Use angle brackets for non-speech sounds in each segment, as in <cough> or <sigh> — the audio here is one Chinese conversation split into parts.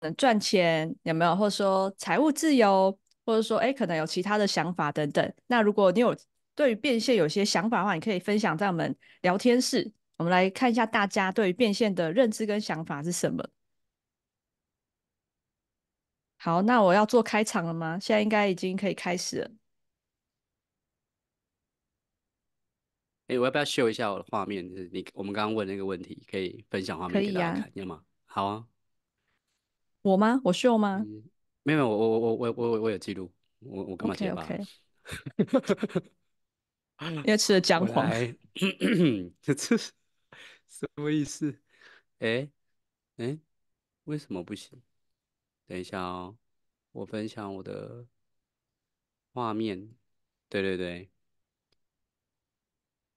能赚钱有没有？或者说财务自由，或者说哎，可能有其他的想法等等。那如果你有对于变现有些想法的话，你可以分享在我们聊天室，我们来看一下大家对于变现的认知跟想法是什么。好，那我要做开场了吗？现在应该已经可以开始了。哎，我要不要秀一下我的画面？你我们刚刚问那个问题，可以分享画面给大家看，要吗？好啊。我吗？我秀吗？没有没有，我我我我我我有记录，我我干嘛结巴？<laughs> 因为吃了姜黄，这是什么意思？哎哎，为什么不行？等一下哦，我分享我的画面。对对对，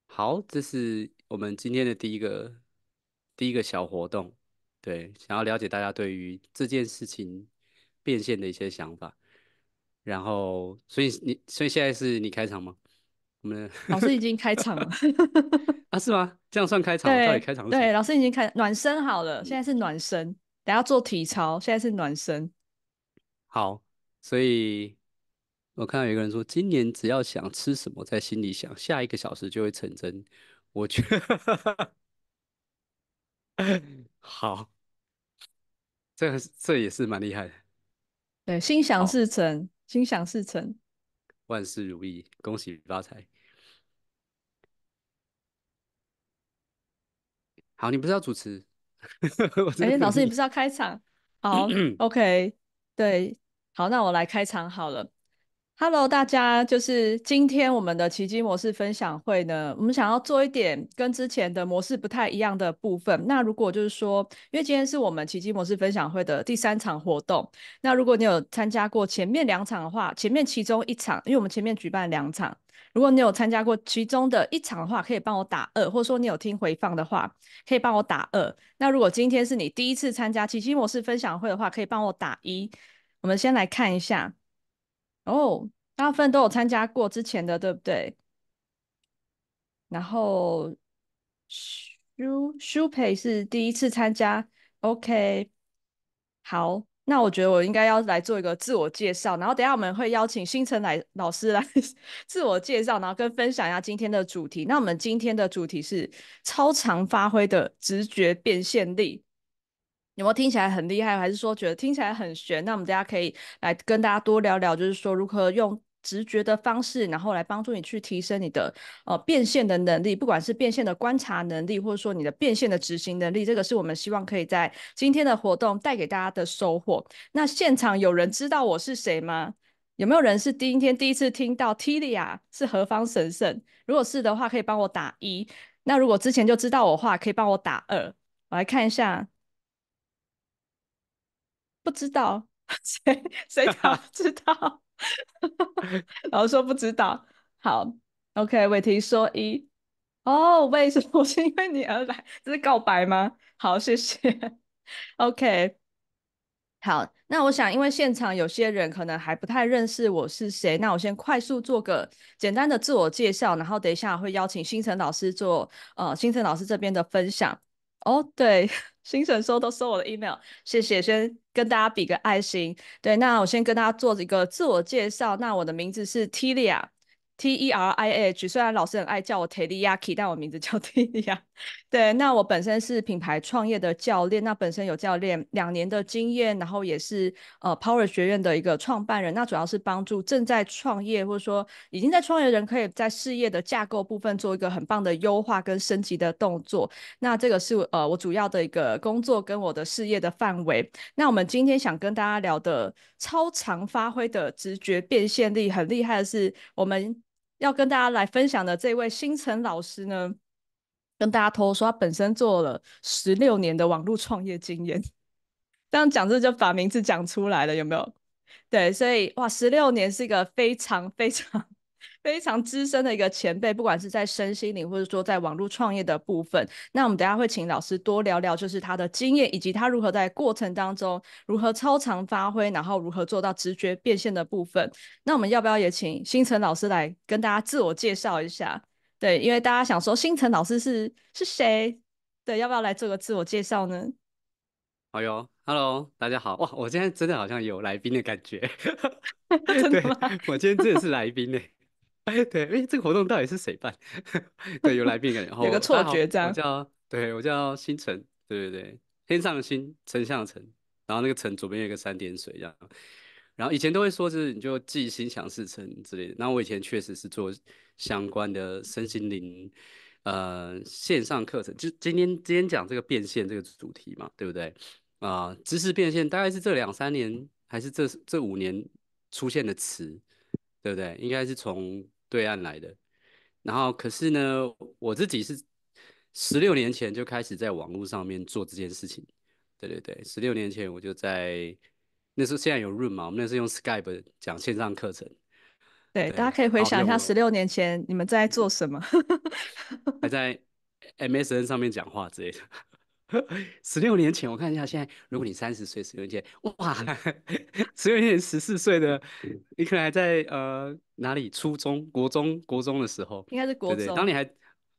好，这是我们今天的第一个第一个小活动。对，想要了解大家对于这件事情变现的一些想法，然后，所以你，所以现在是你开场吗？我们老师已经开场了 <laughs> 啊？是吗？这样算开 <laughs> 场？对，开场。对，老师已经开暖身好了，现在是暖身，等下做体操，现在是暖身。好，所以我看到有一个人说，今年只要想吃什么，在心里想，下一个小时就会成真。我觉得 <laughs> 好。这这也是蛮厉害的，对，心想事成，心想事成，万事如意，恭喜发财。好，你不是要主持？哎，<laughs> 老师，你不是要开场？好，<clears throat> OK，对，好，那我来开场好了。Hello，大家，就是今天我们的奇迹模式分享会呢，我们想要做一点跟之前的模式不太一样的部分。那如果就是说，因为今天是我们奇迹模式分享会的第三场活动，那如果你有参加过前面两场的话，前面其中一场，因为我们前面举办两场，如果你有参加过其中的一场的话，可以帮我打二，或者说你有听回放的话，可以帮我打二。那如果今天是你第一次参加奇迹模式分享会的话，可以帮我打一。我们先来看一下。哦，大部分都有参加过之前的，对不对？然后，shu s h u p e 是第一次参加，OK。好，那我觉得我应该要来做一个自我介绍。然后，等下我们会邀请星辰来老师来 <laughs> 自我介绍，然后跟分享一下今天的主题。那我们今天的主题是超常发挥的直觉变现力。有没有听起来很厉害，还是说觉得听起来很玄？那我们大家可以来跟大家多聊聊，就是说如何用直觉的方式，然后来帮助你去提升你的呃变现的能力，不管是变现的观察能力，或者说你的变现的执行能力，这个是我们希望可以在今天的活动带给大家的收获。那现场有人知道我是谁吗？有没有人是第一天第一次听到 Tilia 是何方神圣？如果是的话，可以帮我打一。那如果之前就知道我话，可以帮我打二。我来看一下。不知道 <laughs> 谁谁才知道，然 <laughs> 后说不知道。好，OK，伟霆说一。哦，为什么是因为你而来？这是告白吗？好，谢谢。OK，好，那我想因为现场有些人可能还不太认识我是谁，那我先快速做个简单的自我介绍，然后等一下会邀请星辰老师做呃星辰老师这边的分享。哦，对，<laughs> 新神搜都收我的 email，谢谢，先跟大家比个爱心。对，那我先跟大家做一个自我介绍，那我的名字是 Tilia。T E R I H，虽然老师很爱叫我 t e r r y k y 但我名字叫 <laughs> Terry。对，那我本身是品牌创业的教练，那本身有教练两年的经验，然后也是呃 Power 学院的一个创办人。那主要是帮助正在创业或者说已经在创业的人，可以在事业的架构部分做一个很棒的优化跟升级的动作。那这个是呃我主要的一个工作跟我的事业的范围。那我们今天想跟大家聊的超常发挥的直觉变现力很厉害的是我们。要跟大家来分享的这位星辰老师呢，跟大家偷偷说，他本身做了十六年的网络创业经验。这样讲这就把名字讲出来了，有没有？对，所以哇，十六年是一个非常非常。非常资深的一个前辈，不管是在身心灵，或者说在网络创业的部分，那我们等下会请老师多聊聊，就是他的经验，以及他如何在过程当中如何超常发挥，然后如何做到直觉变现的部分。那我们要不要也请星辰老师来跟大家自我介绍一下？对，因为大家想说星辰老师是是谁？对，要不要来做个自我介绍呢？好哟，Hello，大家好哇！我今天真的好像有来宾的感觉，<laughs> <laughs> 对，我今天真的是来宾呢。哎，对，哎，这个活动到底是谁办？<laughs> 对，有来宾，然后有个错觉，这样。我叫，对我叫星辰，对对对，天上的星，下的成，然后那个成左边有一个三点水，这样。然后以前都会说是你就记心想事成之类的。那我以前确实是做相关的身心灵呃线上课程，就今天今天讲这个变现这个主题嘛，对不对？啊，知识变现大概是这两三年还是这这五年出现的词。对不对？应该是从对岸来的。然后，可是呢，我自己是十六年前就开始在网络上面做这件事情。对对对，十六年前我就在那时候，现在有 Room 嘛，我们那是用 Skype 讲线上课程。对，大家可以回想一下，十六年前你们在做什么？<laughs> 还在 <laughs> MSN 上面讲话之类的。十六年前，我看一下，现在如果你三十岁，十六年前，哇，<laughs> 十六年前十四岁的 <laughs> 你可能还在呃哪里初中国中国中的时候，应该是国中。当你还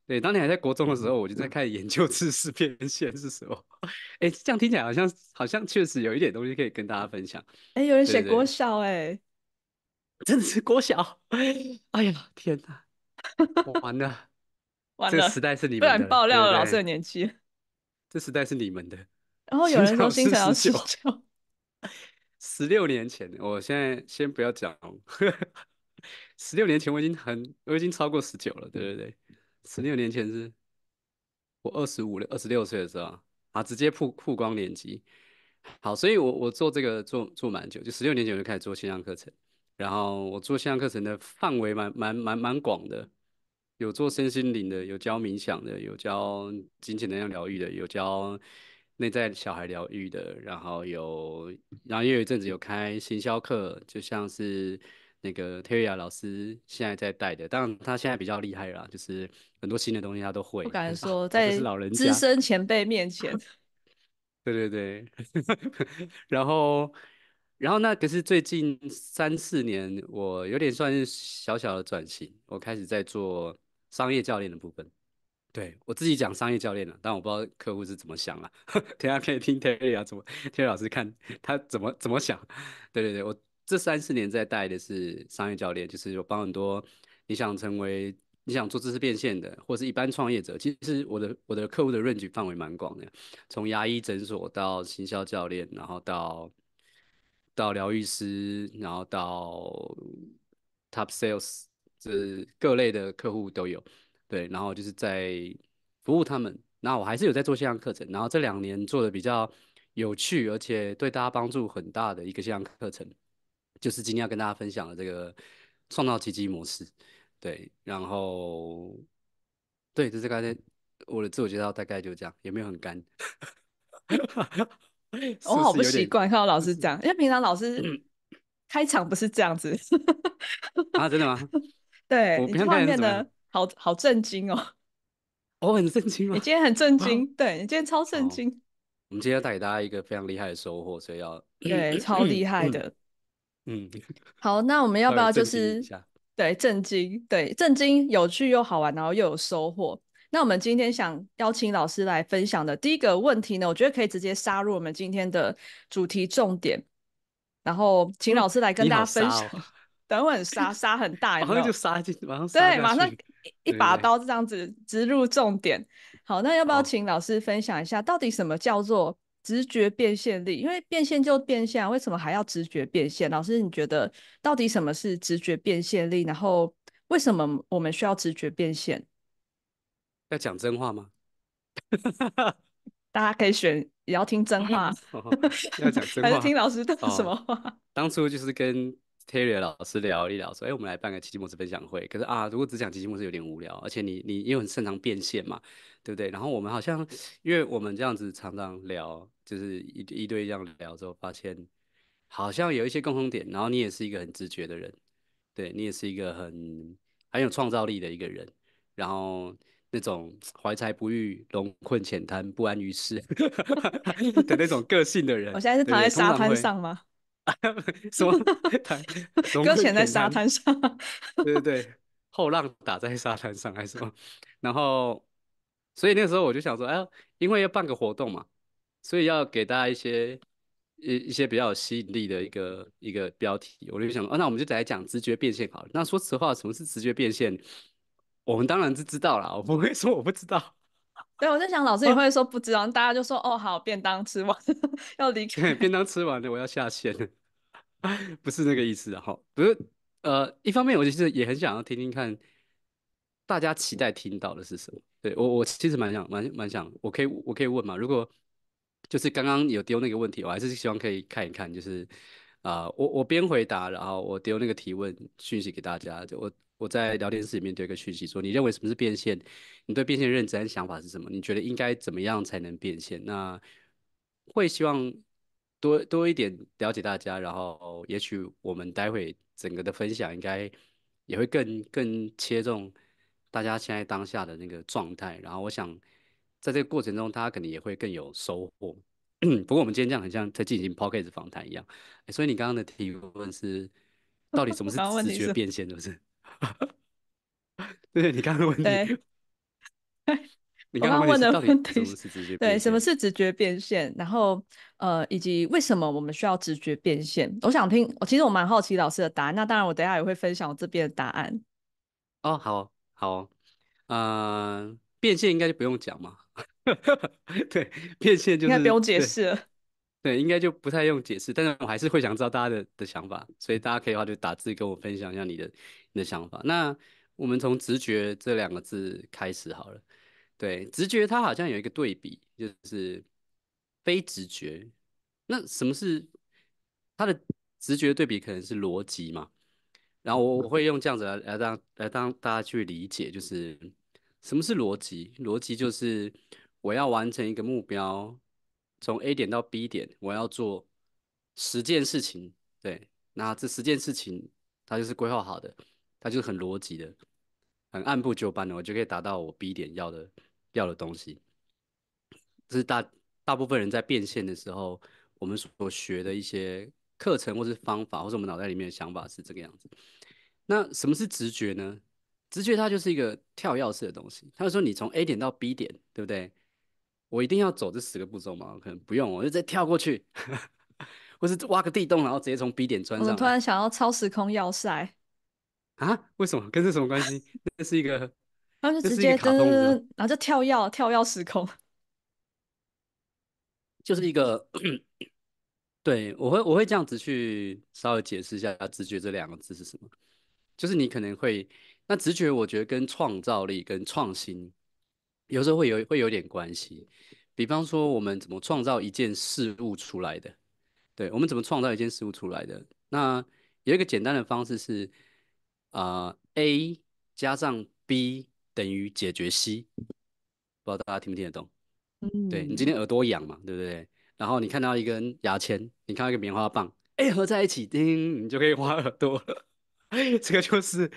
对，当你还在国中的时候，我就在开始研究知识变现是什么。哎，这样听起来好像好像确实有一点东西可以跟大家分享。哎，有人写国小哎，<laughs> 真的是国小，哎呀天哪，完了，这个时代是你们然爆料了老师的年纪。这时代是你们的，然后有人重新想十九，十六年前，我现在先不要讲，十六年前我已经很我已经超过十九了，对对对，十六年前是，我二十五六二十六岁的时候啊，直接曝曝光年纪。好，所以我我做这个做做蛮久，就十六年前我就开始做线上课程，然后我做线上课程的范围蛮蛮蛮蛮广的。有做身心灵的，有教冥想的，有教金钱能量疗愈的，有教内在小孩疗愈的，然后有，然后也有一阵子有开行销课，就像是那个 t e r r y 老师现在在带的，当然他现在比较厉害啦，就是很多新的东西他都会。不敢说，在资深前辈面前。<laughs> 对对对。<laughs> 然后，然后那可是最近三四年，我有点算是小小的转型，我开始在做。商业教练的部分，对我自己讲商业教练啊，但我不知道客户是怎么想啊。<laughs> 等下可以听 Terry 啊，怎么 Terry 老师看他怎么怎么想？对对对，我这三四年在带的是商业教练，就是有帮很多你想成为你想做知识变现的，或是一般创业者。其实我的我的客户的 range 范围蛮广的，从牙医诊所到行销教练，然后到到疗愈师，然后到 Top Sales。是各类的客户都有，对，然后就是在服务他们。那我还是有在做线上课程，然后这两年做的比较有趣，而且对大家帮助很大的一个线上课程，就是今天要跟大家分享的这个创造奇迹模式。对，然后对，就是刚才我的自我介绍大概就这样，有没有很干？<laughs> 我好不习惯，看到老师讲，因为平常老师开场不是这样子。啊，真的吗？<laughs> 对，你突然变得好好震惊哦！我 <laughs> 很震惊，你今天很震惊，对你今天超震惊。我们今天要带给大家一个非常厉害的收获，所以要对超厉害的。嗯，<laughs> 好，那我们要不要就是对震惊？对震惊，有趣又好玩，然后又有收获。那我们今天想邀请老师来分享的第一个问题呢，我觉得可以直接杀入我们今天的主题重点，然后请老师来跟大家分享。狠很杀，杀很大，<laughs> 马上就杀进，马上对，马上一把刀这样子植入重点。好，那要不要请老师分享一下，到底什么叫做直觉变现力？因为变现就变现，为什么还要直觉变现？老师，你觉得到底什么是直觉变现力？然后为什么我们需要直觉变现？要讲真话吗？<laughs> 大家可以选，也要听真话，<laughs> 要讲真话，还是听老师的什么话？当初就是跟。t e r r y r 老师聊一聊说：“哎，我们来办个奇奇模式分享会。可是啊，如果只讲奇奇模式有点无聊，而且你你又很擅长变现嘛，对不对？然后我们好像，因为我们这样子常常聊，就是一一堆这样聊之后，发现好像有一些共同点。然后你也是一个很直觉的人，对你也是一个很很有创造力的一个人，然后那种怀才不遇、龙困浅滩、不安于世 <laughs> 的那种个性的人。我现在是躺在沙滩上吗？” <laughs> <laughs> 什么搁浅在沙滩上？对对对，后浪打在沙滩上还是什么？然后，所以那时候我就想说，哎，因为要办个活动嘛，所以要给大家一些一一些比较有吸引力的一个一个标题，我就想，哦，那我们就来讲直觉变现好了。那说实话，什么是直觉变现？我们当然是知道啦，我不会说我不知道。对，我在想，老师也会说不知道，大家就说哦好，便当吃完 <laughs> 要离开，<laughs> 便当吃完了，我要下线，<laughs> 不是那个意思哈。不是呃，一方面我其实也很想要听听看大家期待听到的是什么。对我，我其实蛮想，蛮蛮想，我可以我可以问嘛？如果就是刚刚有丢那个问题，我还是希望可以看一看，就是啊，我我边回答，然后我丢那个提问讯息给大家，就我。我在聊天室里面对一个讯息说：“你认为什么是变现？你对变现认知和想法是什么？你觉得应该怎么样才能变现？那会希望多多一点了解大家，然后也许我们待会整个的分享应该也会更更切中大家现在当下的那个状态。然后我想在这个过程中，大家肯定也会更有收获。不过我们今天这样很像在进行 p o c k e t 访谈一样，所以你刚刚的提问是到底什么是 <laughs> 直觉变现，是不是？” <laughs> 对，你刚刚问题，你刚刚问的问题是：对，什么是直觉变现？然后呃，以及为什么我们需要直觉变现？我想听，其实我蛮好奇老师的答案。那当然，我等下也会分享我这边的答案。哦，好，好，呃，变现应该就不用讲嘛。<laughs> 对，变现就应该不用解释。<laughs> 对，应该就不太用解释，但是我还是会想知道大家的的想法，所以大家可以的话就打字跟我分享一下你的。的想法，那我们从“直觉”这两个字开始好了。对，直觉它好像有一个对比，就是非直觉。那什么是它的直觉对比？可能是逻辑嘛？然后我我会用这样子来来当来当大家去理解，就是什么是逻辑？逻辑就是我要完成一个目标，从 A 点到 B 点，我要做十件事情。对，那这十件事情它就是规划好的。它就是很逻辑的，很按部就班的，我就可以达到我 B 点要的要的东西。这是大大部分人在变现的时候，我们所学的一些课程，或是方法，或是我们脑袋里面的想法是这个样子。那什么是直觉呢？直觉它就是一个跳钥匙的东西。他说：“你从 A 点到 B 点，对不对？我一定要走这十个步骤吗？可能不用，我就再跳过去，<laughs> 或是挖个地洞，然后直接从 B 点穿上。”我突然想要超时空要塞。啊，为什么跟这什么关系？那是一个，后就直接就是，然后就跳跃，跳跃时空，<laughs> 就是一个。<clears throat> 对我会，我会这样子去稍微解释一下“直觉”这两个字是什么。就是你可能会，那直觉，我觉得跟创造力、跟创新有时候会有会有点关系。比方说，我们怎么创造一件事物出来的？对，我们怎么创造一件事物出来的？那有一个简单的方式是。啊，A 加上 B 等于解决 C，不知道大家听不听得懂？嗯，对你今天耳朵痒嘛，对不对？然后你看到一根牙签，你看到一个棉花棒，哎，合在一起，叮，你就可以挖耳朵了。哎，<laughs> 这个就是，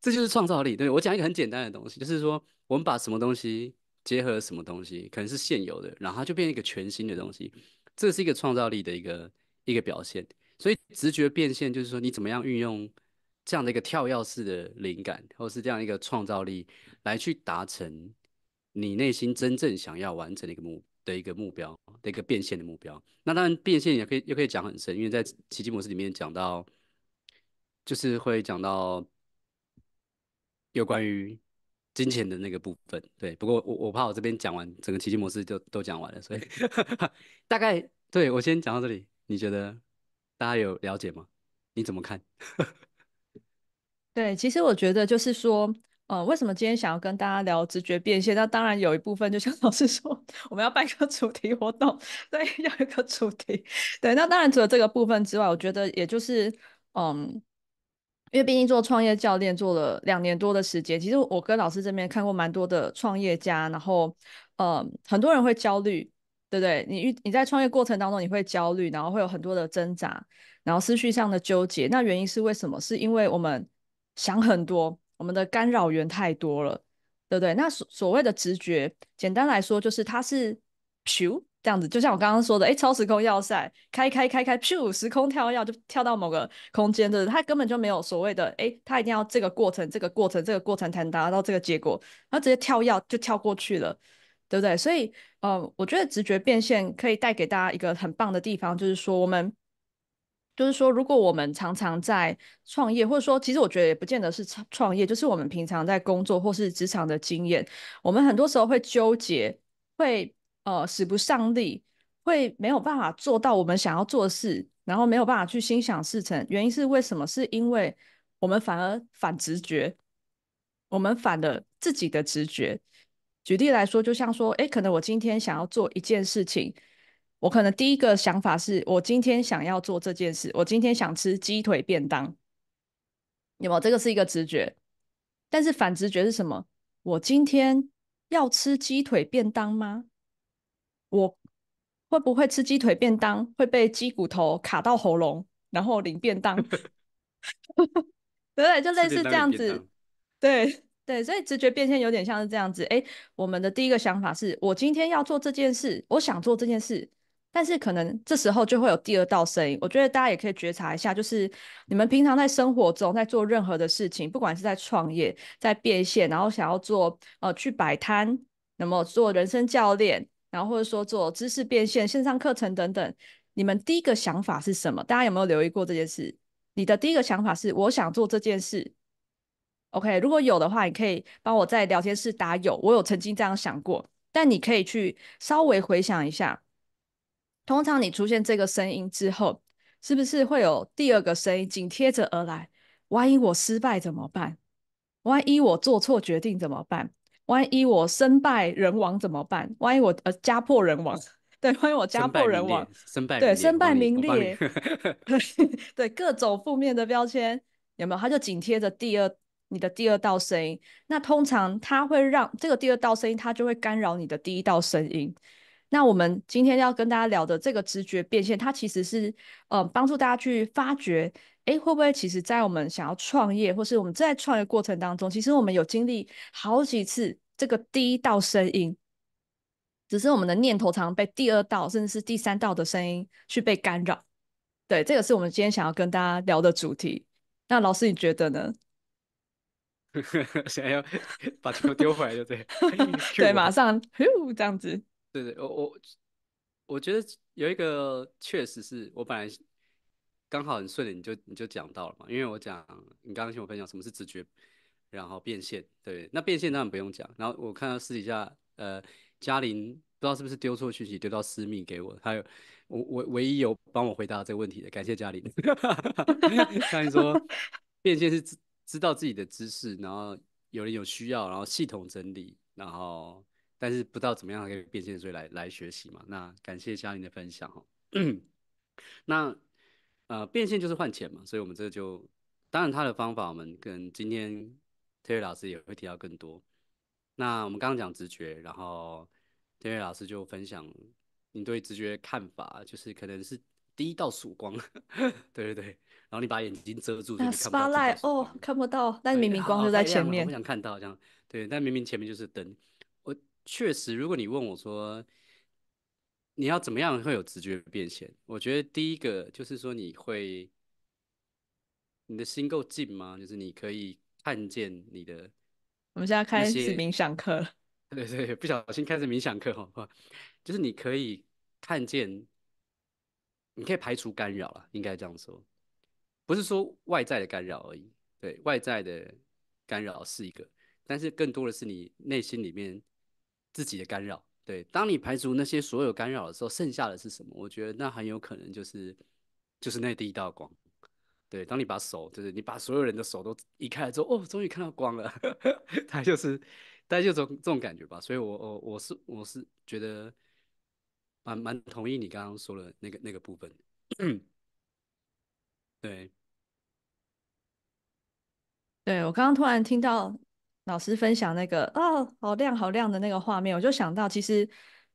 这就是创造力。对我讲一个很简单的东西，就是说，我们把什么东西结合什么东西，可能是现有的，然后它就变成一个全新的东西，这是一个创造力的一个一个表现。所以直觉变现就是说，你怎么样运用？这样的一个跳跃式的灵感，或是这样一个创造力，来去达成你内心真正想要完成的一个目的一个目标的一个变现的目标。那当然，变现也可以，又可以讲很深，因为在奇迹模式里面讲到，就是会讲到有关于金钱的那个部分。对，不过我我怕我这边讲完整个奇迹模式就都讲完了，所以 <laughs> 大概对我先讲到这里。你觉得大家有了解吗？你怎么看？对，其实我觉得就是说，嗯，为什么今天想要跟大家聊直觉变现？那当然有一部分，就像老师说，我们要办一个主题活动，对，<laughs> 要一个主题。对，那当然除了这个部分之外，我觉得也就是，嗯，因为毕竟做创业教练做了两年多的时间，其实我跟老师这边看过蛮多的创业家，然后，嗯，很多人会焦虑，对不对？你遇你在创业过程当中，你会焦虑，然后会有很多的挣扎，然后思绪上的纠结。那原因是为什么？是因为我们。想很多，我们的干扰源太多了，对不对？那所所谓的直觉，简单来说就是它是咻这样子，就像我刚刚说的，哎，超时空要塞开开开开，咻，时空跳跃就跳到某个空间，对不对？它根本就没有所谓的，哎，它一定要这个过程，这个过程，这个过程才能达到这个结果，它直接跳跃就跳过去了，对不对？所以，呃，我觉得直觉变现可以带给大家一个很棒的地方，就是说我们。就是说，如果我们常常在创业，或者说，其实我觉得也不见得是创创业，就是我们平常在工作或是职场的经验，我们很多时候会纠结，会呃使不上力，会没有办法做到我们想要做事，然后没有办法去心想事成。原因是为什么？是因为我们反而反直觉，我们反了自己的直觉。举例来说，就像说，哎，可能我今天想要做一件事情。我可能第一个想法是我今天想要做这件事，我今天想吃鸡腿便当，有没有？这个是一个直觉，但是反直觉是什么？我今天要吃鸡腿便当吗？我会不会吃鸡腿便当会被鸡骨头卡到喉咙，然后领便当？<laughs> 对，就类似这样子。对对，所以直觉变现有点像是这样子。哎，我们的第一个想法是我今天要做这件事，我想做这件事。但是可能这时候就会有第二道声音，我觉得大家也可以觉察一下，就是你们平常在生活中在做任何的事情，不管是在创业、在变现，然后想要做呃去摆摊，那么做人生教练，然后或者说做知识变现、线上课程等等，你们第一个想法是什么？大家有没有留意过这件事？你的第一个想法是我想做这件事。OK，如果有的话，你可以帮我在聊天室打有。我有曾经这样想过，但你可以去稍微回想一下。通常你出现这个声音之后，是不是会有第二个声音紧贴着而来？万一我失败怎么办？万一我做错决定怎么办？万一我身败人亡怎么办？万一我呃家破人亡？<laughs> 对，万一我家破人亡，身败对身败名裂，<laughs> <laughs> 对各种负面的标签有没有？他就紧贴着第二你的第二道声音，那通常它会让这个第二道声音，它就会干扰你的第一道声音。那我们今天要跟大家聊的这个直觉变现，它其实是，呃，帮助大家去发掘，哎，会不会其实在我们想要创业，或是我们正在创业过程当中，其实我们有经历好几次这个第一道声音，只是我们的念头常常被第二道甚至是第三道的声音去被干扰。对，这个是我们今天想要跟大家聊的主题。那老师你觉得呢？<laughs> 想要把球丢回来，就对，<laughs> 对，<laughs> 马上，这样子。对对，我我我觉得有一个确实是我本来刚好很顺利，你就你就讲到了嘛，因为我讲你刚刚听我分享什么是直觉，然后变现，对，那变现当然不用讲。然后我看到私底下，呃，嘉玲不知道是不是丢错讯息，丢到私密给我，还有我我唯一有帮我回答这个问题的，感谢嘉玲。嘉 <laughs> 玲说变现是知知道自己的知识，然后有人有需要，然后系统整理，然后。但是不知道怎么样可以变现，所以来来学习嘛。那感谢嘉玲的分享哈。<clears throat> 那呃，变现就是换钱嘛，所以我们这就当然他的方法，我们跟今天 Terry 老师也会提到更多。那我们刚刚讲直觉，然后 Terry 老师就分享你对直觉看法，就是可能是第一道曙光。<laughs> 对对对。然后你把眼睛遮住，就看不到那发赖哦，看不到，但明明光就在前面。我想看到这样，对，但明明前面就是灯。确实，如果你问我说你要怎么样会有直觉变现，我觉得第一个就是说你会你的心够静吗？就是你可以看见你的，我们现在开始冥想课，对对，不小心开始冥想课，好 <laughs> 就是你可以看见，你可以排除干扰了，应该这样说，不是说外在的干扰而已，对外在的干扰是一个，但是更多的是你内心里面。自己的干扰，对，当你排除那些所有干扰的时候，剩下的是什么？我觉得那很有可能就是就是那第一道光。对，当你把手，就是你把所有人的手都移开了之后，哦，终于看到光了。他 <laughs> 就是，大家就这种感觉吧。所以，我我我是我是觉得蛮蛮同意你刚刚说的那个那个部分。<coughs> 对，对我刚刚突然听到。老师分享那个啊，好亮好亮的那个画面，我就想到，其实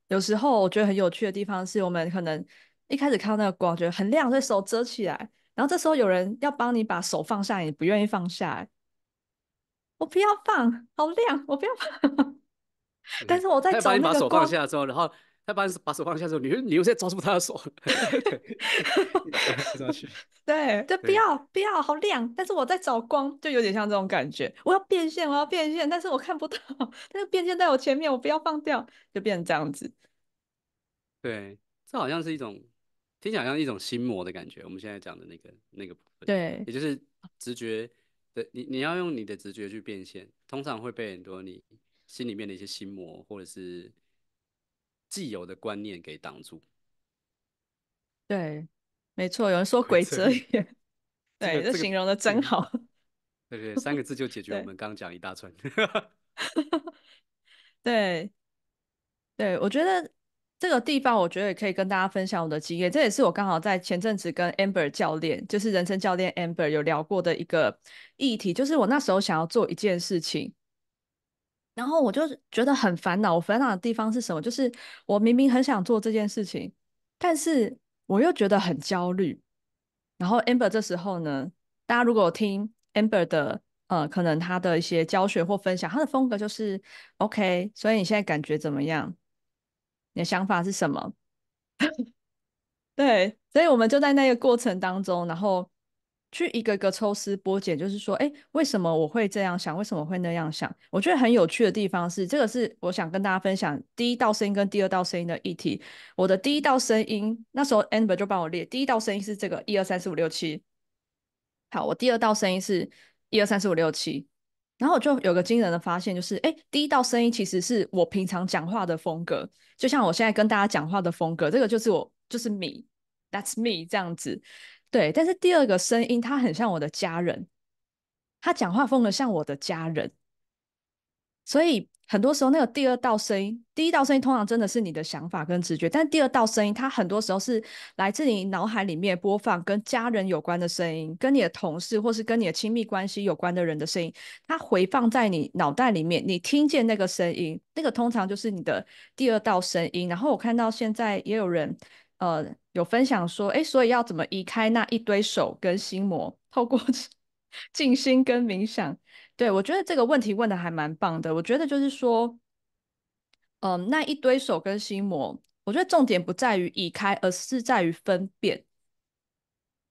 有时候我觉得很有趣的地方是，我们可能一开始看到那个光觉得很亮，所以手遮起来，然后这时候有人要帮你把手放下，你不愿意放下，我不要放，好亮，我不要放，<laughs> 但是我在找你把手放下的时候，然后。他把把手放下之后，你你又在抓住他的手。<laughs> <laughs> 对，就不要不要，好亮，但是我在找光，就有点像这种感觉。我要变现，我要变现，但是我看不到 <laughs> 但是变现在我前面，我不要放掉，就变成这样子。对，这好像是一种，听起来像一种心魔的感觉。我们现在讲的那个那个部分，对，也就是直觉的，你你要用你的直觉去变现，通常会被很多你心里面的一些心魔或者是。既有的观念给挡住，对，没错，有人说 <laughs> 鬼遮眼，对，这形容的真好，对对，三个字就解决我们刚讲一大串，<laughs> 对，对我觉得这个地方，我觉得也可以跟大家分享我的经验，这也是我刚好在前阵子跟 Amber 教练，就是人生教练 Amber 有聊过的一个议题，就是我那时候想要做一件事情。然后我就觉得很烦恼，我烦恼的地方是什么？就是我明明很想做这件事情，但是我又觉得很焦虑。然后 Amber 这时候呢，大家如果听 Amber 的，呃，可能他的一些教学或分享，他的风格就是 OK。所以你现在感觉怎么样？你的想法是什么？<laughs> 对，所以我们就在那个过程当中，然后。去一个个抽丝剥茧，就是说，哎，为什么我会这样想？为什么会那样想？我觉得很有趣的地方是，这个是我想跟大家分享第一道声音跟第二道声音的议题。我的第一道声音，那时候 Amber 就帮我列，第一道声音是这个一二三四五六七。好，我第二道声音是一二三四五六七。然后我就有个惊人的发现，就是，哎，第一道声音其实是我平常讲话的风格，就像我现在跟大家讲话的风格，这个就是我就是 me，that's me 这样子。对，但是第二个声音，他很像我的家人，他讲话风格像我的家人，所以很多时候那个第二道声音，第一道声音通常真的是你的想法跟直觉，但是第二道声音，它很多时候是来自你脑海里面播放跟家人有关的声音，跟你的同事或是跟你的亲密关系有关的人的声音，它回放在你脑袋里面，你听见那个声音，那个通常就是你的第二道声音。然后我看到现在也有人。呃，有分享说，哎，所以要怎么移开那一堆手跟心魔？透过 <laughs> 静心跟冥想，对我觉得这个问题问的还蛮棒的。我觉得就是说，嗯，那一堆手跟心魔，我觉得重点不在于移开，而是在于分辨。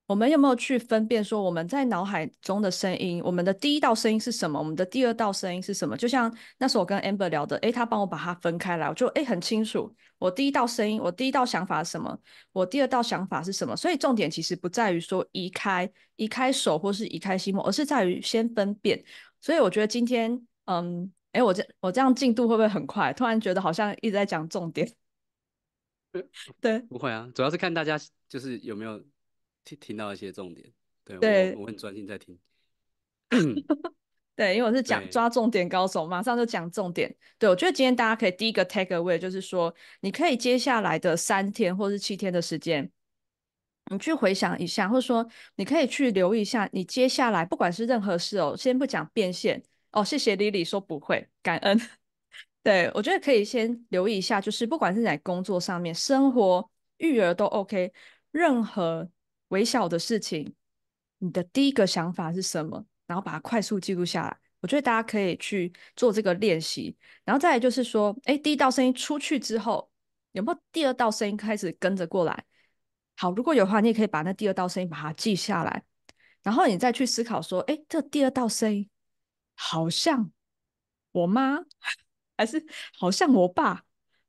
我们有没有去分辨说我们在脑海中的声音？我们的第一道声音是什么？我们的第二道声音是什么？就像那时候我跟 Amber 聊的，诶，他帮我把它分开来，我就诶很清楚，我第一道声音，我第一道想法是什么，我第二道想法是什么。所以重点其实不在于说移开、移开手或是移开心而是在于先分辨。所以我觉得今天，嗯，诶，我这我这样进度会不会很快？突然觉得好像一直在讲重点。<laughs> 对，不会啊，主要是看大家就是有没有。听到一些重点，对，对，我很专心在听，<laughs> 对，因为我是讲抓重点高手，马上就讲重点。对我觉得今天大家可以第一个 take away，就是说，你可以接下来的三天或是七天的时间，你去回想一下，或者说你可以去留意一下，你接下来不管是任何事哦，先不讲变现哦。谢谢 Lily 说不会，感恩。<laughs> 对我觉得可以先留意一下，就是不管是在工作上面、生活、育儿都 OK，任何。微小的事情，你的第一个想法是什么？然后把它快速记录下来。我觉得大家可以去做这个练习。然后再来就是说，哎，第一道声音出去之后，有没有第二道声音开始跟着过来？好，如果有的话，你也可以把那第二道声音把它记下来，然后你再去思考说，哎，这第二道声音好像我妈，<laughs> 还是好像我爸？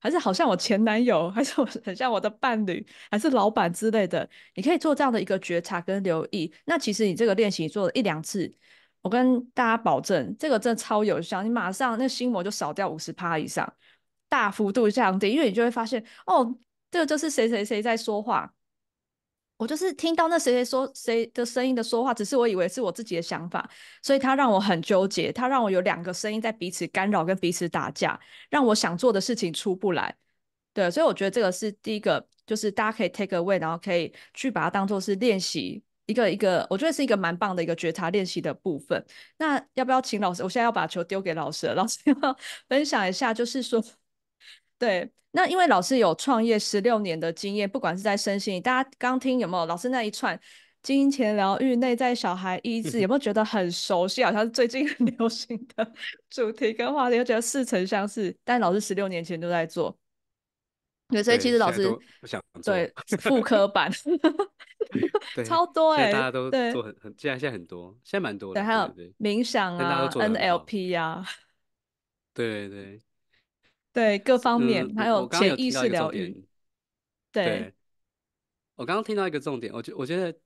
而是好像我前男友，还是我很像我的伴侣，还是老板之类的，你可以做这样的一个觉察跟留意。那其实你这个练习做了一两次，我跟大家保证，这个真的超有效，你马上那心魔就少掉五十趴以上，大幅度降低。因为你就会发现，哦，这个就是谁谁谁在说话。我就是听到那谁谁说谁的声音的说话，只是我以为是我自己的想法，所以他让我很纠结，他让我有两个声音在彼此干扰跟彼此打架，让我想做的事情出不来。对，所以我觉得这个是第一个，就是大家可以 take away，然后可以去把它当做是练习一个一个，我觉得是一个蛮棒的一个觉察练习的部分。那要不要请老师？我现在要把球丢给老师，老师要 <laughs> 分享一下，就是说。对，那因为老师有创业十六年的经验，不管是在身心，大家刚听有没有？老师那一串金钱疗愈、内在小孩、医治，有没有觉得很熟悉？好像是最近很 <laughs> 流行的主题跟话题，又觉得似曾相识。但老师十六年前都在做，对，所以其实老师对副科版 <laughs> 超多哎，大家都做很很，现在现在很多，现在蛮多，对，还有冥想啊，NLP 呀，对对。对各方面，还有潜意识疗愈。对，我刚刚听到一个重点，我觉我觉得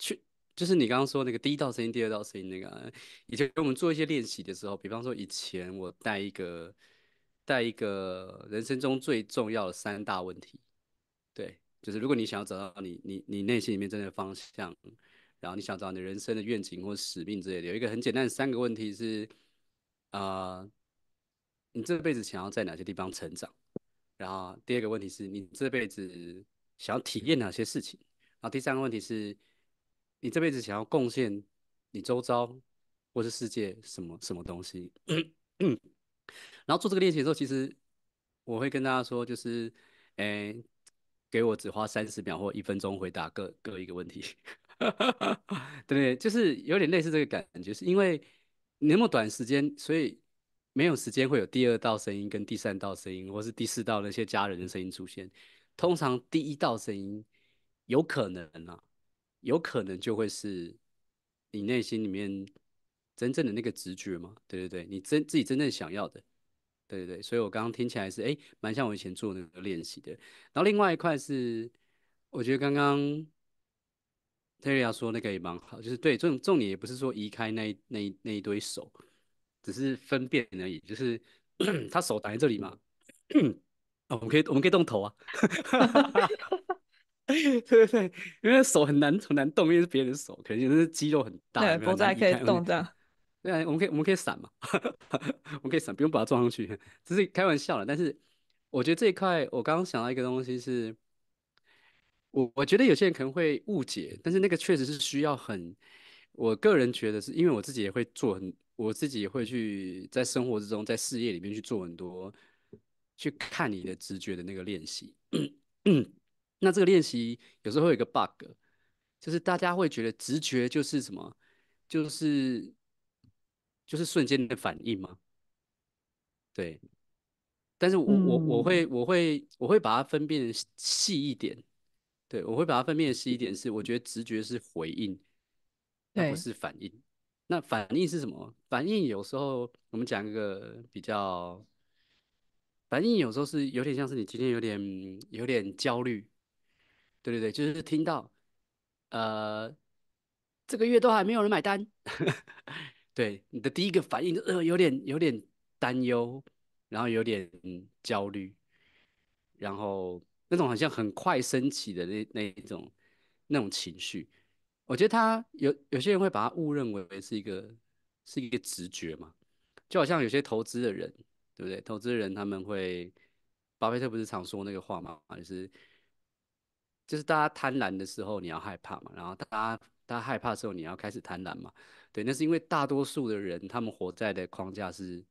去就是你刚刚说那个第一道声音、第二道声音那个，以前给我们做一些练习的时候，比方说以前我带一个带一个人生中最重要的三大问题，对，就是如果你想要找到你你你内心里面真的方向，然后你想找你人生的愿景或使命之类的，有一个很简单的三个问题是啊。你这辈子想要在哪些地方成长？然后第二个问题是，你这辈子想要体验哪些事情？然后第三个问题是，你这辈子想要贡献你周遭或是世界什么什么东西？<coughs> 然后做这个练习的时候，其实我会跟大家说，就是，诶，给我只花三十秒或一分钟回答各各一个问题，对 <laughs> 不对？就是有点类似这个感觉，是因为你那么短时间，所以。没有时间会有第二道声音跟第三道声音，或是第四道那些家人的声音出现。通常第一道声音有可能啊，有可能就会是你内心里面真正的那个直觉嘛？对对对，你真自己真正想要的。对对对，所以我刚刚听起来是哎，蛮像我以前做那个练习的。然后另外一块是，我觉得刚刚泰瑞亚说那个也蛮好，就是对重重点也不是说移开那那那一堆手。只是分辨而已，就是 <clears throat> 他手挡在这里嘛。我们可以，我们可以动头啊！<laughs> 对对对，因为手很难很难动，因为是别人的手，可能就是肌肉很大。脖子还可以动，这样 <laughs> 对啊，我们可以我们可以闪嘛！<laughs> 我们可以闪，不用把它撞上去，只是开玩笑了。但是我觉得这一块，我刚刚想到一个东西是，我我觉得有些人可能会误解，但是那个确实是需要很，我个人觉得是因为我自己也会做很。我自己会去在生活之中，在事业里面去做很多，去看你的直觉的那个练习。那这个练习有时候会有一个 bug，就是大家会觉得直觉就是什么？就是就是瞬间的反应吗？对。但是我我我会我会我会把它分辨细一点。对，我会把它分辨细一点，是我觉得直觉是回应，而不是反应。那反应是什么？反应有时候我们讲一个比较，反应有时候是有点像是你今天有点有点焦虑，对对对，就是听到，呃，这个月都还没有人买单，<laughs> 对，你的第一个反应呃有点有点担忧，然后有点焦虑，然后那种好像很快升起的那那一种那种情绪。我觉得他有有些人会把他误认为是一个是一个直觉嘛，就好像有些投资的人，对不对？投资人他们会，巴菲特不是常说那个话嘛，就是就是大家贪婪的时候你要害怕嘛，然后大家大家害怕的时候你要开始贪婪嘛，对，那是因为大多数的人他们活在的框架是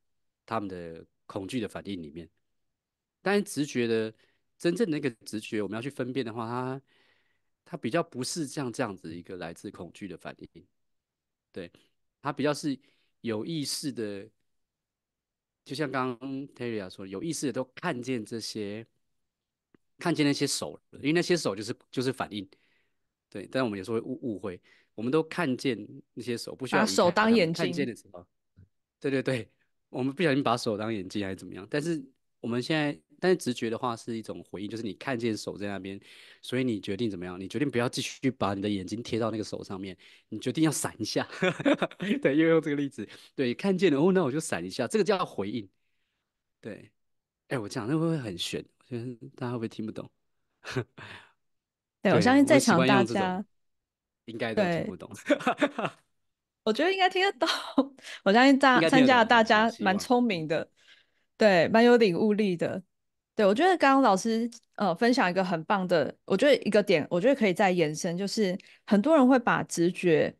他们的恐惧的反应里面，但是直觉的真正的一个直觉，我们要去分辨的话，它。他比较不是像这样子一个来自恐惧的反应，对，他比较是有意识的，就像刚刚 Terry 说，有意识的都看见这些，看见那些手，因为那些手就是就是反应，对，但我们有时候会误误会，我们都看见那些手，不需要把手当眼睛，看见的时候，对对对，我们不小心把手当眼睛还是怎么样，但是我们现在。但是直觉的话是一种回应，就是你看见手在那边，所以你决定怎么样？你决定不要继续把你的眼睛贴到那个手上面，你决定要闪一下。<laughs> 对，又用这个例子，对，看见了哦，那我就闪一下，这个叫回应。对，哎，我讲那会不会很悬？我觉得大家会不会听不懂？<laughs> 对我相信在场大家应该都听不懂。我觉得应该听得懂，<laughs> 我相信大参加大家蛮聪明的，对，蛮有领悟力的。对，我觉得刚刚老师呃分享一个很棒的，我觉得一个点，我觉得可以再延伸，就是很多人会把直觉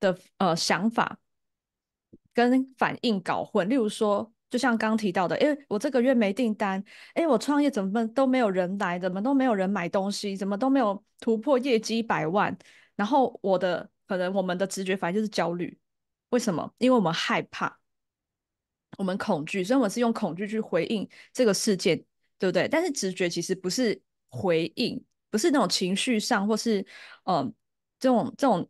的呃想法跟反应搞混。例如说，就像刚刚提到的，哎，我这个月没订单，哎，我创业怎么都没有人来，怎么都没有人买东西，怎么都没有突破业绩百万，然后我的可能我们的直觉反应就是焦虑。为什么？因为我们害怕，我们恐惧，所以我是用恐惧去回应这个事件。对不对？但是直觉其实不是回应，不是那种情绪上，或是嗯这种这种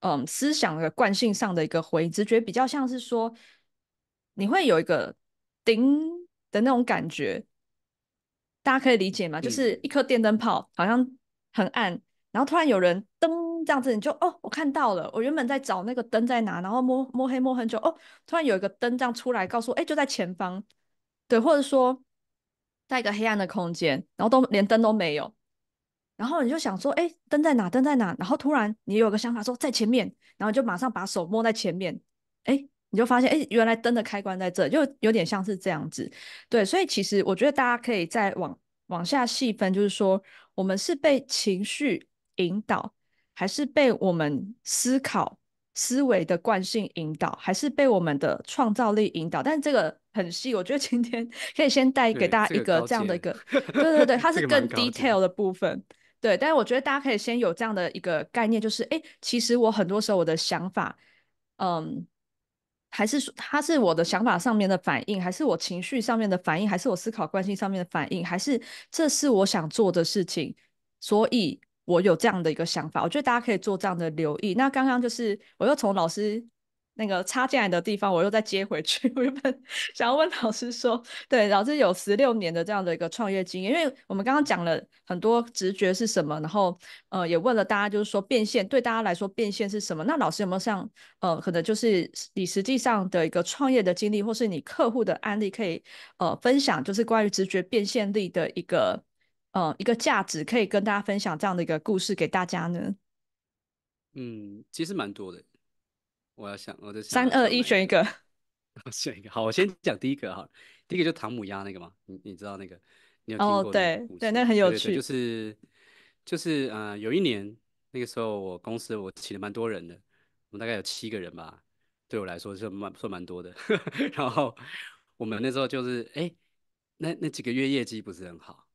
嗯思想的惯性上的一个回应。直觉比较像是说，你会有一个“叮”的那种感觉，大家可以理解吗？就是一颗电灯泡好像很暗，然后突然有人灯这样子，你就哦，我看到了。我原本在找那个灯在哪，然后摸摸黑摸很久，哦，突然有一个灯这样出来，告诉我，哎，就在前方。对，或者说。在一个黑暗的空间，然后都连灯都没有，然后你就想说，哎，灯在哪？灯在哪？然后突然你有个想法说在前面，然后就马上把手摸在前面，哎，你就发现，哎，原来灯的开关在这，就有点像是这样子。对，所以其实我觉得大家可以再往往下细分，就是说，我们是被情绪引导，还是被我们思考思维的惯性引导，还是被我们的创造力引导？但这个。很细，我觉得今天可以先带给大家一个这样的一个，<laughs> 对对对，它是更 detail 的部分，对。但是我觉得大家可以先有这样的一个概念，就是哎，其实我很多时候我的想法，嗯，还是说它是我的想法上面的反应，还是我情绪上面的反应，还是我思考关心上面的反应，还是这是我想做的事情，所以我有这样的一个想法。我觉得大家可以做这样的留意。那刚刚就是我又从老师。那个插进来的地方，我又再接回去。<laughs> 我原本想要问老师说，对老师有十六年的这样的一个创业经验，因为我们刚刚讲了很多直觉是什么，然后呃也问了大家，就是说变现对大家来说变现是什么？那老师有没有像呃可能就是你实际上的一个创业的经历，或是你客户的案例，可以呃分享，就是关于直觉变现力的一个呃一个价值，可以跟大家分享这样的一个故事给大家呢？嗯，其实蛮多的。我要想，我的三二一 <laughs> 选一个，选一个好，我先讲第一个哈，第一个就唐母鸭那个嘛，你你知道那个，你有听过哦，对，对，那很有趣，就是就是呃，有一年那个时候，我公司我请了蛮多人的，我们大概有七个人吧，对我来说是蛮算蛮多的。<laughs> 然后我们那时候就是，哎，那那几个月业绩不是很好，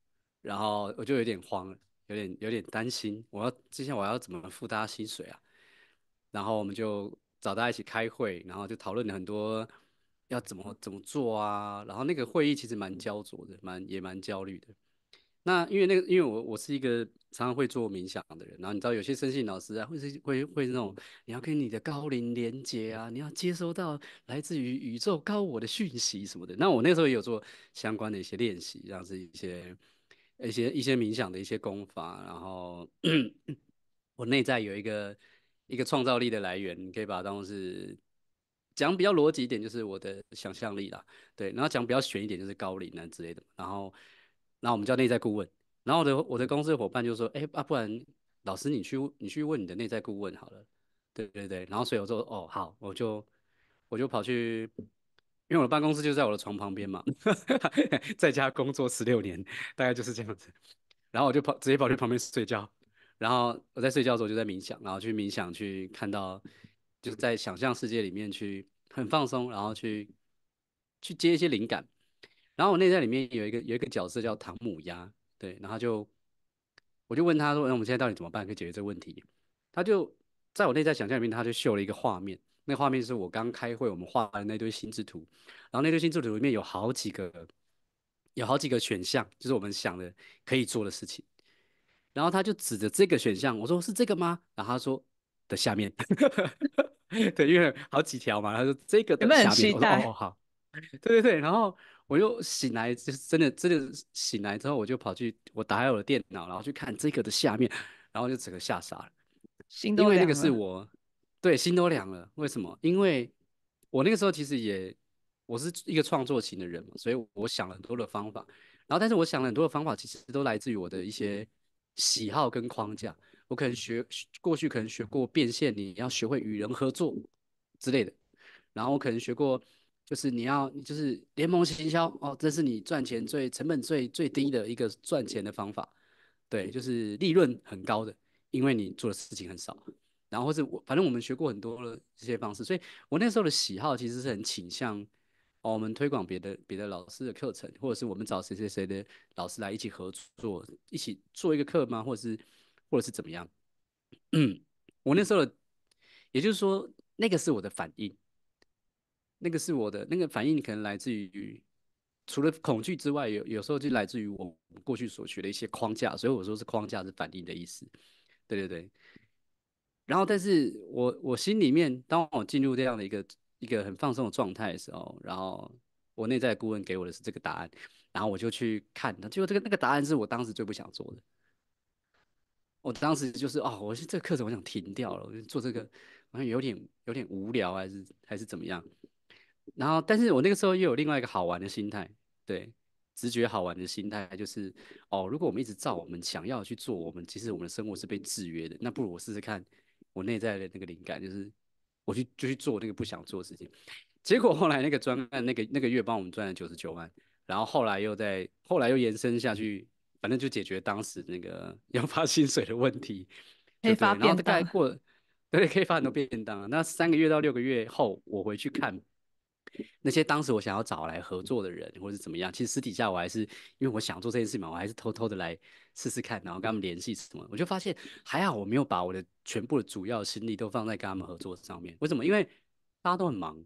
然后我就有点慌，有点有点担心，我要接下来我要怎么付大家薪水啊？然后我们就。找大家一起开会，然后就讨论了很多要怎么怎么做啊。然后那个会议其实蛮焦灼的，蛮也蛮焦虑的。那因为那个，因为我我是一个常常会做冥想的人，然后你知道有些生信老师啊，会是会会那种你要跟你的高龄连接啊，你要接收到来自于宇宙高我的讯息什么的。那我那时候也有做相关的一些练习，这样子一些一些一些冥想的一些功法。然后 <coughs> 我内在有一个。一个创造力的来源，你可以把它当做是讲比较逻辑一点，就是我的想象力啦，对，然后讲比较玄一点，就是高龄啊之类的。然后，然后我们叫内在顾问。然后我的我的公司的伙伴就说：“哎，不然老师你去你去问你的内在顾问好了。”对对对。然后所以我说：“哦，好，我就我就跑去，因为我的办公室就在我的床旁边嘛，<laughs> 在家工作十六年，大概就是这样子。然后我就跑直接跑去旁边睡觉。”然后我在睡觉的时候就在冥想，然后去冥想去看到，就是在想象世界里面去很放松，然后去去接一些灵感。然后我内在里面有一个有一个角色叫唐母鸭，对，然后就我就问他说：“那我们现在到底怎么办？可以解决这个问题？”他就在我内在想象里面，他就秀了一个画面，那画面是我刚开会我们画的那堆心智图，然后那堆心智图里面有好几个有好几个选项，就是我们想的可以做的事情。然后他就指着这个选项，我说是这个吗？然后他说的下面，<laughs> 对，因为好几条嘛。他说这个的下面，哦，们很好，<laughs> 对对对。然后我就醒来，就是真的真的醒来之后，我就跑去，我打开我的电脑，然后去看这个的下面，然后就整个吓傻了，心都因为那个是我，对，心都凉了。为什么？因为我那个时候其实也，我是一个创作型的人嘛，所以我想了很多的方法。然后但是我想了很多的方法，其实都来自于我的一些。喜好跟框架，我可能学过去可能学过变现，你要学会与人合作之类的，然后我可能学过，就是你要就是联盟行销哦，这是你赚钱最成本最最低的一个赚钱的方法，对，就是利润很高的，因为你做的事情很少，然后是我反正我们学过很多这些方式，所以我那时候的喜好其实是很倾向。哦，我们推广别的别的老师的课程，或者是我们找谁谁谁的老师来一起合作，一起做一个课吗？或者，是或者是怎么样？嗯，我那时候也就是说，那个是我的反应，那个是我的那个反应，可能来自于除了恐惧之外，有有时候就来自于我过去所学的一些框架，所以我说是框架是反应的意思。对对对。然后，但是我我心里面，当我进入这样的一个。一个很放松的状态的时候，然后我内在顾问给我的是这个答案，然后我就去看，他，结果这个那个答案是我当时最不想做的。我当时就是哦，我是这个课程我想停掉了，我就做这个，好像有点有点无聊，还是还是怎么样。然后，但是我那个时候又有另外一个好玩的心态，对，直觉好玩的心态就是哦，如果我们一直照我们想要去做，我们其实我们的生活是被制约的，那不如我试试看我内在的那个灵感，就是。我去就去做那个不想做的事情，结果后来那个专案那个那个月帮我们赚了九十九万，然后后来又在后来又延伸下去，反正就解决当时那个 <laughs> 要发薪水的问题，可以发很多概当，对，可以发很多便当。那三个月到六个月后，我回去看。那些当时我想要找来合作的人，或是怎么样，其实私底下我还是，因为我想做这件事嘛，我还是偷偷的来试试看，然后跟他们联系什么，我就发现还好，我没有把我的全部的主要心力都放在跟他们合作上面。为什么？因为大家都很忙，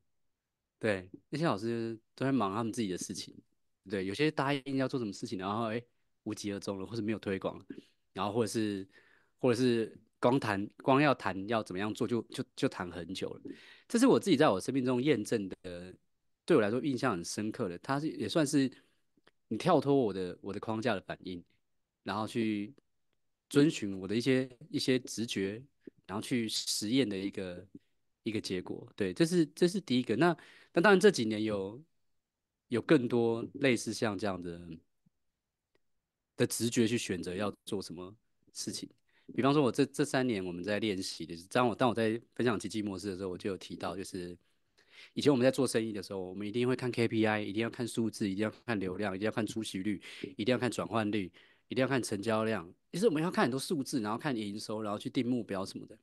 对，那些老师都在忙他们自己的事情，对，有些答应要做什么事情，然后哎无疾而终了，或者没有推广，然后或者是或者是。光谈光要谈要怎么样做，就就就谈很久了。这是我自己在我生命中验证的，对我来说印象很深刻的。它是也算是你跳脱我的我的框架的反应，然后去遵循我的一些一些直觉，然后去实验的一个一个结果。对，这是这是第一个。那那当然这几年有有更多类似像这样的的直觉去选择要做什么事情。比方说，我这这三年我们在练习的，当我当我在分享奇迹模式的时候，我就有提到，就是以前我们在做生意的时候，我们一定会看 KPI，一定要看数字，一定要看流量，一定要看出席率，一定要看转换率，一定要看成交量。其实我们要看很多数字，然后看营收，然后去定目标什么的。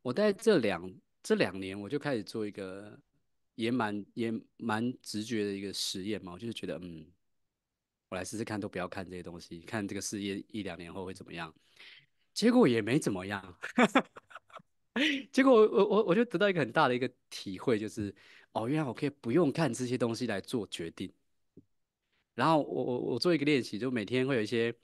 我在这两这两年，我就开始做一个也蛮也蛮直觉的一个实验嘛，我就是觉得，嗯，我来试试看，都不要看这些东西，看这个事业一两年后会怎么样。结果也没怎么样，<laughs> 结果我我我就得到一个很大的一个体会，就是哦，原来我可以不用看这些东西来做决定。然后我我我做一个练习，就每天会有一些，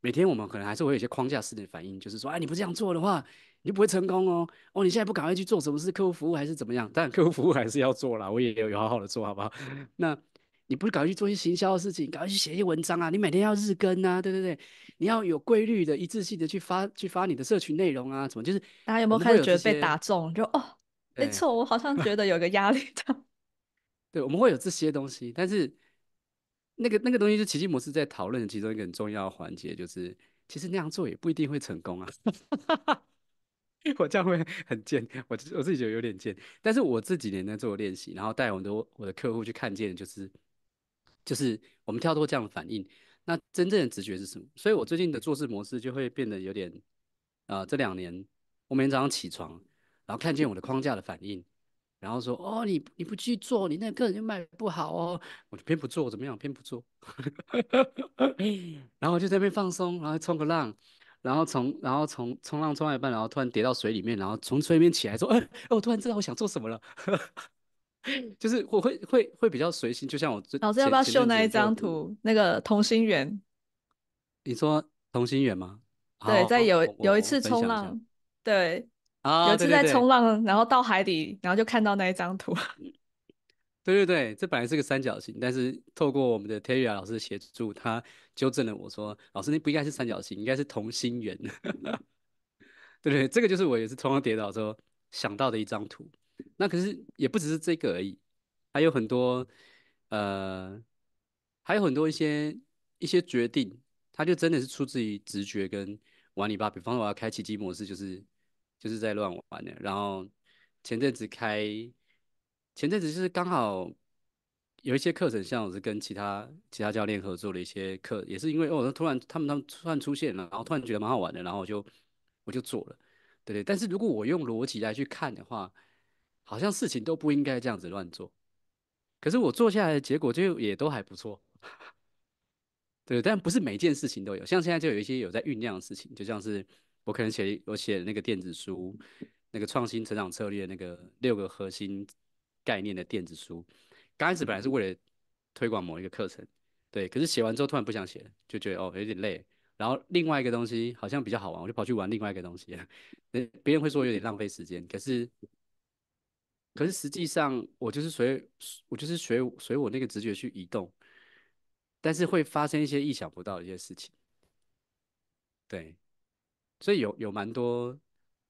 每天我们可能还是会有一些框架式的反应，就是说，哎，你不这样做的话，你就不会成功哦。哦，你现在不赶快去做，什么是客户服务还是怎么样？但客户服务还是要做啦，我也有好好的做好不好？<laughs> 那。你不是搞去做一些行销的事情，搞去写一些文章啊？你每天要日更啊，对对对，你要有规律的、一致性的去发、去发你的社群内容啊，什么？就是大家有没有开始觉得被打中？就哦，没错，我好像觉得有个压力的。<laughs> 对，我们会有这些东西，但是那个那个东西是奇迹模式在讨论其中一个很重要的环节，就是其实那样做也不一定会成功啊。<laughs> 我这样会很贱，我我自己觉得有点贱。但是我这几年在做练习，然后带很多我的客户去看见，就是。就是我们跳脱这样的反应，那真正的直觉是什么？所以我最近的做事模式就会变得有点，啊，这两年我每天早上起床，然后看见我的框架的反应，然后说，哦，你你不去做，你那个就卖不好哦，我就偏不做，怎么样，偏不做，<laughs> 然后我就在那边放松，然后冲个浪，然后从然后从冲浪冲一半，然后突然跌到水里面，然后从水里面起来说，哎我突然知道我想做什么了。<laughs> 就是我会会会比较随性，就像我老师要不要秀那一张图，那个同心圆。你说同心圆吗？对，在有有一次冲浪，对，有一次在冲浪，然后到海底，然后就看到那一张图。<laughs> 对对对，这本来是个三角形，但是透过我们的 t e r r y 老师协助，他纠正了我说，老师那不应该是三角形，应该是同心圆。<laughs> 对不对？这个就是我也是冲浪跌倒之后想到的一张图。那可是也不只是这个而已，还有很多，呃，还有很多一些一些决定，他就真的是出自于直觉跟玩泥巴。比方说，我要开奇迹模式，就是就是在乱玩的。然后前阵子开，前阵子就是刚好有一些课程，像我是跟其他其他教练合作的一些课，也是因为哦，突然他们他们突然出现了，然后突然觉得蛮好玩的，然后我就我就做了，对对。但是如果我用逻辑来去看的话，好像事情都不应该这样子乱做，可是我做下来的结果就也都还不错，对。但不是每件事情都有，像现在就有一些有在酝酿的事情，就像是我可能写我写那个电子书，那个创新成长策略那个六个核心概念的电子书，刚开始本来是为了推广某一个课程，对。可是写完之后突然不想写了，就觉得哦有点累。然后另外一个东西好像比较好玩，我就跑去玩另外一个东西，<laughs> 那别人会说有点浪费时间，可是。可是实际上，我就是随我就是随随我那个直觉去移动，但是会发生一些意想不到的一些事情。对，所以有有蛮多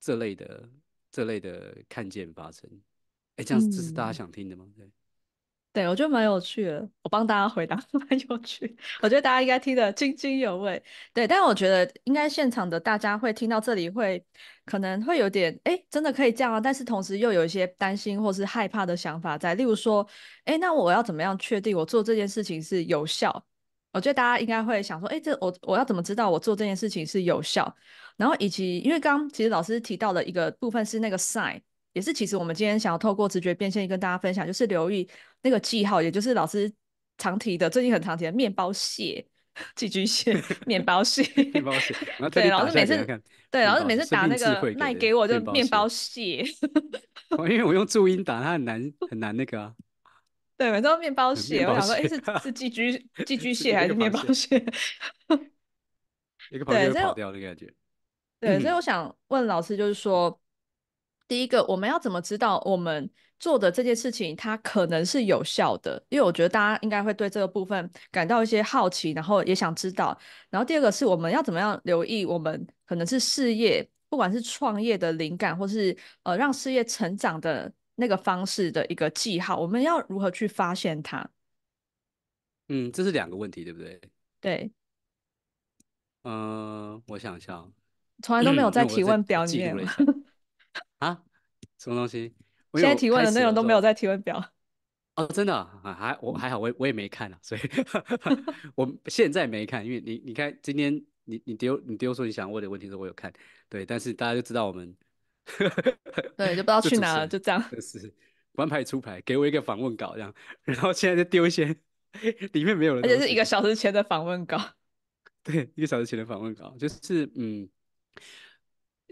这类的这类的看见发生。哎，这样这是大家想听的吗？对。对，我觉得蛮有趣的，我帮大家回答 <laughs> 蛮有趣，我觉得大家应该听得津津有味。对，但我觉得应该现场的大家会听到这里会可能会有点，哎，真的可以这样啊？但是同时又有一些担心或是害怕的想法在，例如说，哎，那我要怎么样确定我做这件事情是有效？我觉得大家应该会想说，哎，这我我要怎么知道我做这件事情是有效？然后以及因为刚刚其实老师提到的一个部分是那个 s i g n 也是，其实我们今天想要透过直觉变现跟大家分享，就是留意那个记号，也就是老师常提的，最近很常提的面包蟹、寄居蟹、<laughs> 面包蟹、<laughs> 面包蟹。对，老师每次对，老师每次打那个卖给我就面包蟹，<laughs> 因为我用注音打，它很难很难那个啊。对，反正面包蟹，我说哎是是寄居寄居蟹还是面包蟹？一个跑掉那个感觉。对，所以我想问老师，就是说。第一个，我们要怎么知道我们做的这件事情它可能是有效的？因为我觉得大家应该会对这个部分感到一些好奇，然后也想知道。然后第二个是我们要怎么样留意我们可能是事业，不管是创业的灵感，或是呃让事业成长的那个方式的一个记号，我们要如何去发现它？嗯，这是两个问题，对不对？对。嗯，我想一下。从来都没有在提问表里面。啊，什么东西？我现在提问的内容都没有在提问表 <laughs> 哦，真的，还我还好，我我也没看呢，所以我现在没看，因为你你看今天你你丢你丢说你想问的问题的时候，我有看，对，但是大家就知道我们，<laughs> 对，就不知道去哪，了，就这样，就是玩牌出牌，给我一个访问稿这样，然后现在就丢一些里面没有人，而且是一个小时前的访问稿，<laughs> 对，一个小时前的访问稿，就是嗯。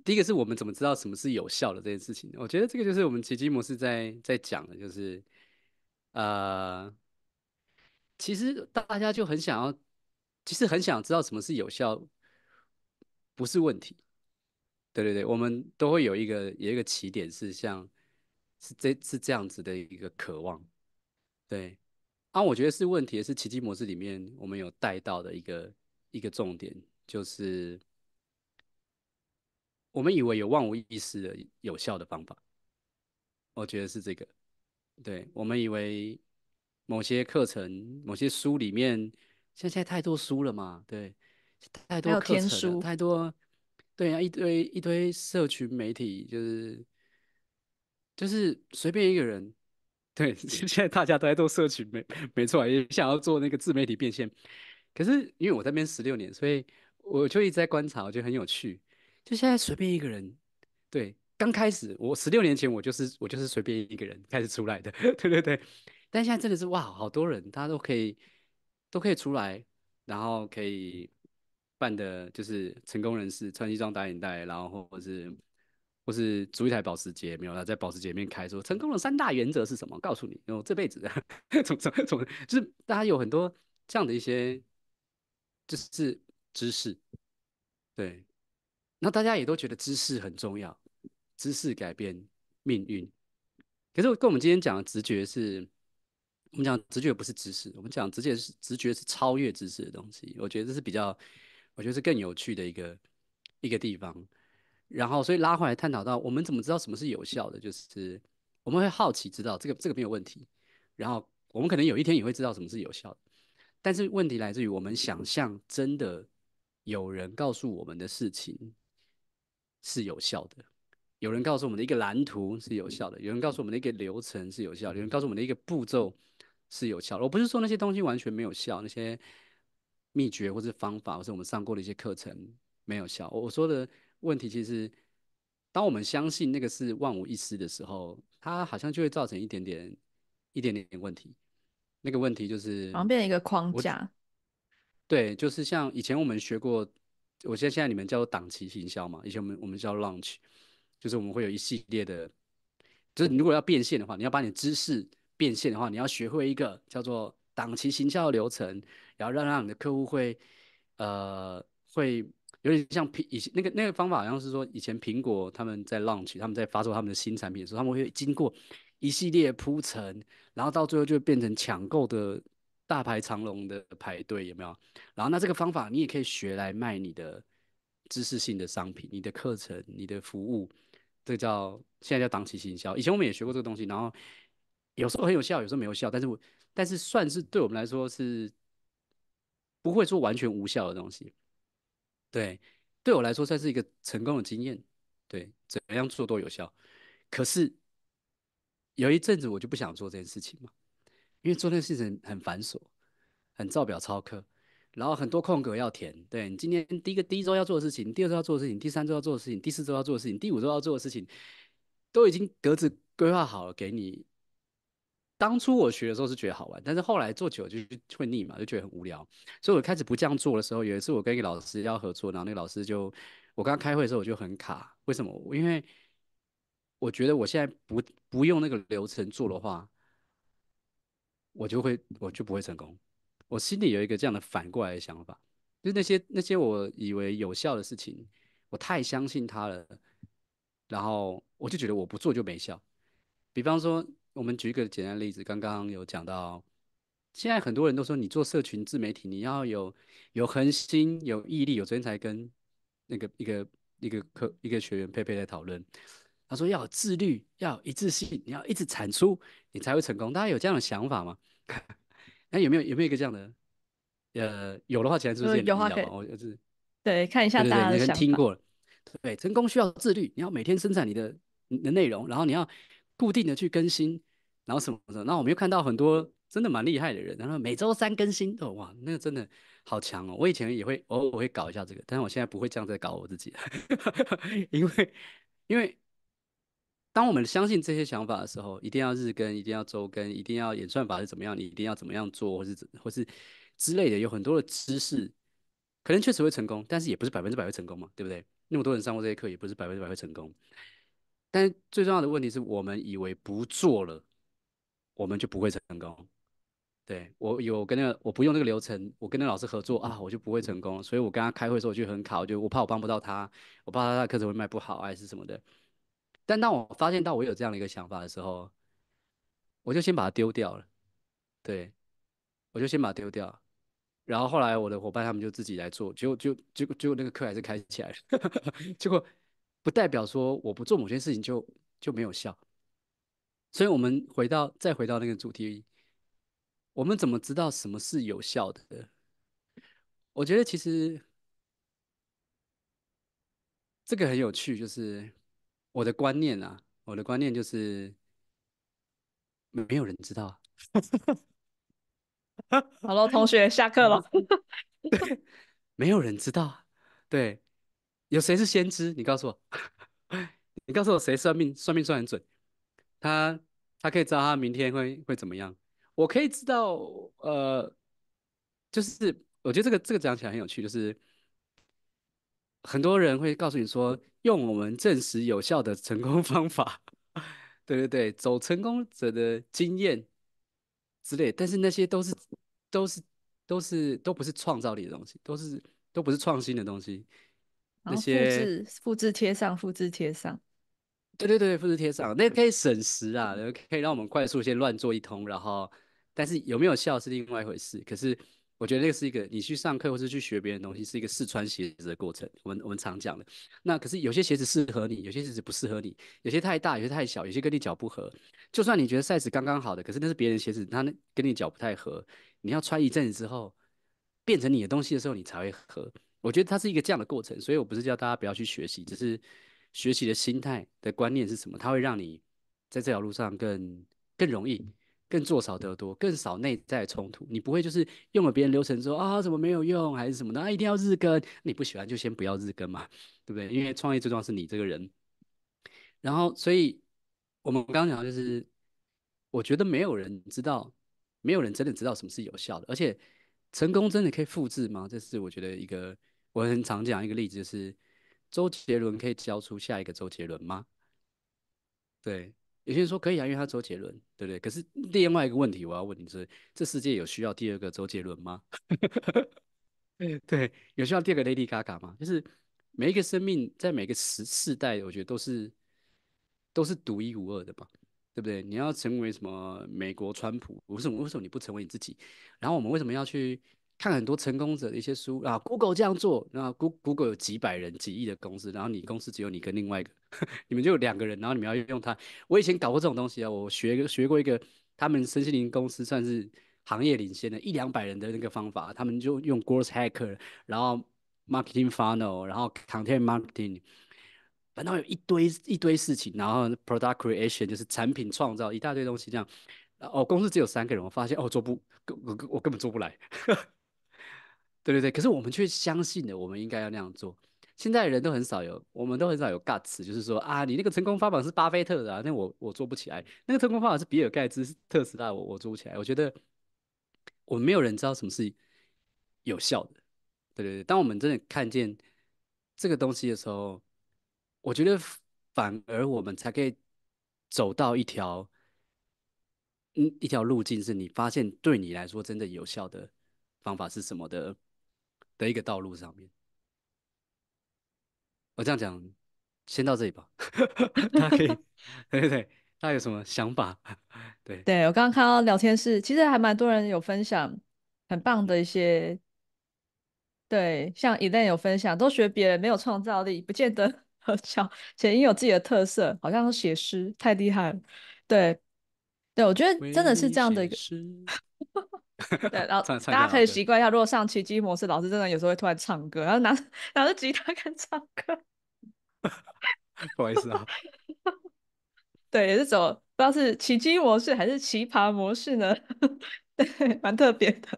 第一个是我们怎么知道什么是有效的这件事情？我觉得这个就是我们奇迹模式在在讲的，就是呃，其实大家就很想要，其实很想知道什么是有效，不是问题。对对对，我们都会有一个有一个起点，是像是这是这样子的一个渴望。对，啊，我觉得是问题，是奇迹模式里面我们有带到的一个一个重点，就是。我们以为有万无一失的有效的方法，我觉得是这个。对我们以为某些课程、某些书里面，像现在太多书了嘛，对，太多课程，太多。对呀，一堆一堆社群媒体，就是就是随便一个人。对，<laughs> 现在大家都在做社群媒，没错，也想要做那个自媒体变现。可是因为我那边十六年，所以我就一直在观察，我觉得很有趣。就现在随便一个人，对，刚开始我十六年前我就是我就是随便一个人开始出来的，<laughs> 对对对。但现在真的是哇，好多人，大家都可以都可以出来，然后可以办的就是成功人士，穿西装打领带，然后或者是或是租一台保时捷，没有了，在保时捷面开说成功的三大原则是什么？告诉你，我这辈子从从从就是大家有很多这样的一些就是知识，对。那大家也都觉得知识很重要，知识改变命运。可是跟我们今天讲的直觉是，我们讲直觉不是知识，我们讲直觉是直觉是超越知识的东西。我觉得这是比较，我觉得是更有趣的一个一个地方。然后，所以拉回来探讨到，我们怎么知道什么是有效的？就是我们会好奇知道这个这个没有问题。然后，我们可能有一天也会知道什么是有效的。但是问题来自于我们想象真的有人告诉我们的事情。是有效的，有人告诉我们的一个蓝图是有效的，有人告诉我们的一个流程是有效，有人告诉我们的一个步骤是有效。的。我不是说那些东西完全没有效，那些秘诀或是方法或是我们上过的一些课程没有效。我说的问题，其实当我们相信那个是万无一失的时候，它好像就会造成一点点、一点点问题。那个问题就是旁边一个框架。对，就是像以前我们学过。我现在现在你们叫做档期行销嘛？以前我们我们叫 lunch，就是我们会有一系列的，就是你如果要变现的话，你要把你的知识变现的话，你要学会一个叫做档期行销的流程，然后让让你的客户会，呃，会有点像苹以前那个那个方法，好像是说以前苹果他们在 lunch a 他们在发售他们的新产品的时候，他们会经过一系列铺陈，然后到最后就变成抢购的。大排长龙的排队有没有？然后那这个方法你也可以学来卖你的知识性的商品、你的课程、你的服务，这个叫现在叫党旗行销。以前我们也学过这个东西，然后有时候很有效，有时候没有效。但是我但是算是对我们来说是不会说完全无效的东西。对，对我来说算是一个成功的经验。对，怎么样做都有效。可是有一阵子我就不想做这件事情嘛。因为做那事情很繁琐，很照表抄课，然后很多空格要填。对你今天第一个第一周要做的事情，第二周要做的事情，第三周要做的事情，第四周要做的事情，第五周要做的事情，都已经格子规划好了给你。当初我学的时候是觉得好玩，但是后来做久就会腻嘛，就觉得很无聊。所以我开始不这样做的时候，有一次我跟一个老师要合作，然后那个老师就我刚开会的时候我就很卡，为什么？因为我觉得我现在不不用那个流程做的话。我就会，我就不会成功。我心里有一个这样的反过来的想法，就是那些那些我以为有效的事情，我太相信他了，然后我就觉得我不做就没效。比方说，我们举一个简单的例子，刚刚有讲到，现在很多人都说你做社群自媒体，你要有有恒心、有毅力。有昨天才跟那个一个一个课一个学员佩佩在讨论。他说：“要自律，要一致性，你要一直产出，你才会成功。”大家有这样的想法吗？<laughs> 那有没有有没有一个这样的？呃，有的话，起来有话聊我就是对，看一下大家的。听过了，对，成功需要自律，你要每天生产你的的内容，然后你要固定的去更新，然后什么什么。然我们又看到很多真的蛮厉害的人，然后每周三更新哦哇，那个真的好强哦！我以前也会偶尔会搞一下这个，但是我现在不会这样在搞我自己，<laughs> 因为因为。当我们相信这些想法的时候，一定要日更，一定要周更，一定要演算法是怎么样，你一定要怎么样做，或是或是之类的，有很多的知识，可能确实会成功，但是也不是百分之百会成功嘛，对不对？那么多人上过这些课，也不是百分之百会成功。但最重要的问题是我们以为不做了，我们就不会成功。对我有跟那个我不用那个流程，我跟那个老师合作啊，我就不会成功。所以我跟他开会的时候，我就很卡，我就我怕我帮不到他，我怕他的课程会卖不好，还是什么的。但当我发现到我有这样的一个想法的时候，我就先把它丢掉了。对，我就先把它丢掉。然后后来我的伙伴他们就自己来做，结果就结果结果那个课还是开起来了。<laughs> 结果不代表说我不做某些事情就就没有效。所以，我们回到再回到那个主题，我们怎么知道什么是有效的？我觉得其实这个很有趣，就是。我的观念啊，我的观念就是没有人知道。好了，同学，下课了。<laughs> 没有人知道，对，有谁是先知？你告诉我，<laughs> 你告诉我谁算命，算命算很准，他他可以知道他明天会会怎么样？我可以知道，呃，就是我觉得这个这个讲起来很有趣，就是很多人会告诉你说。用我们证实有效的成功方法，<laughs> 对对对，走成功者的经验之类，但是那些都是都是都是都不是创造力的东西，都是都不是创新的东西。那些复制、复制、贴上、复制、贴上。对对对，复制贴上那可以省时啊，可以让我们快速先乱做一通，然后，但是有没有效是另外一回事。可是。我觉得那是一个，你去上课或是去学别人东西，是一个试穿鞋子的过程。我们我们常讲的，那可是有些鞋子适合你，有些鞋子不适合你，有些太大，有些太小，有些跟你脚不合。就算你觉得 size 刚刚好的，可是那是别人鞋子，它那跟你脚不太合。你要穿一阵子之后，变成你的东西的时候，你才会合。我觉得它是一个这样的过程。所以，我不是叫大家不要去学习，只是学习的心态的观念是什么，它会让你在这条路上更更容易。更做少得多，更少内在冲突。你不会就是用了别人流程之后啊，怎么没有用还是什么的啊？一定要日更，你不喜欢就先不要日更嘛，对不对？因为创业最重要是你这个人。然后，所以我们刚刚讲就是我觉得没有人知道，没有人真的知道什么是有效的。而且，成功真的可以复制吗？这是我觉得一个我很常讲一个例子，就是周杰伦可以教出下一个周杰伦吗？对。有些人说可以啊，因为他周杰伦，对不对？可是另外一个问题，我要问你，是这世界有需要第二个周杰伦吗？嗯，<laughs> 对，有需要第二个 Lady Gaga 吗？就是每一个生命在每个时世代，我觉得都是都是独一无二的吧，对不对？你要成为什么美国川普，为什么？为什么你不成为你自己？然后我们为什么要去？看很多成功者的一些书啊，Google 这样做，那 Go Google 有几百人、几亿的公司，然后你公司只有你跟另外一个，<laughs> 你们就有两个人，然后你们要用它。我以前搞过这种东西啊，我学学过一个他们身心灵公司算是行业领先的，一两百人的那个方法，他们就用 g o o s l e Hacker，然后 Marketing Funnel，然后 Content Marketing，反正有一堆一堆事情，然后 Product Creation 就是产品创造一大堆东西这样。哦，公司只有三个人，我发现哦做不，我我根本做不来。对对对，可是我们却相信了，我们应该要那样做。现在的人都很少有，我们都很少有 guts，就是说啊，你那个成功方法是巴菲特的，那我我做不起来；那个成功方法是比尔盖茨、特斯拉，我我做不起来。我觉得我们没有人知道什么是有效的。对对对，当我们真的看见这个东西的时候，我觉得反而我们才可以走到一条嗯一条路径，是你发现对你来说真的有效的方法是什么的。的一个道路上面，我这样讲，先到这里吧。大 <laughs> 家可以，<laughs> 对对对，大家有什么想法？<laughs> 对，对我刚刚看到聊天室，其实还蛮多人有分享，很棒的一些。对，像 e t n 有分享，都学别人没有创造力，不见得很巧，且因有自己的特色。好像写诗太厉害了，对，对我觉得真的是这样的一个。<laughs> 对，然后大家可以习惯一下。如果上奇迹模式，老师真的有时候会突然唱歌，然后拿拿着吉他跟唱歌。<laughs> 不好意思啊。<laughs> 对，也是走不知道是奇迹模式还是奇葩模式呢？对，蛮特别的。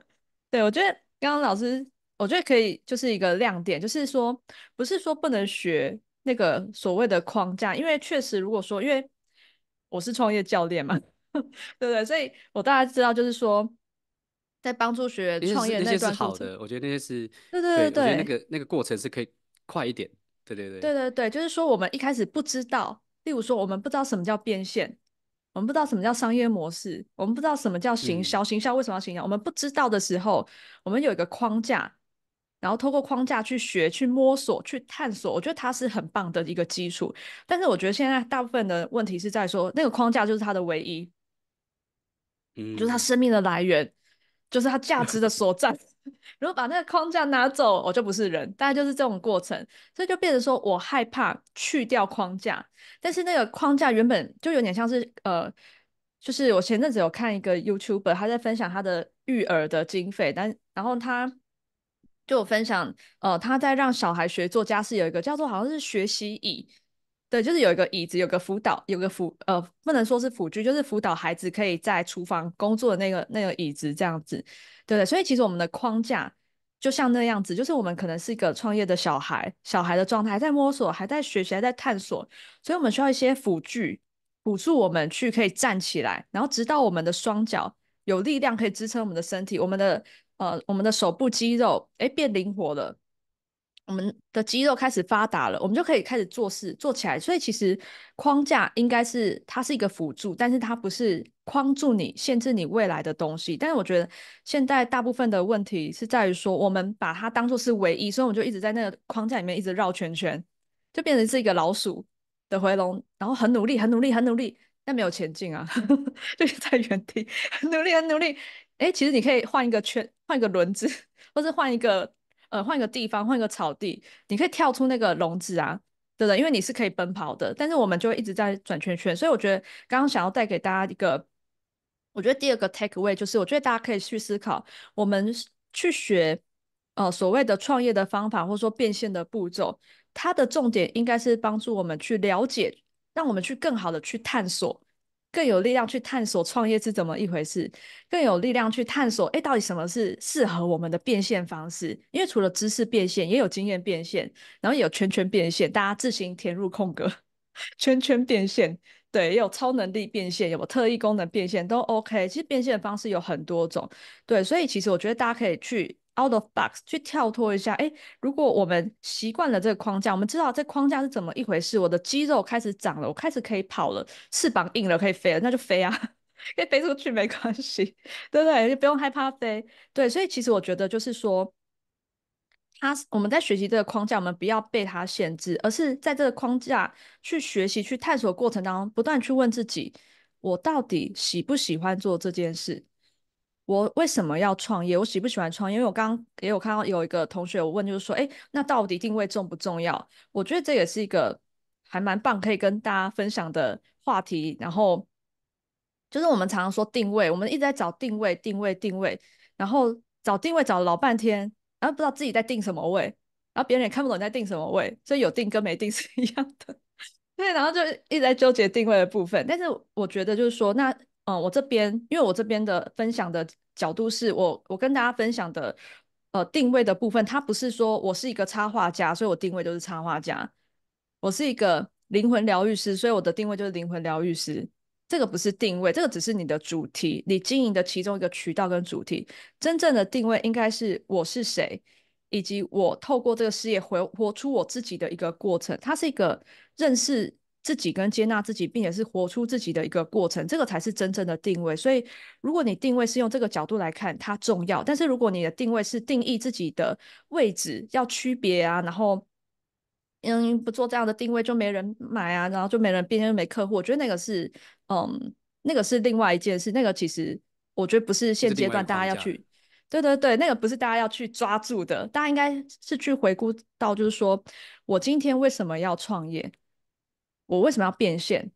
对，我觉得刚刚老师，我觉得可以就是一个亮点，就是说不是说不能学那个所谓的框架，因为确实如果说，因为我是创业教练嘛。<laughs> 对不对？所以我大家知道，就是说，在帮助学员创业那段，我觉得那些是，对对对对，那个那个过程是可以快一点，对对对，对对对，就是说我们一开始不知道，例如说我们不知道什么叫变现，我们不知道什么叫商业模式，我们不知道什么叫行销，行销为什么要行销？我们不知道的时候，我们有一个框架，然后透过框架去学、去摸索、去探索，我觉得它是很棒的一个基础。但是我觉得现在大部分的问题是在说，那个框架就是它的唯一。就是他生命的来源，就是他价值的所在。<laughs> 如果把那个框架拿走，我就不是人。大概就是这种过程，所以就变成说我害怕去掉框架。但是那个框架原本就有点像是呃，就是我前阵子有看一个 YouTuber，他在分享他的育儿的经费，但然后他就分享呃，他在让小孩学做家事，有一个叫做好像是学习椅。对，就是有一个椅子，有个辅导，有个辅呃，不能说是辅具，就是辅导孩子可以在厨房工作的那个那个椅子这样子，对对。所以其实我们的框架就像那样子，就是我们可能是一个创业的小孩，小孩的状态还在摸索，还在学习，还在探索，所以我们需要一些辅具辅助我们去可以站起来，然后直到我们的双脚有力量可以支撑我们的身体，我们的呃我们的手部肌肉哎变灵活了。我们的肌肉开始发达了，我们就可以开始做事，做起来。所以其实框架应该是它是一个辅助，但是它不是框住你、限制你未来的东西。但是我觉得现在大部分的问题是在于说，我们把它当做是唯一，所以我们就一直在那个框架里面一直绕圈圈，就变成是一个老鼠的回笼，然后很努力、很努力、很努力，但没有前进啊，<laughs> 就是在原地很努力、很努力。哎，其实你可以换一个圈，换一个轮子，或是换一个。呃，换一个地方，换一个草地，你可以跳出那个笼子啊，对不对？因为你是可以奔跑的，但是我们就一直在转圈圈。所以我觉得刚刚想要带给大家一个，我觉得第二个 take away 就是，我觉得大家可以去思考，我们去学，呃，所谓的创业的方法，或者说变现的步骤，它的重点应该是帮助我们去了解，让我们去更好的去探索。更有力量去探索创业是怎么一回事，更有力量去探索，哎，到底什么是适合我们的变现方式？因为除了知识变现，也有经验变现，然后也有圈圈变现，大家自行填入空格。<laughs> 圈圈变现，对，也有超能力变现，有特异功能变现都 OK。其实变现的方式有很多种，对，所以其实我觉得大家可以去。out of box 去跳脱一下，哎，如果我们习惯了这个框架，我们知道这框架是怎么一回事，我的肌肉开始长了，我开始可以跑了，翅膀硬了可以飞了，那就飞啊，<laughs> 可以飞出去没关系，对不对？就不用害怕飞。对，所以其实我觉得就是说，他我们在学习这个框架，我们不要被它限制，而是在这个框架去学习、去探索过程当中，不断去问自己，我到底喜不喜欢做这件事？我为什么要创业？我喜不喜欢创业？因为我刚刚也有看到有一个同学有问，就是说，哎，那到底定位重不重要？我觉得这也是一个还蛮棒可以跟大家分享的话题。然后就是我们常常说定位，我们一直在找定位，定位，定位，然后找定位找了老半天，然后不知道自己在定什么位，然后别人也看不懂你在定什么位，所以有定跟没定 <laughs> 是一样的。<laughs> 对，然后就一直在纠结定位的部分。但是我觉得就是说那。嗯，我这边因为我这边的分享的角度是我我跟大家分享的呃定位的部分，它不是说我是一个插画家，所以我定位就是插画家；我是一个灵魂疗愈师，所以我的定位就是灵魂疗愈师。这个不是定位，这个只是你的主题，你经营的其中一个渠道跟主题。真正的定位应该是我是谁，以及我透过这个事业活活出我自己的一个过程。它是一个认识。自己跟接纳自己，并且是活出自己的一个过程，这个才是真正的定位。所以，如果你定位是用这个角度来看，它重要；但是，如果你的定位是定义自己的位置，要区别啊，然后嗯，不做这样的定位就没人买啊，然后就没人，变现，没客户。我觉得那个是，嗯，那个是另外一件事。那个其实我觉得不是现阶段大家要去，对对对，那个不是大家要去抓住的，大家应该是去回顾到，就是说我今天为什么要创业。我为什么要变现？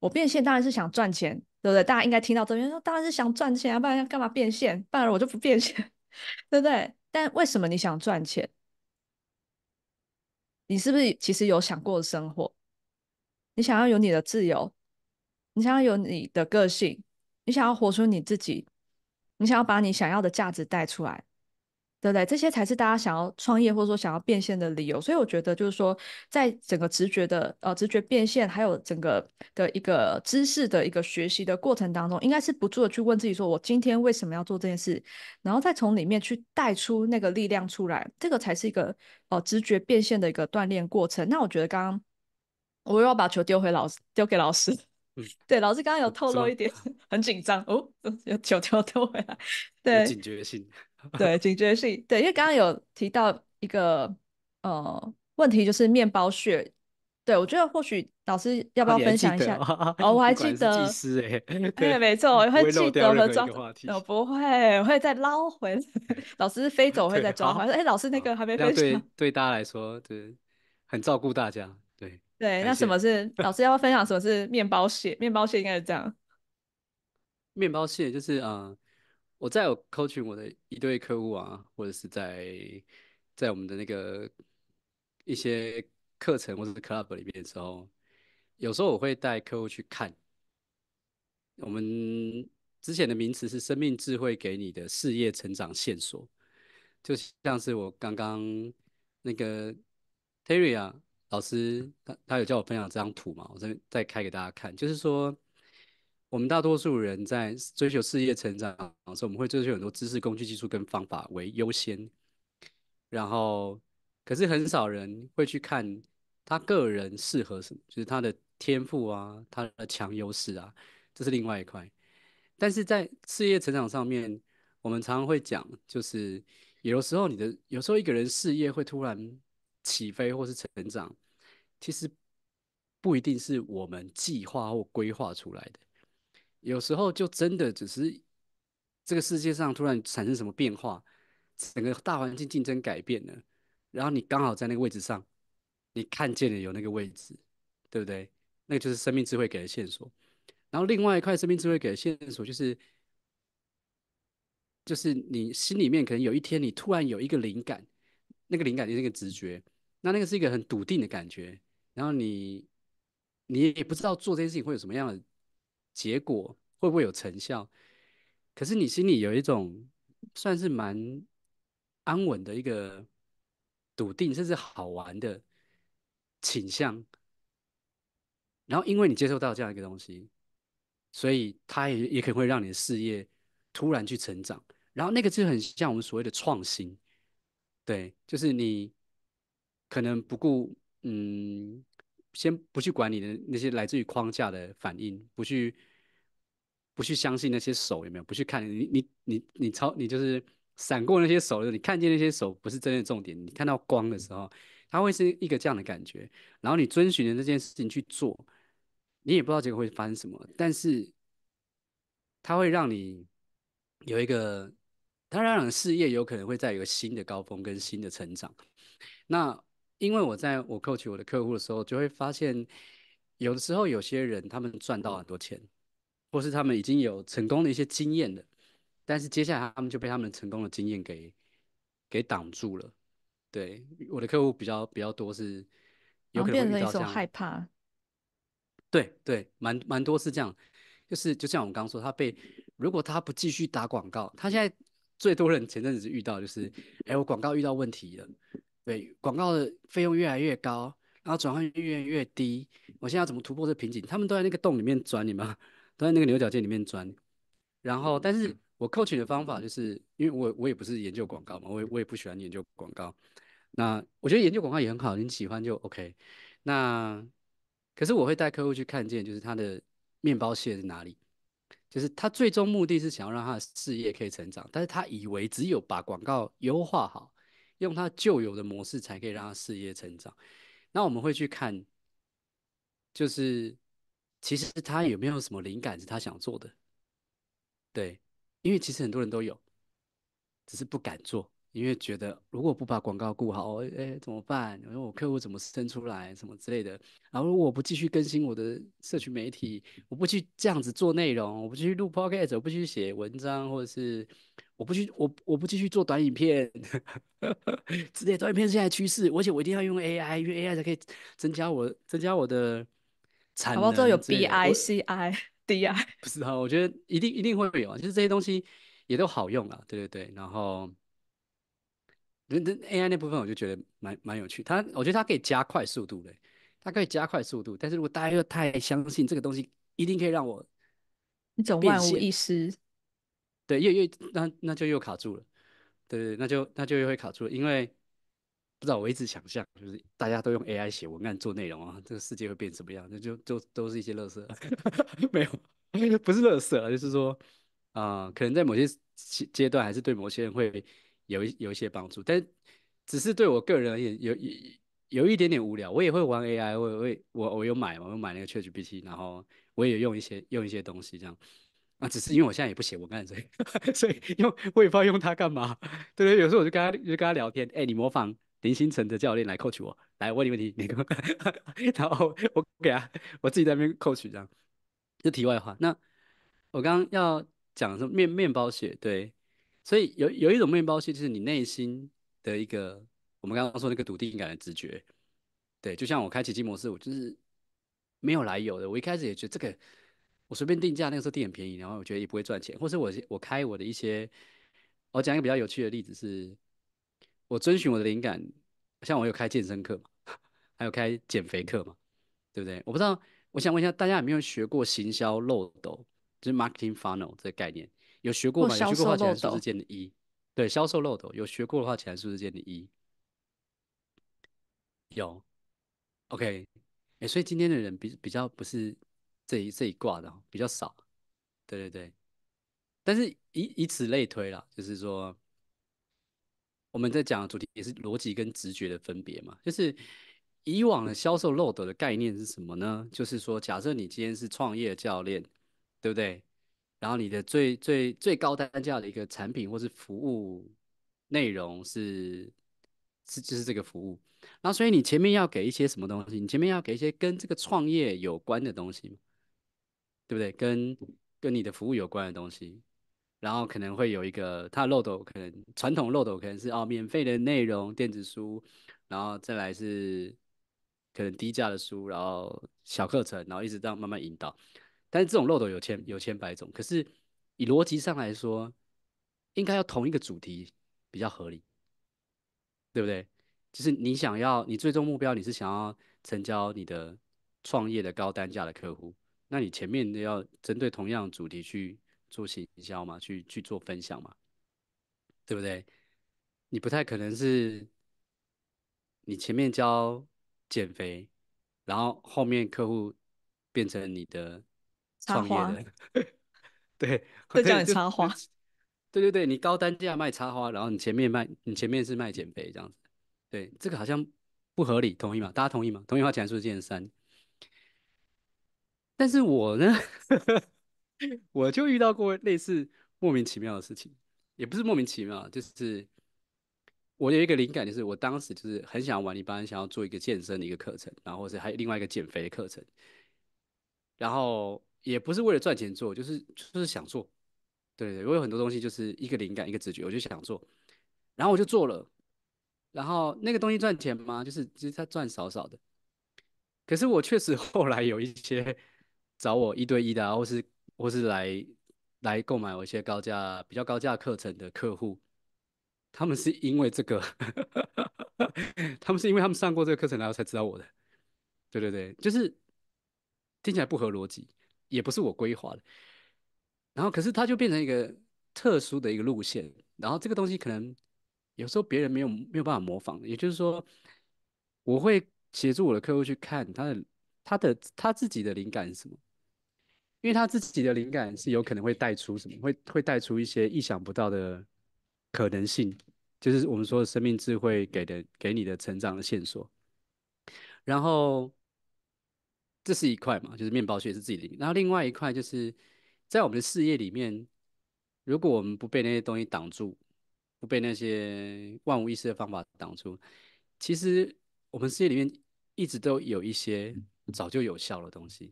我变现当然是想赚钱，对不对？大家应该听到这边说，当然是想赚钱啊，不然要干嘛变现？不然我就不变现，<laughs> 对不对？但为什么你想赚钱？你是不是其实有想过生活？你想要有你的自由，你想要有你的个性，你想要活出你自己，你想要把你想要的价值带出来。对不对？这些才是大家想要创业或者说想要变现的理由。所以我觉得，就是说，在整个直觉的呃直觉变现，还有整个的一个知识的一个学习的过程当中，应该是不住的去问自己：说我今天为什么要做这件事？然后再从里面去带出那个力量出来，这个才是一个哦直觉变现的一个锻炼过程。那我觉得刚刚我又要把球丢回老师，丢给老师。嗯，对，老师刚刚有透露一点，<laughs> 很紧张哦，有球丢丢回来，对，警觉性。<laughs> 对警觉性，对，因为刚刚有提到一个呃问题，就是面包屑。对我觉得或许老师要不要分享一下？哦，我 <laughs> 还记得祭师对，<laughs> 没错，我会记得和抓，我不会，我会再捞回来。老师飞走，我会再抓回来。哎，老师那个还没飞走。对大家来说，对，很照顾大家。对对，那什么是老师要分享？什么是面包屑？面包屑应该是这样。面包屑就是嗯。我在有 coaching 我的一对客户啊，或者是在在我们的那个一些课程或者 club 里面的时候，有时候我会带客户去看我们之前的名词是“生命智慧给你的事业成长线索”，就像是我刚刚那个 Terry 啊老师，他他有叫我分享这张图嘛，我再再开给大家看，就是说。我们大多数人在追求事业成长时，我们会追求很多知识、工具、技术跟方法为优先。然后，可是很少人会去看他个人适合什么，就是他的天赋啊，他的强优势啊，这是另外一块。但是在事业成长上面，我们常常会讲，就是有时候你的有时候一个人事业会突然起飞或是成长，其实不一定是我们计划或规划出来的。有时候就真的只是这个世界上突然产生什么变化，整个大环境竞争改变了，然后你刚好在那个位置上，你看见了有那个位置，对不对？那个就是生命智慧给的线索。然后另外一块生命智慧给的线索就是，就是你心里面可能有一天你突然有一个灵感，那个灵感就是那个直觉，那那个是一个很笃定的感觉。然后你你也不知道做这件事情会有什么样的。结果会不会有成效？可是你心里有一种算是蛮安稳的一个笃定，甚至好玩的倾向。然后因为你接受到这样一个东西，所以它也也可能会让你的事业突然去成长。然后那个就很像我们所谓的创新，对，就是你可能不顾嗯。先不去管你的那些来自于框架的反应，不去不去相信那些手有没有，不去看你你你你超你就是闪过那些手你看见那些手不是真的重点，你看到光的时候，它会是一个这样的感觉。然后你遵循的那件事情去做，你也不知道结果会发生什么，但是它会让你有一个，它让你事业有可能会在一个新的高峰跟新的成长。那。因为我在我 coach 我的客户的时候，就会发现，有的时候有些人他们赚到很多钱，或是他们已经有成功的一些经验的，但是接下来他们就被他们成功的经验给给挡住了。对，我的客户比较比较多是，有后变成一种害怕。对对，蛮蛮多是这样，就是就像我们刚刚说，他被如果他不继续打广告，他现在最多人前阵子遇到就是，哎，我广告遇到问题了。对广告的费用越来越高，然后转换率越来越低。我现在要怎么突破这瓶颈？他们都在那个洞里面钻，你们都在那个牛角尖里面钻。然后，但是我 coach 的方法就是，因为我我也不是研究广告嘛，我也我也不喜欢研究广告。那我觉得研究广告也很好，你喜欢就 OK。那可是我会带客户去看见，就是他的面包屑在哪里，就是他最终目的是想要让他的事业可以成长，但是他以为只有把广告优化好。用他旧有的模式才可以让他事业成长。那我们会去看，就是其实他有没有什么灵感是他想做的？对，因为其实很多人都有，只是不敢做，因为觉得如果不把广告顾好，哎，怎么办？因为我客户怎么生出来什么之类的？然后如果我不继续更新我的社群媒体，我不去这样子做内容，我不去录 p o c k e t 我不去写文章或者是。我不去，我我不继续做短影片，直 <laughs> 接短影片是现在趋势。而且我一定要用 AI，因为 AI 才可以增加我增加我的产能。宝宝之后有 BICIDI？<laughs> <laughs> 不知道，我觉得一定一定会有啊。是实这些东西也都好用啊，对对对。然后，那那 AI 那部分，我就觉得蛮蛮有趣。它我觉得它可以加快速度的，它可以加快速度。但是如果大家又太相信这个东西，一定可以让我一种万无一失。对，又又那那就又卡住了，对对，那就那就又会卡住，因为不知道我一直想象，就是大家都用 AI 写文案做内容啊，这个世界会变怎么样？那就都都是一些垃圾，<laughs> 没有，<laughs> 不是垃圾啊，就是说啊，可能在某些阶段还是对某些人会有一有一些帮助，但只是对我个人而言有有一点点无聊。我也会玩 AI，我我我我有买我有买那个 ChatGPT，然后我也用一些用一些东西这样。啊，只是因为我现在也不写文案，所以 <laughs> 所以因为我也不知道用它干嘛，对不对？有时候我就跟他就跟他聊天，哎，你模仿林星辰的教练来 coach 我，来问你问题，<laughs> 然后我给啊，我自己在那边 coach 这样。就题外话，那我刚刚要讲什么面面包屑，对，所以有有一种面包屑就是你内心的一个，我们刚刚说那个笃定感的直觉，对，就像我开奇迹模式，我就是没有来由的，我一开始也觉得这个。我随便定价，那个时候定很便宜，然后我觉得也不会赚钱。或是我我开我的一些，我讲一个比较有趣的例子是，我遵循我的灵感，像我有开健身课嘛，<laughs> 还有开减肥课嘛，对不对？我不知道，我想问一下大家有没有学过行销漏斗，就是 marketing funnel 这个概念，有学过吗？有学过的话，起来数字键的一。对，销售漏斗有学过的话，起来数字键的一。有。OK，哎，所以今天的人比比较不是。这一这一卦的比较少，对对对，但是以以此类推了，就是说我们在讲的主题也是逻辑跟直觉的分别嘛。就是以往的销售漏斗的概念是什么呢？就是说，假设你今天是创业教练，对不对？然后你的最最最高单价的一个产品或是服务内容是是就是这个服务，那所以你前面要给一些什么东西？你前面要给一些跟这个创业有关的东西嘛。对不对？跟跟你的服务有关的东西，然后可能会有一个它的漏斗，可能传统漏斗可能是哦，免费的内容、电子书，然后再来是可能低价的书，然后小课程，然后一直到慢慢引导。但是这种漏斗有千有千百种，可是以逻辑上来说，应该要同一个主题比较合理，对不对？就是你想要你最终目标，你是想要成交你的创业的高单价的客户。那你前面都要针对同样主题去做行销嘛，去去做分享嘛，对不对？你不太可能是你前面教减肥，然后后面客户变成你的创业的，<laughs> <laughs> 对，会教你插花，对对对，你高单价卖插花，然后你前面卖，你前面是卖减肥这样子，对，这个好像不合理，同意吗？大家同意吗？同意的话请按数字键三。但是我呢，<laughs> 我就遇到过类似莫名其妙的事情，也不是莫名其妙，就是我有一个灵感，就是我当时就是很想玩一巴，想要做一个健身的一个课程，然后是还有另外一个减肥的课程，然后也不是为了赚钱做，就是就是想做，对对，我有很多东西就是一个灵感一个直觉，我就想做，然后我就做了，然后那个东西赚钱吗？就是其实它赚少少的，可是我确实后来有一些。找我一对一的，然后是或是来来购买我一些高价、比较高价课程的客户，他们是因为这个，<laughs> 他们是因为他们上过这个课程然后才知道我的，对对对，就是听起来不合逻辑，也不是我规划的，然后可是它就变成一个特殊的一个路线，然后这个东西可能有时候别人没有没有办法模仿，也就是说，我会协助我的客户去看他的他的他自己的灵感是什么。因为他自己的灵感是有可能会带出什么，会会带出一些意想不到的可能性，就是我们说的生命智慧给的给你的成长的线索。然后，这是一块嘛，就是面包屑是自己灵。然后另外一块就是，在我们的事业里面，如果我们不被那些东西挡住，不被那些万无一失的方法挡住，其实我们事业里面一直都有一些早就有效的东西。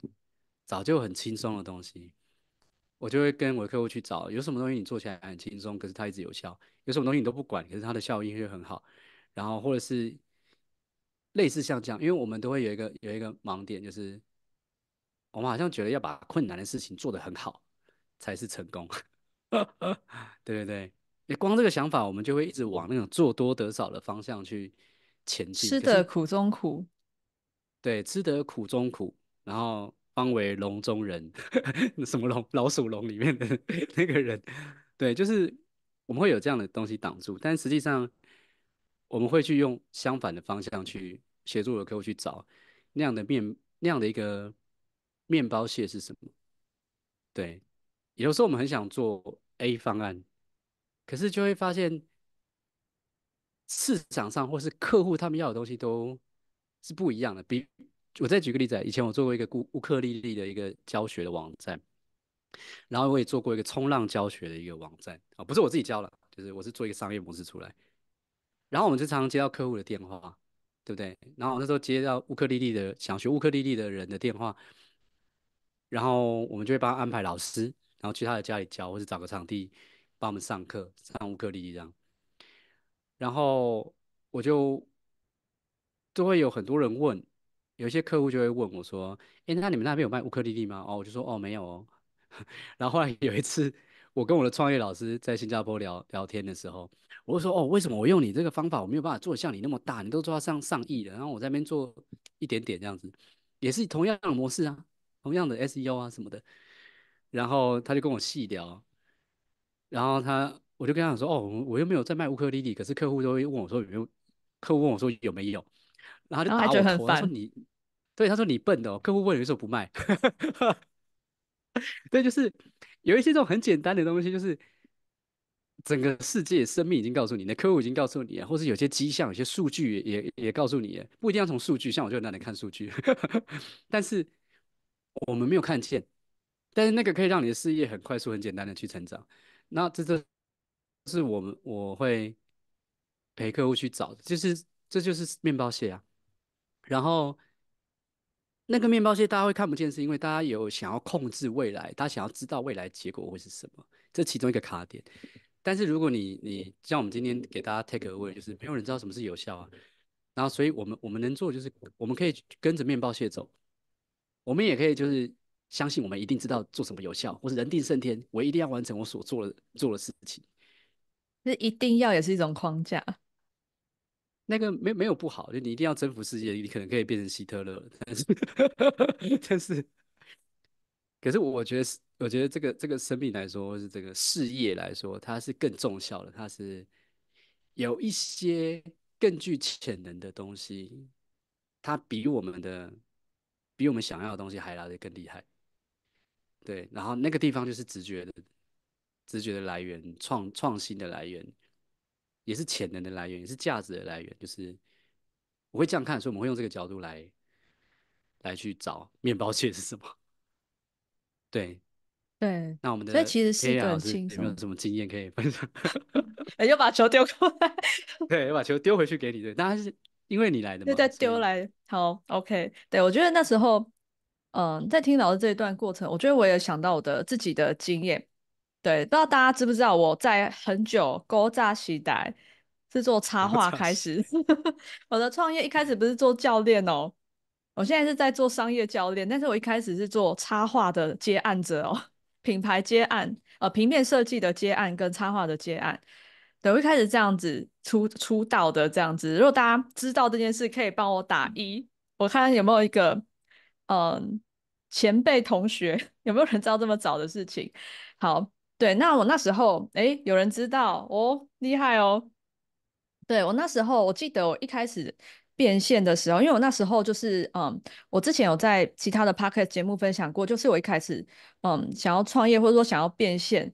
早就很轻松的东西，我就会跟我的客户去找有什么东西你做起来很轻松，可是它一直有效；有什么东西你都不管，可是它的效应会很好。然后或者是类似像这样，因为我们都会有一个有一个盲点，就是我们好像觉得要把困难的事情做得很好才是成功，<laughs> 对不对？你光这个想法，我们就会一直往那种做多得少的方向去前进。吃得苦中苦，对，吃得苦中苦，然后。方为笼中人，<laughs> 什么笼？老鼠笼里面的那个人。对，就是我们会有这样的东西挡住，但实际上我们会去用相反的方向去协助我的客户去找那样的面那样的一个面包屑是什么？对，有时候我们很想做 A 方案，可是就会发现市场上或是客户他们要的东西都是不一样的，比。我再举个例子，以前我做过一个乌克丽丽的一个教学的网站，然后我也做过一个冲浪教学的一个网站啊，不是我自己教了，就是我是做一个商业模式出来。然后我们就常常接到客户的电话，对不对？然后那时候接到乌克丽丽的想学乌克丽丽的人的电话，然后我们就会帮他安排老师，然后去他的家里教，或者找个场地帮我们上课上乌克丽丽这样。然后我就就会有很多人问。有一些客户就会问我说：“哎，那你们那边有卖乌克丽丽吗？”哦，我就说：“哦，没有。”哦。”然后后来有一次，我跟我的创业老师在新加坡聊聊天的时候，我就说：“哦，为什么我用你这个方法，我没有办法做像你那么大？你都做到上上亿了，然后我在那边做一点点这样子，也是同样的模式啊，同样的 SEO 啊什么的。”然后他就跟我细聊，然后他我就跟他讲说：“哦，我又没有在卖乌克丽丽，可是客户都会问我说有没有，客户问我说有没有。”然后就打我头，他说你，对他说你笨的。客户问你时候不卖，<laughs> 对，就是有一些这种很简单的东西，就是整个世界生命已经告诉你，那客户已经告诉你，或是有些迹象、有些数据也也也告诉你，不一定要从数据，像我就懒得看数据，<laughs> 但是我们没有看见，但是那个可以让你的事业很快速、很简单的去成长。那这这是我们我会陪客户去找，就是这就是面包蟹啊。然后，那个面包屑大家会看不见，是因为大家有想要控制未来，他想要知道未来结果会是什么，这其中一个卡点。但是如果你你像我们今天给大家 take away，就是没有人知道什么是有效啊。然后，所以我们我们能做就是我们可以跟着面包屑走，我们也可以就是相信我们一定知道做什么有效，或是人定胜天，我一定要完成我所做的做的事情。是一定要也是一种框架。那个没没有不好，就你一定要征服世界，你可能可以变成希特勒，但是，<laughs> 但是，可是我觉得是，我觉得这个这个生命来说，或是这个事业来说，它是更重效的，它是有一些更具潜能的东西，它比我们的比我们想要的东西还来的更厉害。对，然后那个地方就是直觉的，直觉的来源，创创新的来源。也是潜能的来源，也是价值的来源。就是我会这样看，所以我们会用这个角度来来去找面包屑是什么。对对，那我们的所以其实是一个有没有什么经验可以分享？又把球丢过来，对，又把球丢回去给你。对，那是因为你来的嘛？又再丢来，好，OK。对我觉得那时候，嗯，在听老师这一段过程，我觉得我也想到我的自己的经验。对，不知道大家知不知道，我在很久勾扎起代是做插画开始，<laughs> 我的创业一开始不是做教练哦，我现在是在做商业教练，但是我一开始是做插画的接案者哦，<laughs> 品牌接案，呃，平面设计的接案跟插画的接案，等我一开始这样子出出道的这样子，如果大家知道这件事，可以帮我打一，我看有没有一个嗯前辈同学 <laughs> 有没有人知道这么早的事情，好。对，那我那时候，哎，有人知道哦，厉害哦。对我那时候，我记得我一开始变现的时候，因为我那时候就是，嗯，我之前有在其他的 p o c k e t 节目分享过，就是我一开始，嗯，想要创业或者说想要变现，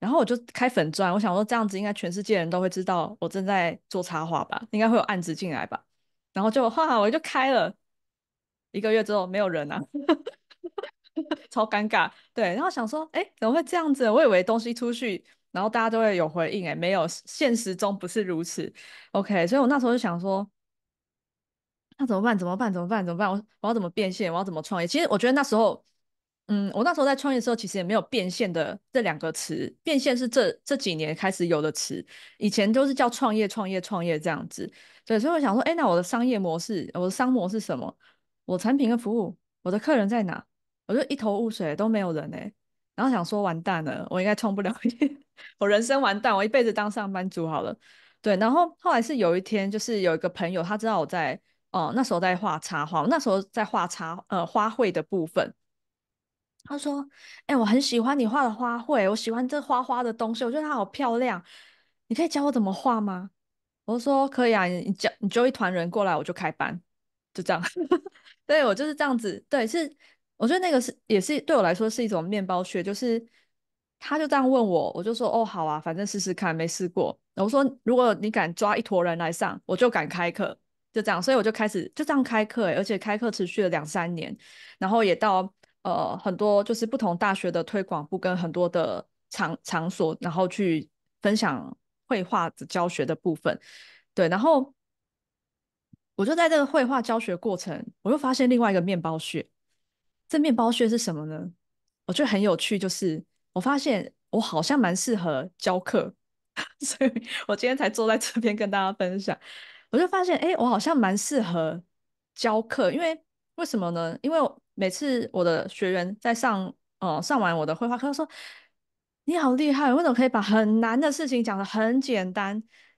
然后我就开粉钻，我想说这样子应该全世界人都会知道我正在做插画吧，应该会有案子进来吧，然后就，哈，我就开了，一个月之后没有人啊。<laughs> 超尴尬，对，然后想说，哎，怎么会这样子？我以为东西出去，然后大家都会有回应，哎，没有，现实中不是如此。OK，所以我那时候就想说，那怎么办？怎么办？怎么办？怎么办？我我要怎么变现？我要怎么创业？其实我觉得那时候，嗯，我那时候在创业的时候，其实也没有变现的这两个词，变现是这这几年开始有的词，以前都是叫创业、创业、创业这样子。对，所以我想说，哎，那我的商业模式，我的商模是什么？我产品跟服务，我的客人在哪？我就一头雾水，都没有人哎，然后想说完蛋了，我应该冲不了，我人生完蛋，我一辈子当上班族好了。对，然后后来是有一天，就是有一个朋友，他知道我在哦，那时候在画插画，那时候在画插呃花卉的部分。他说：“哎，我很喜欢你画的花卉，我喜欢这花花的东西，我觉得它好漂亮。你可以教我怎么画吗？”我说：“可以啊，你叫你揪一团人过来，我就开班，就这样。<laughs> ”对我就是这样子，对是。我觉得那个是也是对我来说是一种面包屑，就是他就这样问我，我就说哦好啊，反正试试看，没试过。我说如果你敢抓一坨人来上，我就敢开课，就这样。所以我就开始就这样开课，而且开课持续了两三年，然后也到呃很多就是不同大学的推广部，跟很多的场场所，然后去分享绘画的教学的部分，对，然后我就在这个绘画教学过程，我又发现另外一个面包屑。这面包屑是什么呢？我觉得很有趣，就是我发现我好像蛮适合教课，<laughs> 所以我今天才坐在这边跟大家分享。我就发现，哎，我好像蛮适合教课，因为为什么呢？因为每次我的学员在上，哦，上完我的绘画课，他说：“你好厉害，为什么可以把很难的事情讲得很简单？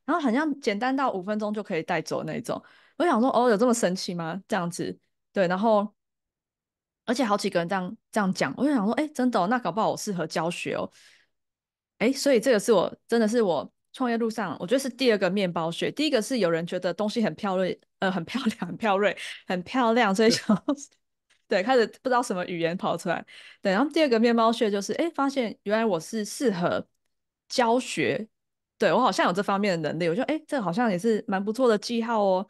然后好像简单到五分钟就可以带走那种。”我想说，哦，有这么神奇吗？这样子，对，然后。而且好几个人这样这样讲，我就想说，哎，真的，那搞不好我适合教学哦，哎，所以这个是我真的是我创业路上，我觉得是第二个面包屑。第一个是有人觉得东西很漂亮，呃，很漂亮，很漂亮，很漂亮，所以就对，开始不知道什么语言跑出来，对，然后第二个面包屑就是，哎，发现原来我是适合教学，对我好像有这方面的能力，我觉得，哎，这个好像也是蛮不错的记号哦。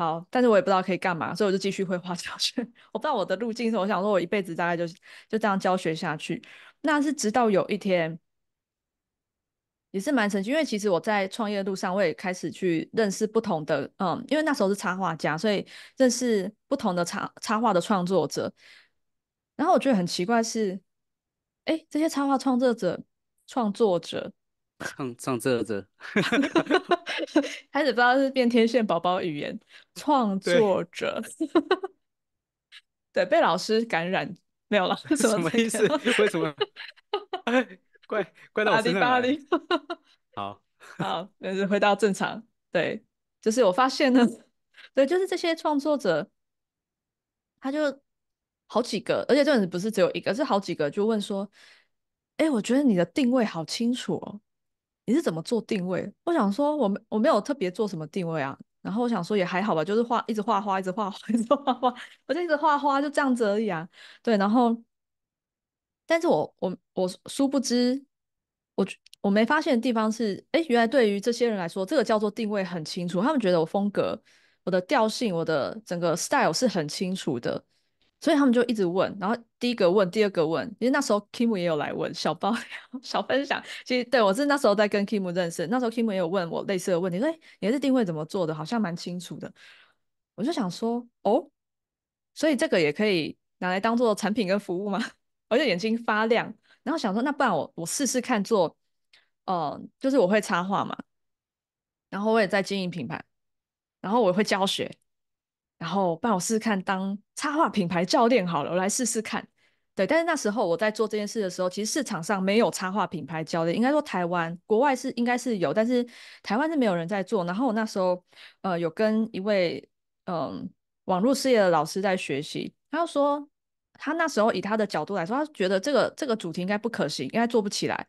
好，但是我也不知道可以干嘛，所以我就继续绘画教学。<laughs> 我不知道我的路径是，我想说，我一辈子大概就就这样教学下去。那是直到有一天，也是蛮神奇，因为其实我在创业路上，我也开始去认识不同的，嗯，因为那时候是插画家，所以认识不同的插插画的创作者。然后我觉得很奇怪是，哎，这些插画创作者、创作者。唱唱作者，开始不知道是变天线宝宝语言创作者，<laughs> 对，被老师感染没有了，<laughs> 什么意思？为什么？<laughs> 怪怪我师哪里？好，好，那是回到正常。对，就是我发现呢，对，就是这些创作者，他就好几个，而且这阵子不是只有一个，是好几个，就问说，哎，我觉得你的定位好清楚哦。你是怎么做定位？我想说，我没我没有特别做什么定位啊。然后我想说，也还好吧，就是画一直画花，一直画花，一直画花，<laughs> 我就一直画花，就这样子而已啊。对，然后，但是我我我殊不知，我我没发现的地方是，哎，原来对于这些人来说，这个叫做定位很清楚，他们觉得我风格、我的调性、我的整个 style 是很清楚的。所以他们就一直问，然后第一个问，第二个问。其实那时候 Kim 也有来问，小包 <laughs> 小分享。其实对我是那时候在跟 Kim 认识，那时候 Kim 也有问我类似的问题，说：“哎，你的定位怎么做的？好像蛮清楚的。”我就想说：“哦，所以这个也可以拿来当做产品跟服务吗？” <laughs> 我就眼睛发亮，然后想说：“那不然我我试试看做，哦，就是我会插画嘛，然后我也在经营品牌，然后我会教学。”然后帮我试试看，当插画品牌教练好了，我来试试看。对，但是那时候我在做这件事的时候，其实市场上没有插画品牌教练，应该说台湾国外是应该是有，但是台湾是没有人在做。然后我那时候呃有跟一位嗯网络事业的老师在学习，他就说他那时候以他的角度来说，他觉得这个这个主题应该不可行，应该做不起来，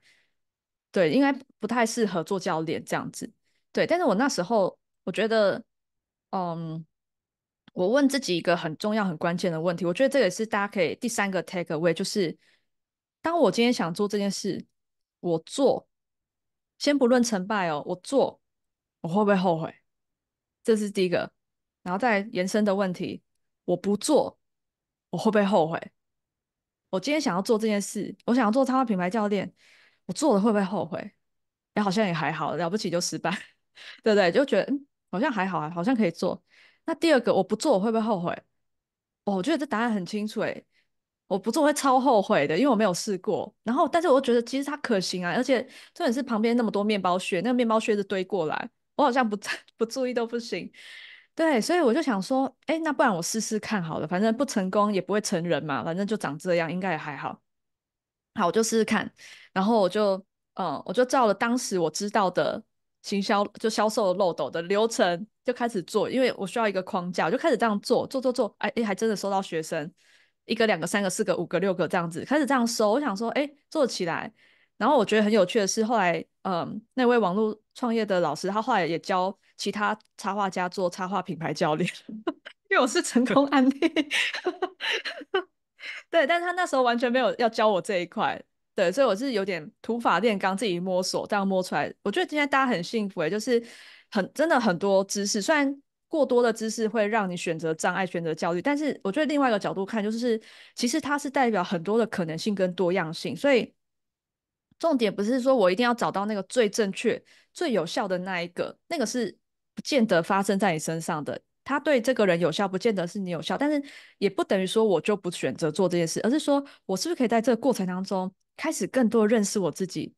对，应该不太适合做教练这样子。对，但是我那时候我觉得嗯。我问自己一个很重要、很关键的问题，我觉得这也是大家可以第三个 take away，就是当我今天想做这件事，我做，先不论成败哦，我做，我会不会后悔？这是第一个，然后再延伸的问题，我不做，我会不会后悔？我今天想要做这件事，我想要做插画品牌教练，我做了会不会后悔？也好像也还好，了不起就失败，<laughs> 对不对？就觉得嗯，好像还好啊，好像可以做。那第二个我不做我会不会后悔？哦，我觉得这答案很清楚诶，我不做会超后悔的，因为我没有试过。然后，但是我觉得其实它可行啊，而且重点是旁边那么多面包屑，那个面包屑是堆过来，我好像不 <laughs> 不注意都不行。对，所以我就想说，哎，那不然我试试看好了，反正不成功也不会成人嘛，反正就长这样，应该也还好。好，我就试试看，然后我就嗯，我就照了当时我知道的。行销就销售漏斗的流程就开始做，因为我需要一个框架，我就开始这样做做做做，哎，还真的收到学生一个两个三个四个五个六个这样子，开始这样收，我想说，哎，做起来。然后我觉得很有趣的是，后来嗯，那位网络创业的老师，他后来也教其他插画家做插画品牌教练，<laughs> 因为我是成功案例，<laughs> 对，但是他那时候完全没有要教我这一块。对，所以我是有点土法炼钢，自己摸索这样摸出来。我觉得今天大家很幸福诶，就是很真的很多知识，虽然过多的知识会让你选择障碍、选择焦虑，但是我觉得另外一个角度看，就是其实它是代表很多的可能性跟多样性。所以重点不是说我一定要找到那个最正确、最有效的那一个，那个是不见得发生在你身上的。他对这个人有效，不见得是你有效，但是也不等于说我就不选择做这件事，而是说我是不是可以在这个过程当中开始更多认识我自己，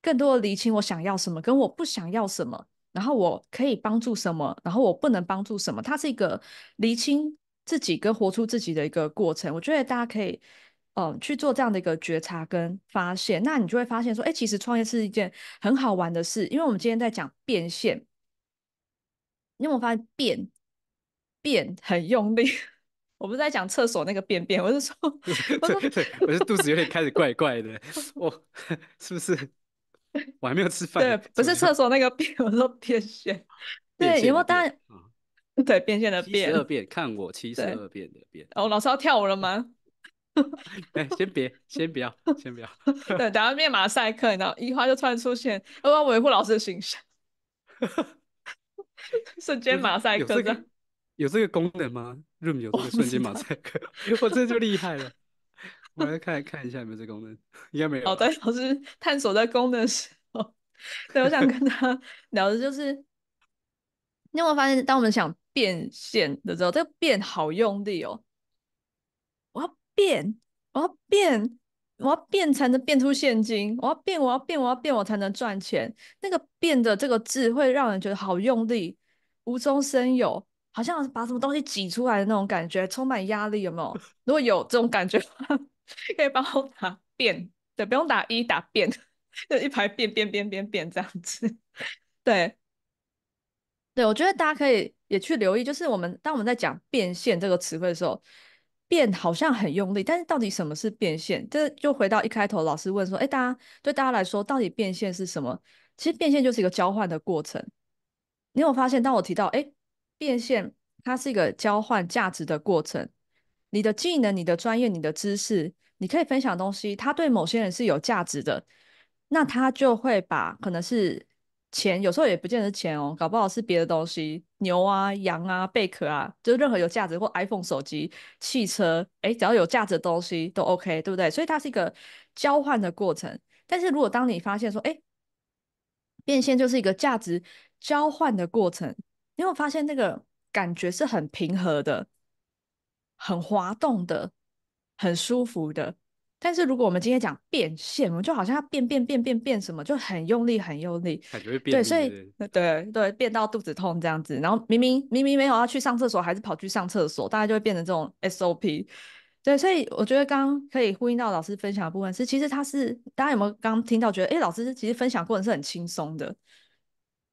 更多的厘清我想要什么，跟我不想要什么，然后我可以帮助什么，然后我不能帮助什么，它是一个厘清自己跟活出自己的一个过程。我觉得大家可以，嗯，去做这样的一个觉察跟发现，那你就会发现说，哎，其实创业是一件很好玩的事，因为我们今天在讲变现，你有没有发现变？便很用力，<laughs> 我不是在讲厕所那个便便，我是说，我是肚子有点开始怪怪的，我是不是？我还没有吃饭。对，不是厕所那个便，我说便便。对，有没有？当然，对，便便的便。十二便，看我七十二变的变。哦，老师要跳舞了吗？<laughs> 哎，先别，先不要，先不要。<laughs> 对，等下变马赛克，然后一花就突然出现，我要维护老师的形象，瞬间马赛克有这个功能吗？Room 有这个瞬间马赛克，我这就厉害了。我来看看一下有没有这功能，应该没有。哦，在老师探索在功能的时候，对，我想跟他聊的就是，你有没有发现，当我们想变现的时候，这个变好用力哦。我要变，我要变，我要变才能变出现金。我要变，我要变，我要变我才能赚钱。那个变的这个字会让人觉得好用力，无中生有。好像把什么东西挤出来的那种感觉，充满压力，有没有？如果有这种感觉，可以帮我打变，对，不用打一，打变，<laughs> 就一排变变变变变这样子，对，对我觉得大家可以也去留意，就是我们当我们在讲变现这个词汇的时候，变好像很用力，但是到底什么是变现？这就回到一开头老师问说，哎，大家对大家来说，到底变现是什么？其实变现就是一个交换的过程。你有发现，当我提到哎？变现，它是一个交换价值的过程。你的技能、你的专业、你的知识，你可以分享东西，它对某些人是有价值的，那他就会把可能是钱，有时候也不见得是钱哦，搞不好是别的东西，牛啊、羊啊、贝壳啊，就任何有价值或 iPhone 手机、汽车，哎，只要有价值的东西都 OK，对不对？所以它是一个交换的过程。但是如果当你发现说，哎，变现就是一个价值交换的过程。你有发现那个感觉是很平和的，很滑动的，很舒服的。但是如果我们今天讲变现，我们就好像要变变变变变什么，就很用力，很用力，对，所以对对，变到肚子痛这样子。然后明明明明没有要去上厕所，还是跑去上厕所，大家就会变成这种 SOP。对，所以我觉得刚刚可以呼应到老师分享的部分是，其实他是大家有没有刚听到觉得，哎，老师其实分享过程是很轻松的，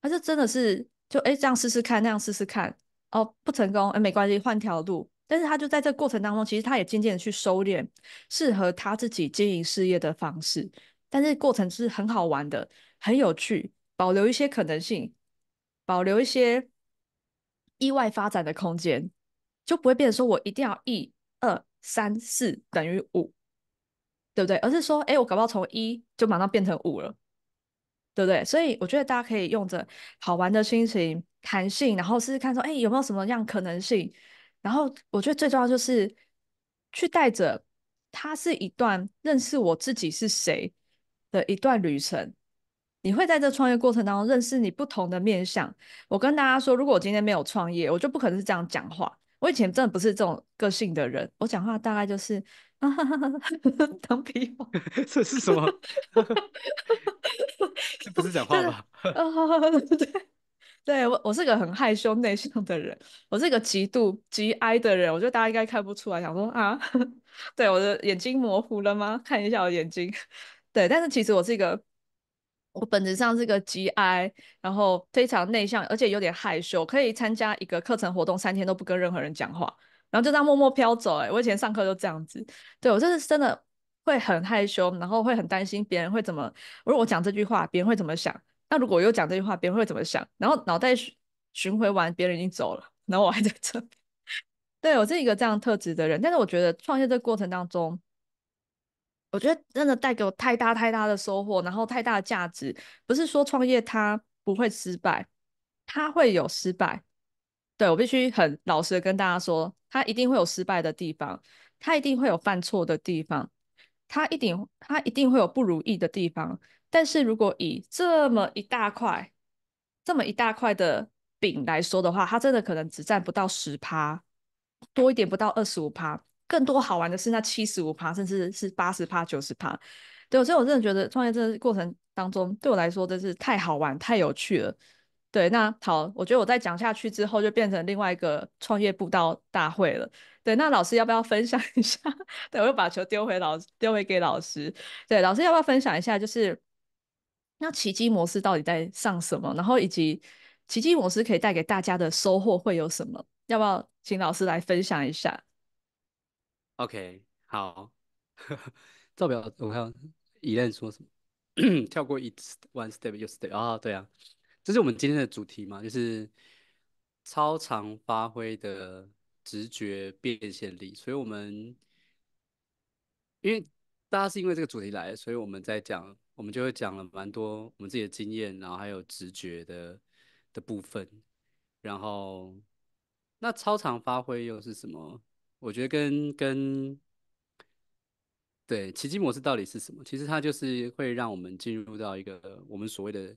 他是真的是。就哎，这样试试看，那样试试看，哦，不成功，哎，没关系，换条路。但是他就在这过程当中，其实他也渐渐的去收敛，适合他自己经营事业的方式。但是过程是很好玩的，很有趣，保留一些可能性，保留一些意外发展的空间，就不会变成说我一定要一、二、三、四等于五，对不对？而是说，哎，我搞不好从一就马上变成五了。对不对？所以我觉得大家可以用着好玩的心情、弹性，然后试试看说，哎，有没有什么样可能性？然后我觉得最重要就是去带着它是一段认识我自己是谁的一段旅程。你会在这创业过程当中认识你不同的面相。我跟大家说，如果我今天没有创业，我就不可能是这样讲话。我以前真的不是这种个性的人，我讲话大概就是。啊哈哈，当皮毛这是什么？<laughs> 不是讲话吧？啊 <laughs> <laughs> 对对，我我是个很害羞内向的人，我是一个极度极 i 的人，我觉得大家应该看不出来。想说啊，对我的眼睛模糊了吗？看一下我眼睛。对，但是其实我是一个，我本质上是个极 i 然后非常内向，而且有点害羞，可以参加一个课程活动三天都不跟任何人讲话。然后就这样默默飘走，哎，我以前上课都这样子，对我就是真的会很害羞，然后会很担心别人会怎么，如果我讲这句话，别人会怎么想？那如果我又讲这句话，别人会怎么想？然后脑袋巡回完，别人已经走了，然后我还在这。<laughs> 对我是一个这样特质的人，但是我觉得创业这个过程当中，我觉得真的带给我太大太大的收获，然后太大的价值。不是说创业它不会失败，它会有失败。对我必须很老实的跟大家说。他一定会有失败的地方，他一定会有犯错的地方，他一定他一定会有不如意的地方。但是如果以这么一大块，这么一大块的饼来说的话，它真的可能只占不到十趴，多一点不到二十五趴。更多好玩的是那七十五趴，甚至是八十趴、九十趴。对所以我真的觉得创业这过程当中，对我来说真是太好玩、太有趣了。对，那好，我觉得我再讲下去之后，就变成另外一个创业步道大会了。对，那老师要不要分享一下？<laughs> 对，我又把球丢回老丢回给老师。对，老师要不要分享一下？就是那奇迹模式到底在上什么？然后以及奇迹模式可以带给大家的收获会有什么？要不要请老师来分享一下？OK，好。要 <laughs> 表，我看？一旦说什么，<coughs> 跳过一 one step 又 step 啊？对啊。这是我们今天的主题嘛，就是超常发挥的直觉变现力。所以，我们因为大家是因为这个主题来，所以我们在讲，我们就会讲了蛮多我们自己的经验，然后还有直觉的的部分。然后，那超常发挥又是什么？我觉得跟跟对奇迹模式到底是什么？其实它就是会让我们进入到一个我们所谓的。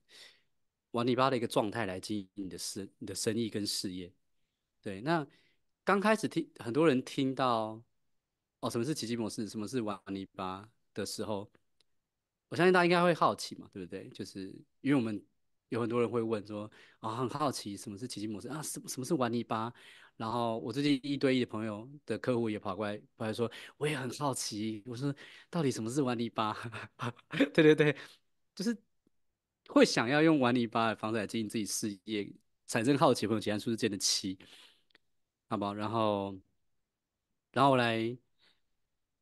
玩泥巴的一个状态来经营你的事、你的生意跟事业。对，那刚开始听很多人听到哦，什么是奇迹模式？什么是玩泥巴的时候，我相信大家应该会好奇嘛，对不对？就是因为我们有很多人会问说啊，很好奇什么是奇迹模式啊？什么什么是玩泥巴？然后我最近一对一的朋友的客户也跑过来，跑来说我也很好奇，我说到底什么是玩泥巴？<laughs> 对对对，就是。会想要用玩泥巴的方式来经营自己事业，产生好奇或者其案数字间的七，好吧？然后，然后我来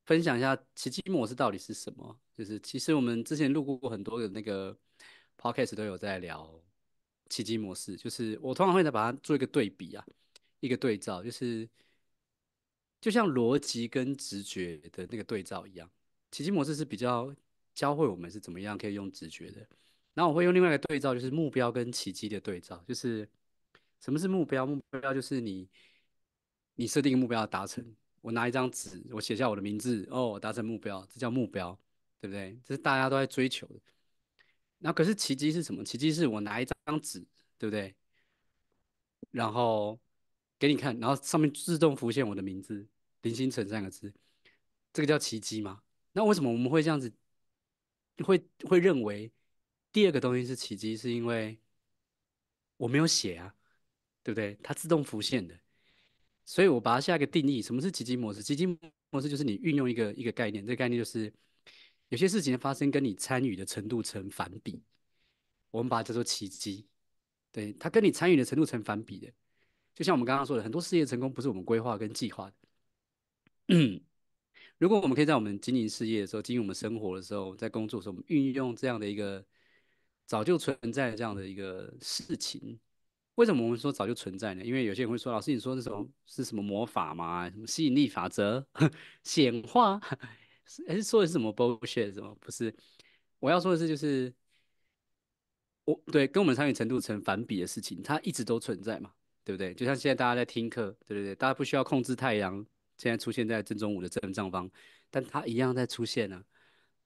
分享一下奇迹模式到底是什么。就是其实我们之前录过很多的那个 podcast 都有在聊奇迹模式。就是我通常会把它做一个对比啊，一个对照，就是就像逻辑跟直觉的那个对照一样，奇迹模式是比较教会我们是怎么样可以用直觉的。然后我会用另外一个对照，就是目标跟奇迹的对照。就是什么是目标？目标就是你，你设定目标要达成。我拿一张纸，我写下我的名字，哦，达成目标，这叫目标，对不对？这是大家都在追求的。那可是奇迹是什么？奇迹是我拿一张纸，对不对？然后给你看，然后上面自动浮现我的名字“林星辰”三个字，这个叫奇迹吗？那为什么我们会这样子，会会认为？第二个东西是奇迹，是因为我没有写啊，对不对？它自动浮现的，所以我把它下一个定义：什么是奇迹模式？奇迹模式就是你运用一个一个概念，这个概念就是有些事情的发生跟你参与的程度成反比。我们把它叫做奇迹，对，它跟你参与的程度成反比的。就像我们刚刚说的，很多事业成功不是我们规划跟计划的。如果我们可以在我们经营事业的时候、经营我们生活的时候、在工作的时候，我们运用这样的一个。早就存在这样的一个事情，为什么我们说早就存在呢？因为有些人会说：“老师，你说那么是什么魔法嘛？什么吸引力法则、<laughs> 显化，还是说的是什么 bullshit 什么？不是，我要说的是，就是我对跟我们参与程度成反比的事情，它一直都存在嘛，对不对？就像现在大家在听课，对不对，大家不需要控制太阳现在出现在正中午的正上方，但它一样在出现呢，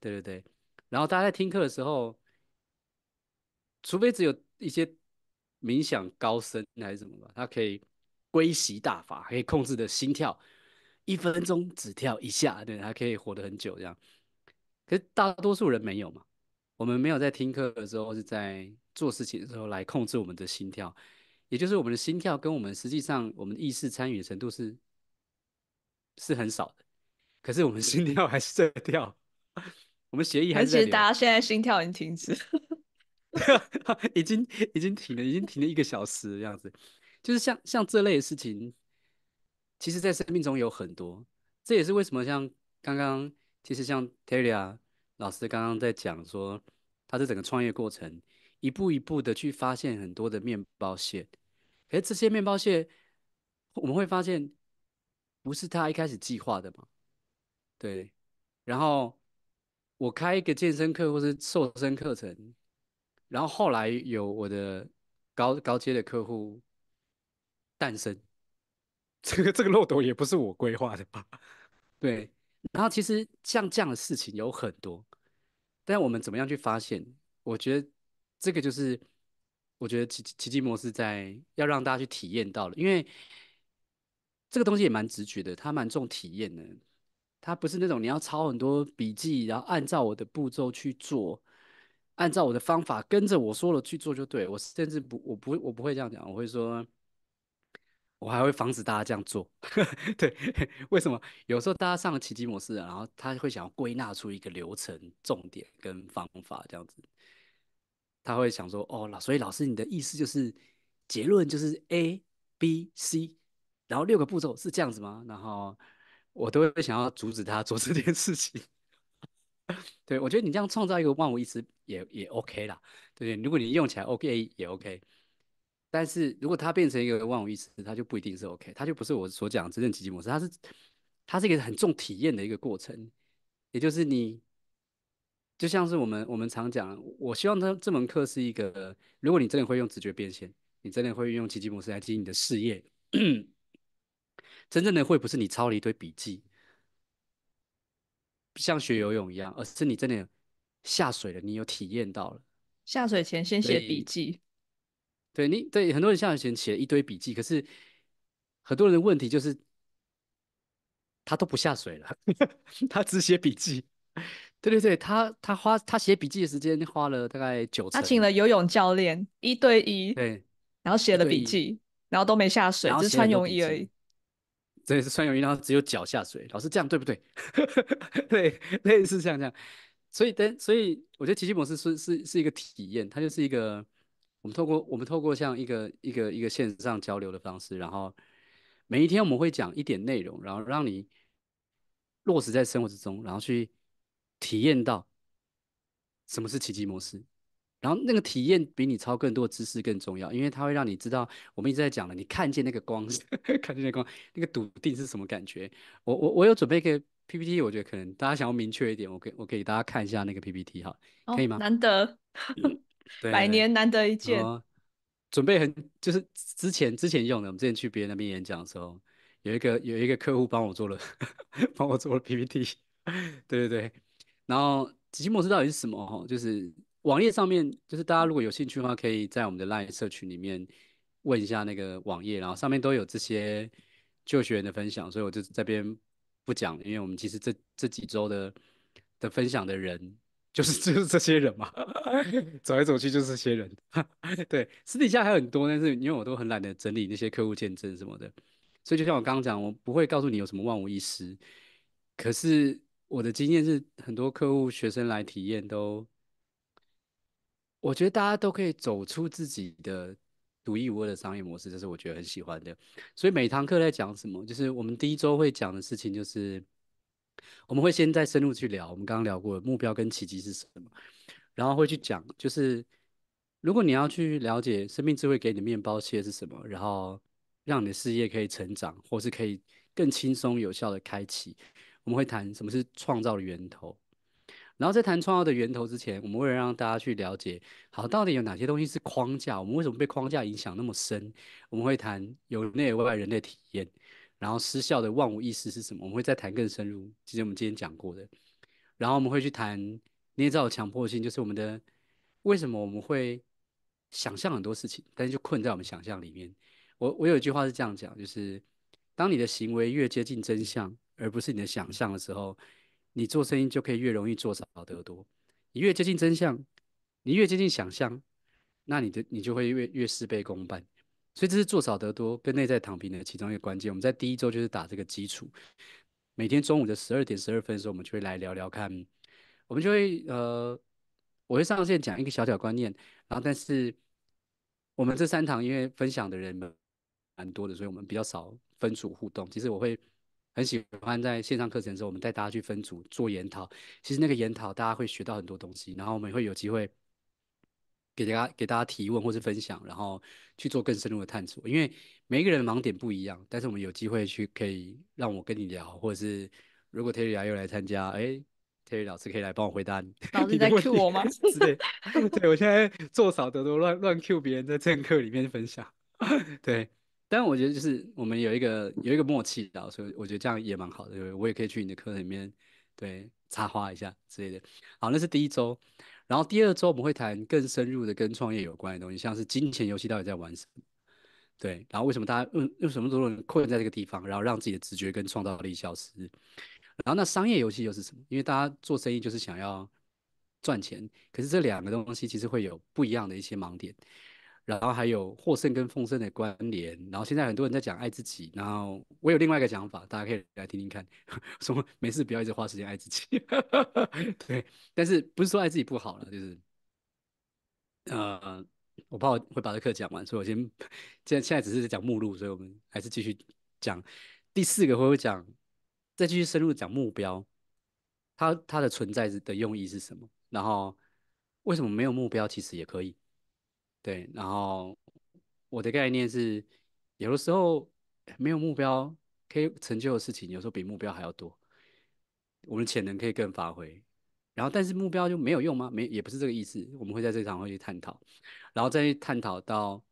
对对对。然后大家在听课的时候。除非只有一些冥想高深还是什么吧，他可以归习大法，可以控制的心跳，一分钟只跳一下，对他可以活得很久这样。可是大多数人没有嘛，我们没有在听课的时候，是在做事情的时候来控制我们的心跳，也就是我们的心跳跟我们实际上我们的意识参与的程度是是很少的。可是我们心跳还是在跳，我们协议还是其实大家现在心跳已经停止。<laughs> 已经已经停了，已经停了一个小时这样子。就是像像这类的事情，其实在生命中有很多。这也是为什么像刚刚，其实像 t e r i a 老师刚刚在讲说，他的整个创业过程，一步一步的去发现很多的面包屑。可是这些面包屑，我们会发现，不是他一开始计划的吗？对。然后我开一个健身课或是瘦身课程。然后后来有我的高高阶的客户诞生，这个这个漏斗也不是我规划的吧？对。然后其实像这样的事情有很多，但我们怎么样去发现？我觉得这个就是我觉得奇奇迹模式在要让大家去体验到了，因为这个东西也蛮直觉的，它蛮重体验的，它不是那种你要抄很多笔记，然后按照我的步骤去做。按照我的方法，跟着我说了去做就对。我甚至不，我不，我不会这样讲。我会说，我还会防止大家这样做。<laughs> 对，<laughs> 为什么？有时候大家上了奇迹模式，然后他会想要归纳出一个流程、重点跟方法这样子。他会想说：“哦，老，所以老师你的意思就是结论就是 A、B、C，然后六个步骤是这样子吗？”然后我都会想要阻止他做这件事情。<laughs> 对，我觉得你这样创造一个万无一失也也 OK 啦，对不对？如果你用起来 OK 也 OK，但是如果它变成一个万无一失，它就不一定是 OK，它就不是我所讲真正奇迹模式，它是，它是一个很重体验的一个过程，也就是你，就像是我们我们常讲，我希望它这门课是一个，如果你真的会用直觉变现，你真的会运用奇迹模式来经营你的事业，<clears throat> 真正的会不是你抄了一堆笔记。像学游泳一样，而是你真的下水了，你有体验到了。下水前先写笔记，对你对很多人下水前写了一堆笔记，可是很多人问题就是他都不下水了，<laughs> 他只写笔记。对对对，他他花他写笔记的时间花了大概九成。他请了游泳教练一对一，对，然后写了笔记，然后都没下水，只穿泳衣而已。这也是算游泳，然后只有脚下水。老师这样对不对？<laughs> 对，类似这样这样。所以，的，所以，我觉得奇迹模式是是是一个体验，它就是一个我们透过我们透过像一个一个一个线上交流的方式，然后每一天我们会讲一点内容，然后让你落实在生活之中，然后去体验到什么是奇迹模式。然后那个体验比你抄更多知识更重要，因为它会让你知道，我们一直在讲了，你看见那个光，<laughs> 看见那个光，那个笃定是什么感觉。我我我有准备一个 PPT，我觉得可能大家想要明确一点，我给我给大家看一下那个 PPT，哈，可以吗？难得，<laughs> 百年难得一见，准备很就是之前之前用的，我们之前去别人那边演讲的时候，有一个有一个客户帮我做了 <laughs> 帮我做了 PPT，对对对。然后极星模式到底是什么？哈，就是。网页上面就是大家如果有兴趣的话，可以在我们的 LINE 社群里面问一下那个网页，然后上面都有这些旧学员的分享，所以我就这边不讲，因为我们其实这这几周的的分享的人就是就是这些人嘛，<laughs> 走来走去就是这些人，<laughs> 对，私底下还有很多，但是因为我都很懒得整理那些客户见证什么的，所以就像我刚刚讲，我不会告诉你有什么万无一失，可是我的经验是，很多客户学生来体验都。我觉得大家都可以走出自己的独一无二的商业模式，这是我觉得很喜欢的。所以每堂课在讲什么，就是我们第一周会讲的事情，就是我们会先在深入去聊。我们刚刚聊过目标跟奇迹是什么，然后会去讲，就是如果你要去了解生命智慧给你的面包屑是什么，然后让你的事业可以成长，或是可以更轻松有效的开启，我们会谈什么是创造的源头。然后在谈创造的源头之前，我们为了让大家去了解，好，到底有哪些东西是框架，我们为什么被框架影响那么深？我们会谈有内外人类体验，然后失效的万无一失是什么？我们会再谈更深入，其实我们今天讲过的。然后我们会去谈捏造强迫性，就是我们的为什么我们会想象很多事情，但是就困在我们想象里面。我我有一句话是这样讲，就是当你的行为越接近真相，而不是你的想象的时候。你做生意就可以越容易做少得多，你越接近真相，你越接近想象，那你的你就会越越事倍功半。所以这是做少得多跟内在躺平的其中一个关键。我们在第一周就是打这个基础，每天中午的十二点十二分的时候，我们就会来聊聊看，我们就会呃，我会上线讲一个小小观念，然后但是我们这三堂因为分享的人蛮多的，所以我们比较少分组互动。其实我会。很喜欢在线上课程的时候，我们带大家去分组做研讨。其实那个研讨，大家会学到很多东西，然后我们也会有机会给大家给大家提问或是分享，然后去做更深入的探索。因为每一个人的盲点不一样，但是我们有机会去可以让我跟你聊，或者是如果 Terry 啊又来参加，哎，Terry 老师可以来帮我回答你。老师在 Q 我吗？<laughs> 对，对我现在做少得多，乱乱 Q 别人在这课里面分享。<laughs> 对。但我觉得就是我们有一个有一个默契的，所以我觉得这样也蛮好的，我也可以去你的课程里面对插花一下之类的。好，那是第一周，然后第二周我们会谈更深入的跟创业有关的东西，像是金钱游戏到底在玩什么？对，然后为什么大家用用什么都能困在这个地方，然后让自己的直觉跟创造力消失？然后那商业游戏又是什么？因为大家做生意就是想要赚钱，可是这两个东西其实会有不一样的一些盲点。然后还有获胜跟奉胜的关联，然后现在很多人在讲爱自己，然后我有另外一个想法，大家可以来听听看，<laughs> 说没事，不要一直花时间爱自己。<laughs> 对，但是不是说爱自己不好了？就是，呃，我怕我会把这课讲完，所以我先现现在只是讲目录，所以我们还是继续讲第四个，会不会讲再继续深入讲目标？它它的存在的用意是什么？然后为什么没有目标其实也可以？对，然后我的概念是，有的时候没有目标可以成就的事情，有时候比目标还要多，我们的潜能可以更发挥。然后，但是目标就没有用吗？没，也不是这个意思。我们会在这场会去探讨，然后再去探讨到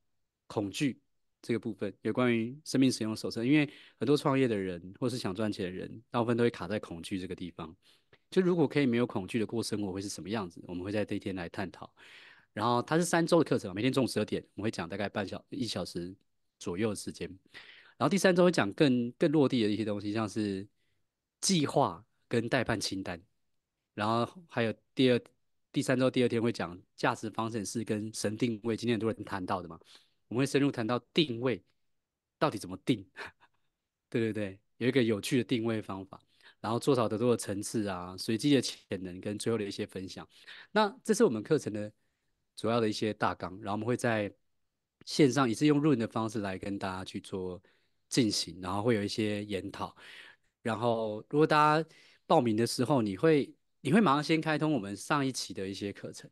恐惧这个部分，有关于生命使用手册。因为很多创业的人，或是想赚钱的人，大部分都会卡在恐惧这个地方。就如果可以没有恐惧的过生活，会是什么样子？我们会在这一天来探讨。然后它是三周的课程，每天中午十二点，我们会讲大概半小一小时左右的时间。然后第三周会讲更更落地的一些东西，像是计划跟待办清单。然后还有第二第三周第二天会讲价值方程式跟神定位，今天很多人谈到的嘛，我们会深入谈到定位到底怎么定。<laughs> 对对对，有一个有趣的定位方法。然后做少得多的层次啊，随机的潜能跟最后的一些分享。那这是我们课程的。主要的一些大纲，然后我们会在线上也是用录影的方式来跟大家去做进行，然后会有一些研讨。然后如果大家报名的时候，你会你会马上先开通我们上一期的一些课程，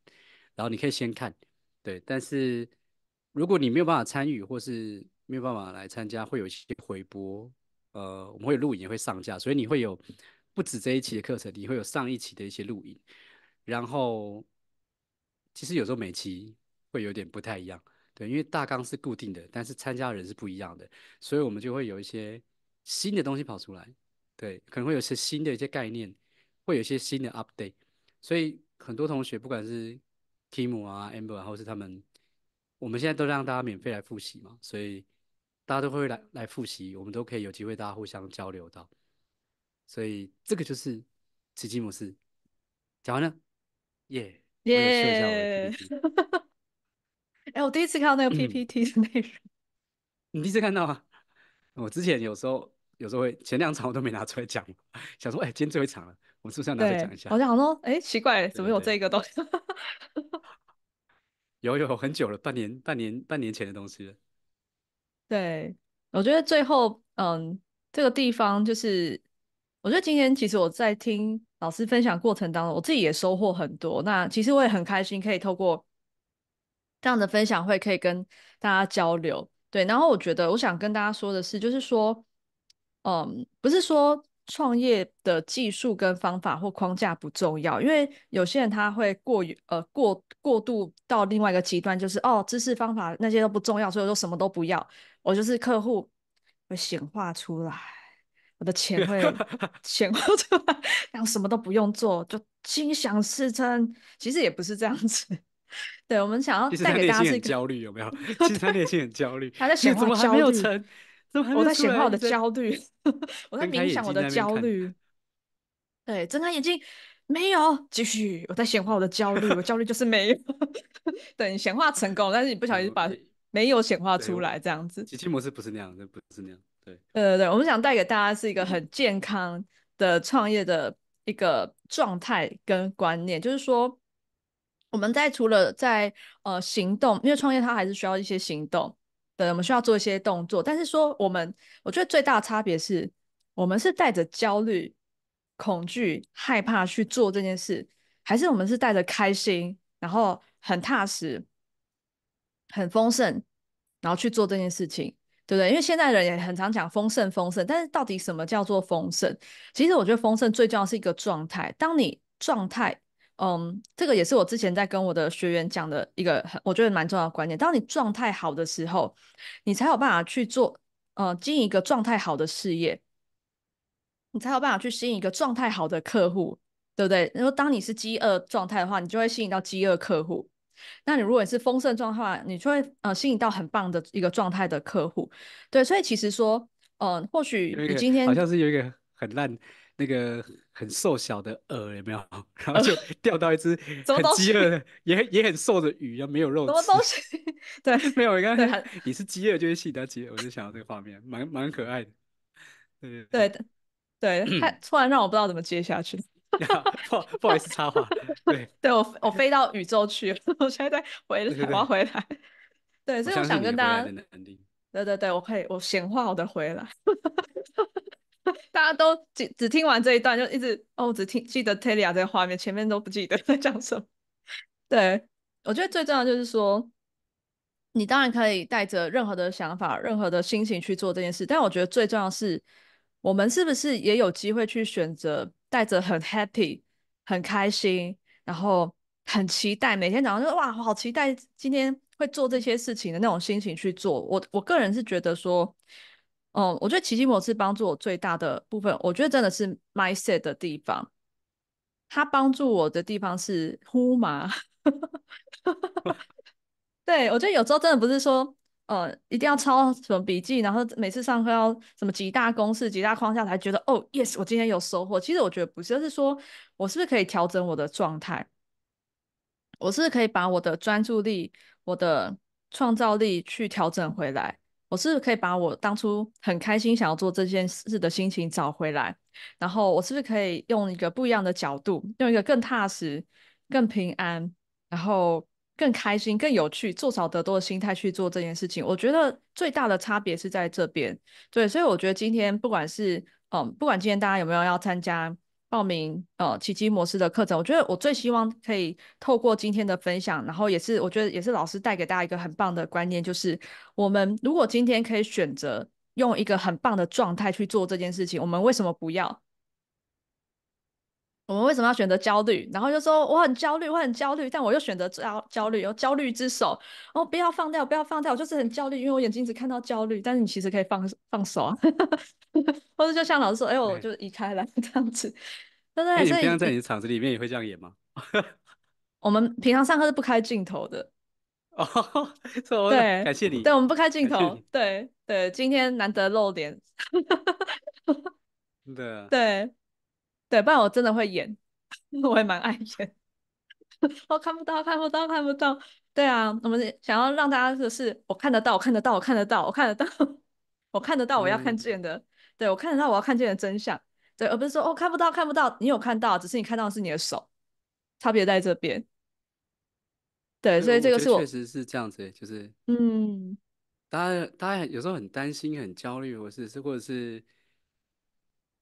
然后你可以先看。对，但是如果你没有办法参与或是没有办法来参加，会有一些回播。呃，我们会录影也会上架，所以你会有不止这一期的课程，你会有上一期的一些录影，然后。其实有时候每期会有点不太一样，对，因为大纲是固定的，但是参加人是不一样的，所以我们就会有一些新的东西跑出来，对，可能会有一些新的一些概念，会有一些新的 update，所以很多同学不管是 Tim 啊、Amber 或是他们，我们现在都让大家免费来复习嘛，所以大家都会来来复习，我们都可以有机会大家互相交流到，所以这个就是随机模式。讲完了，耶。耶！哎，我第一次看到那个 PPT 的内容。<laughs> 你第一次看到啊？我之前有时候有时候会前两场我都没拿出来讲，想说哎，今天最后一场了，我是不是要拿出来讲一下？好像说哎，奇怪，怎么有这个东西？<laughs> 有有很久了，半年、半年、半年前的东西。<laughs> 对，我觉得最后嗯，这个地方就是。我觉得今天其实我在听老师分享过程当中，我自己也收获很多。那其实我也很开心，可以透过这样的分享会，可以跟大家交流。对，然后我觉得我想跟大家说的是，就是说，嗯，不是说创业的技术跟方法或框架不重要，因为有些人他会过于呃过过度到另外一个极端，就是哦，知识方法那些都不重要，所以我就什么都不要，我就是客户会显化出来。我的钱会显 <laughs> 化出来，后什么都不用做就心想事成。其实也不是这样子。对，我们想要带给大家是焦虑有没有？其实他内心很焦虑，他在显化焦虑。怎么还没有？我在显化我的焦虑。我在冥想我的焦虑。对，睁开眼睛没有？继续，我在显化我的焦虑。我焦虑就是没有。等 <laughs> 显化成功，但是你不小心把没有显化出来，这样子。奇迹模式不是那样，不是那样。对，呃，对，我们想带给大家是一个很健康的创业的一个状态跟观念，就是说我们在除了在呃行动，因为创业它还是需要一些行动，对，我们需要做一些动作，但是说我们，我觉得最大差别是，我们是带着焦虑、恐惧、害怕去做这件事，还是我们是带着开心，然后很踏实、很丰盛，然后去做这件事情。对不对？因为现在人也很常讲丰盛，丰盛，但是到底什么叫做丰盛？其实我觉得丰盛最重要是一个状态。当你状态，嗯，这个也是我之前在跟我的学员讲的一个，我觉得蛮重要的观念。当你状态好的时候，你才有办法去做，呃，经营一个状态好的事业，你才有办法去吸引一个状态好的客户，对不对？如果当你是饥饿状态的话，你就会吸引到饥饿客户。那你如果是丰盛状态，你就会呃吸引到很棒的一个状态的客户。对，所以其实说，呃，或许你今天好像是有一个很烂，那个很瘦小的鹅有没有？<laughs> 然后就钓到一只很饥饿的，也也很瘦的鱼，又没有肉什么东西？<laughs> 对，没有，你刚你是饥饿就会吸引到饥饿，我就想到这个画面，蛮蛮可爱的。对对对，突然让我不知道怎么接下去。<laughs> 不不好意思插话，对 <laughs> 对我我飞到宇宙去了，<laughs> 我现在回我要回来，对，所以我想跟大家，对对对，我可以我闲话我的回来，大家都只只听完这一段就一直哦，我只听记得 Telia 这画面，前面都不记得在讲什么。对我觉得最重要就是说，你当然可以带着任何的想法、任何的心情去做这件事，但我觉得最重要是我们是不是也有机会去选择。带着很 happy、很开心，然后很期待，每天早上就哇，好期待今天会做这些事情的那种心情去做。我我个人是觉得说，嗯，我觉得奇迹模式帮助我最大的部分，我觉得真的是 mindset 的地方。它帮助我的地方是呼嘛，<laughs> <laughs> 对我觉得有时候真的不是说。呃，一定要抄什么笔记，然后每次上课要什么几大公式、几大框架才觉得哦，yes，我今天有收获。其实我觉得不是，就是说我是不是可以调整我的状态？我是不是可以把我的专注力、我的创造力去调整回来？我是不是可以把我当初很开心想要做这件事的心情找回来？然后我是不是可以用一个不一样的角度，用一个更踏实、更平安，然后？更开心、更有趣、做少得多的心态去做这件事情，我觉得最大的差别是在这边。对，所以我觉得今天不管是嗯，不管今天大家有没有要参加报名呃奇迹模式的课程，我觉得我最希望可以透过今天的分享，然后也是我觉得也是老师带给大家一个很棒的观念，就是我们如果今天可以选择用一个很棒的状态去做这件事情，我们为什么不要？我们为什么要选择焦虑？然后就说我很焦虑，我很焦虑，但我又选择焦焦虑，有焦虑之手，哦，不要放掉，不要放掉，我就是很焦虑，因为我眼睛只看到焦虑。但是你其实可以放放手啊，<laughs> 或者就像老师说，哎，我就移开了 <laughs> 这样子。是你平常在你的场子里面也会这样演吗？<laughs> 我们平常上课是不开镜头的哦。对，感谢你。对我们不开镜头，对对，今天难得露脸，对啊，对。对，不然我真的会演，<laughs> 我也蛮爱演。我看不到，看不到，看不到。对啊，我们想要让大家的是，我看得到，我看得到，我看得到，我看得到，<laughs> 我看得到，我要看见的。对，我看得到，我要看见的真相。对，而不是说哦，看不到，看不到，你有看到，只是你看到的是你的手，差别在这边。对，所以这个是我确实是这样子，就是嗯，大家大家有时候很担心、很焦虑，或是是或者是。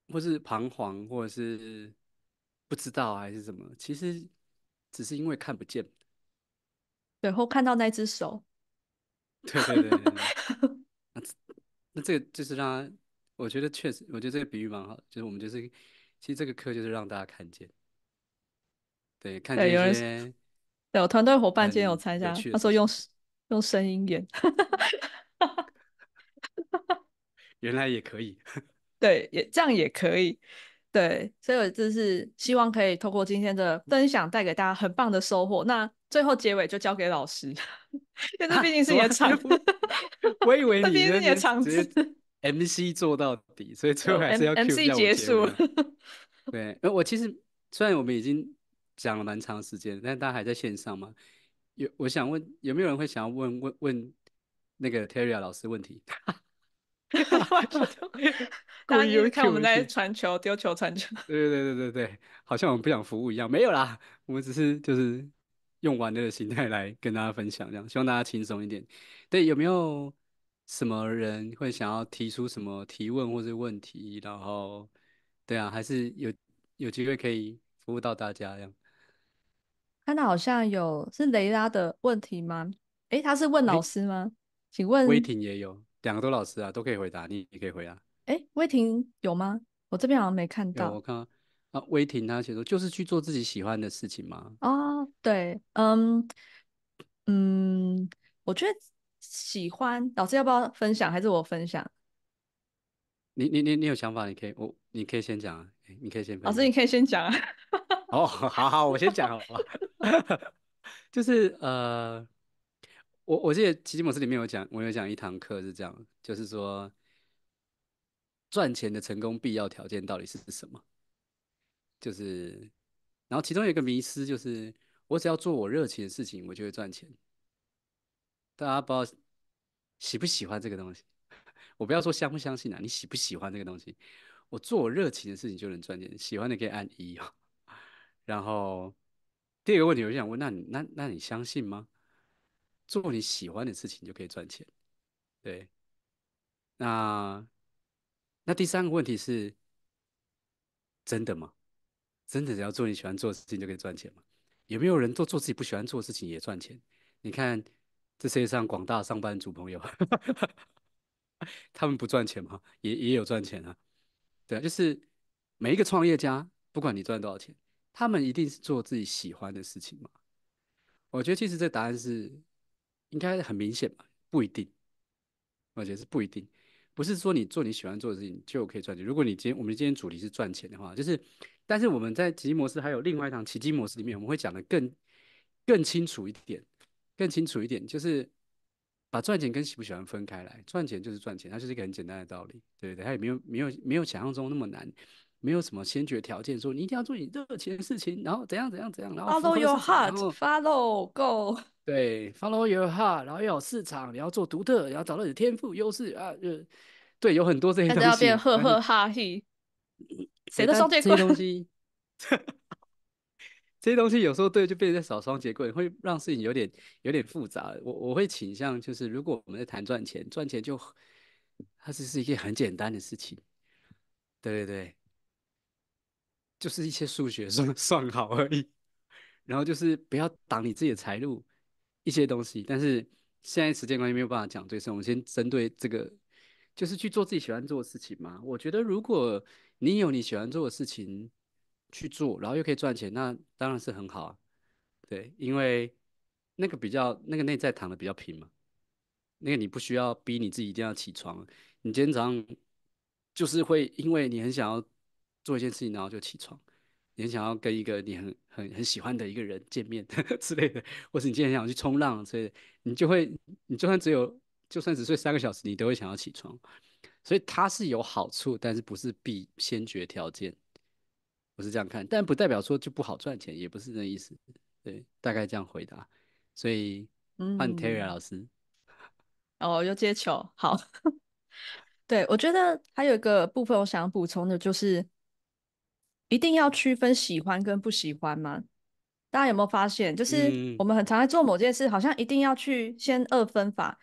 或是彷徨，或者是不知道，还是什么？其实只是因为看不见。对，或看到那只手。对对对。<laughs> 那这个就是让，我觉得确实，我觉得这个比喻蛮好。就是我们就是，其实这个课就是让大家看见。对，看见。对，有人。我团队伙伴今天有参加，那时候用用声音演。<laughs> 原来也可以。对，也这样也可以。对，所以我就是希望可以通过今天的分享带给大家很棒的收获。那最后结尾就交给老师，因为这毕竟是你的场，<laughs> 我以为你毕竟是你的场子，MC 做到底，所以最后还是要 MC 结束。<laughs> 对，我其实虽然我们已经讲了蛮长时间，但是大家还在线上嘛，有我想问有没有人会想要问问问那个 Teria 老师问题？完全丢球，看我们在传球丢球传球。对对对对对对，好像我们不想服务一样，没有啦，我们只是就是用玩的心态来跟大家分享这样，希望大家轻松一点。对，有没有什么人会想要提出什么提问或是问题？然后，对啊，还是有有机会可以服务到大家这样。看到好像有是雷拉的问题吗？哎，他是问老师吗？请问。威霆也有。两个多老师啊，都可以回答，你你可以回答。哎，威婷有吗？我这边好像没看到。我看到啊。威婷她写说，就是去做自己喜欢的事情吗？啊，对，嗯嗯，我觉得喜欢老师要不要分享，还是我分享？你你你你有想法，你可以我你可以先讲啊，你可以先。老师你可以先讲啊。哦，好好，我先讲好吧。<laughs> 就是呃。我我记得奇迹模式里面有讲，我有讲一堂课是这样，就是说赚钱的成功必要条件到底是什么？就是，然后其中有一个迷失，就是我只要做我热情的事情，我就会赚钱。大家不知道喜不喜欢这个东西，<laughs> 我不要说相不相信啊，你喜不喜欢这个东西？我做我热情的事情就能赚钱，喜欢的可以按一哦。<laughs> 然后第二个问题我就想问，那你那那你相信吗？做你喜欢的事情就可以赚钱，对。那那第三个问题是，真的吗？真的只要做你喜欢做的事情就可以赚钱吗？有没有人做做自己不喜欢做的事情也赚钱？你看这世界上广大上班族朋友，<laughs> 他们不赚钱吗？也也有赚钱啊。对啊，就是每一个创业家，不管你赚多少钱，他们一定是做自己喜欢的事情嘛。我觉得其实这答案是。应该很明显吧？不一定，而且是不一定，不是说你做你喜欢做的事情就可以赚钱。如果你今天，我们今天主题是赚钱的话，就是，但是我们在奇迹模式还有另外一堂奇迹模式里面，我们会讲的更更清楚一点，更清楚一点，就是把赚钱跟喜不喜欢分开来，赚钱就是赚钱，它就是一个很简单的道理，对不对？它也没有没有没有想象中那么难。没有什么先决条件，说你一定要做你热情的事情，然后怎样怎样怎样，然后 follow your heart，follow go。<laughs> 对，follow your heart，然后要有市场，你要做独特，然后找到你的天赋优势啊，就对，有很多这些东西。要变呵呵哈嘿，谁都双节棍。这些东 <laughs> 西，这些东西有时候对，就变成扫双节棍，会让事情有点有点复杂。我我会倾向就是，如果我们在谈赚钱，赚钱就它只是一件很简单的事情。对对对。就是一些数学算 <laughs> 算好而已，然后就是不要挡你自己的财路，一些东西。但是现在时间关系没有办法讲最深，我们先针对这个，就是去做自己喜欢做的事情嘛。我觉得如果你有你喜欢做的事情去做，然后又可以赚钱，那当然是很好啊。对，因为那个比较那个内在躺的比较平嘛，那个你不需要逼你自己一定要起床，你今天早上就是会因为你很想要。做一件事情，然后就起床。你很想要跟一个你很很很喜欢的一个人见面 <laughs> 之类的，或是你今天想去冲浪，之类的，你就会，你就算只有就算只睡三个小时，你都会想要起床。所以它是有好处，但是不是必先决条件，我是这样看，但不代表说就不好赚钱，也不是那意思。对，大概这样回答。所以换 Terry 老师。<laughs> 哦，又接球，好。<laughs> 对我觉得还有一个部分，我想补充的就是。一定要区分喜欢跟不喜欢吗？大家有没有发现，就是我们很常在做某件事，好像一定要去先二分法。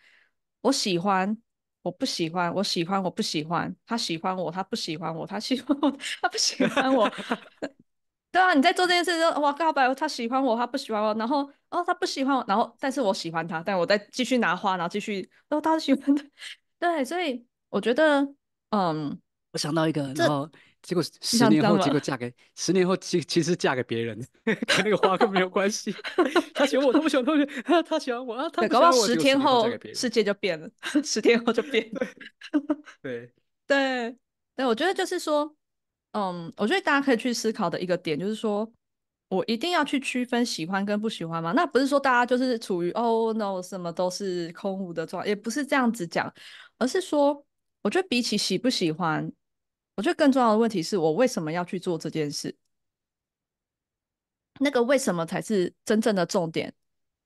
我喜欢，我不喜欢；我喜欢，我不喜欢。他喜欢我，他不喜欢我；他喜欢，他不喜欢我。<laughs> 对啊，你在做这件事的时候，我告白，他喜欢我，他不喜欢我。然后哦，他不喜欢，然后但是我喜欢他，但我再继续拿花，然后继续哦，他是喜欢的。<laughs> 对，所以我觉得，嗯，我想到一个，然后。结果十年后，结果嫁给十年后，其其实嫁给别人，<laughs> 跟那个花哥没有关系。<laughs> 他喜欢我，他不喜欢学，<laughs> 他喜欢我啊！那搞到十天后，世界就变了。十天后就变。对对对，我觉得就是说，嗯，我觉得大家可以去思考的一个点，就是说我一定要去区分喜欢跟不喜欢吗？那不是说大家就是处于哦，no，什么都是空无的状，也不是这样子讲，而是说，我觉得比起喜不喜欢。我觉得更重要的问题是我为什么要去做这件事？那个为什么才是真正的重点？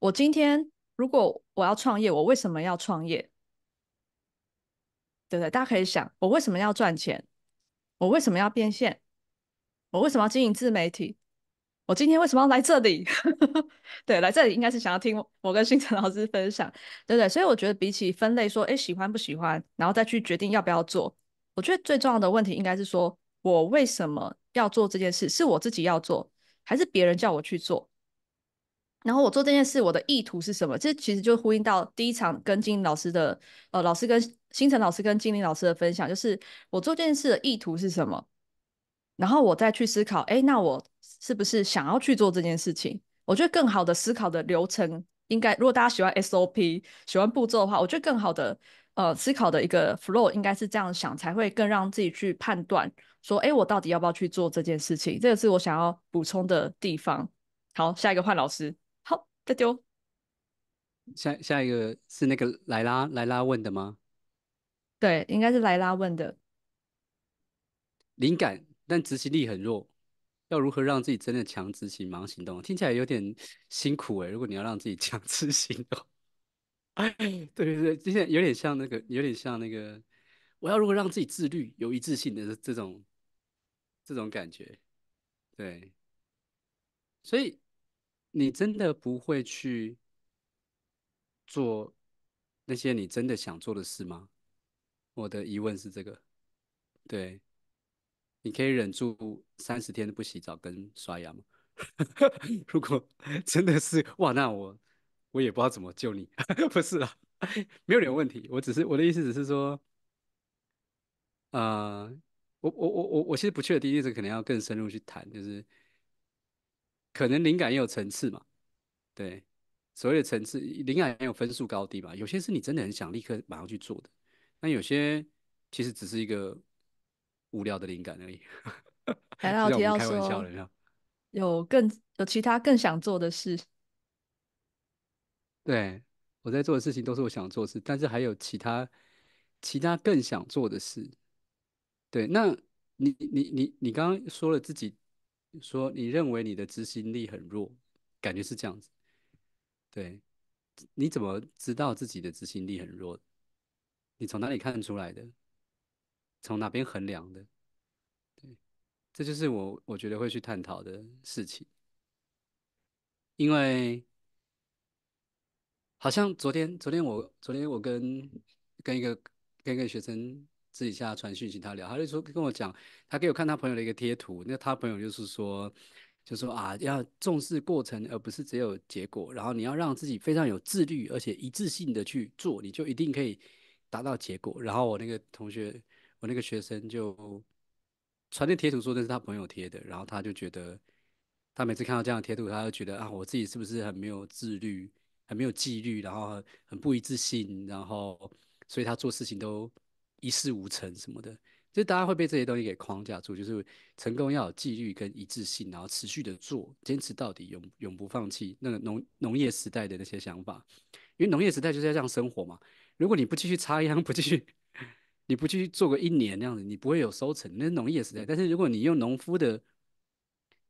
我今天如果我要创业，我为什么要创业？对不对？大家可以想，我为什么要赚钱？我为什么要变现？我为什么要经营自媒体？我今天为什么要来这里？<laughs> 对，来这里应该是想要听我跟星辰 <laughs> 老师分享，对不对？所以我觉得比起分类说，哎，喜欢不喜欢，然后再去决定要不要做。我觉得最重要的问题应该是说，我为什么要做这件事？是我自己要做，还是别人叫我去做？然后我做这件事，我的意图是什么？这其实就呼应到第一场跟金老师的，呃，老师跟星辰老师跟金玲老师的分享，就是我做这件事的意图是什么？然后我再去思考，哎，那我是不是想要去做这件事情？我觉得更好的思考的流程，应该如果大家喜欢 SOP，喜欢步骤的话，我觉得更好的。呃，思考的一个 flow 应该是这样想，才会更让自己去判断，说，哎，我到底要不要去做这件事情？这个是我想要补充的地方。好，下一个换老师。好，再见。下下一个是那个莱拉，莱拉问的吗？对，应该是莱拉问的。灵感，但执行力很弱，要如何让自己真的强执行、忙行动？听起来有点辛苦哎。如果你要让自己 <laughs> 强制行动。哎，对对对，就像有点像那个，有点像那个。我要如果让自己自律，有一致性的这种这种感觉，对。所以你真的不会去做那些你真的想做的事吗？我的疑问是这个。对，你可以忍住三十天不洗澡跟刷牙吗？<laughs> 如果真的是哇，那我。我也不知道怎么救你，<laughs> 不是啊，<laughs> 没有点问题。我只是我的意思，只是说，呃，我我我我我其实不确定，第一是可能要更深入去谈，就是可能灵感也有层次嘛，对，所谓的层次，灵感也有分数高低嘛。有些是你真的很想立刻马上去做的，那有些其实只是一个无聊的灵感而已。来，<laughs> 我提到说，有更有其他更想做的事。对我在做的事情都是我想做的事，但是还有其他其他更想做的事。对，那你你你你刚刚说了自己说你认为你的执行力很弱，感觉是这样子。对，你怎么知道自己的执行力很弱？你从哪里看出来的？从哪边衡量的？对，这就是我我觉得会去探讨的事情，因为。好像昨天，昨天我，昨天我跟跟一个跟一个学生自己下传讯，息，他聊，他就说跟我讲，他给我看他朋友的一个贴图，那他朋友就是说，就说啊，要重视过程，而不是只有结果，然后你要让自己非常有自律，而且一致性的去做，你就一定可以达到结果。然后我那个同学，我那个学生就传那贴图，说那是他朋友贴的，然后他就觉得，他每次看到这样的贴图，他就觉得啊，我自己是不是很没有自律？还没有纪律，然后很不一致性，然后所以他做事情都一事无成什么的，就大家会被这些东西给框架住，就是成功要有纪律跟一致性，然后持续的做，坚持到底，永永不放弃。那个农农业时代的那些想法，因为农业时代就是要这样生活嘛。如果你不继续插秧，<laughs> 不继续，你不去做个一年那样子，你不会有收成。那是农业时代，但是如果你用农夫的，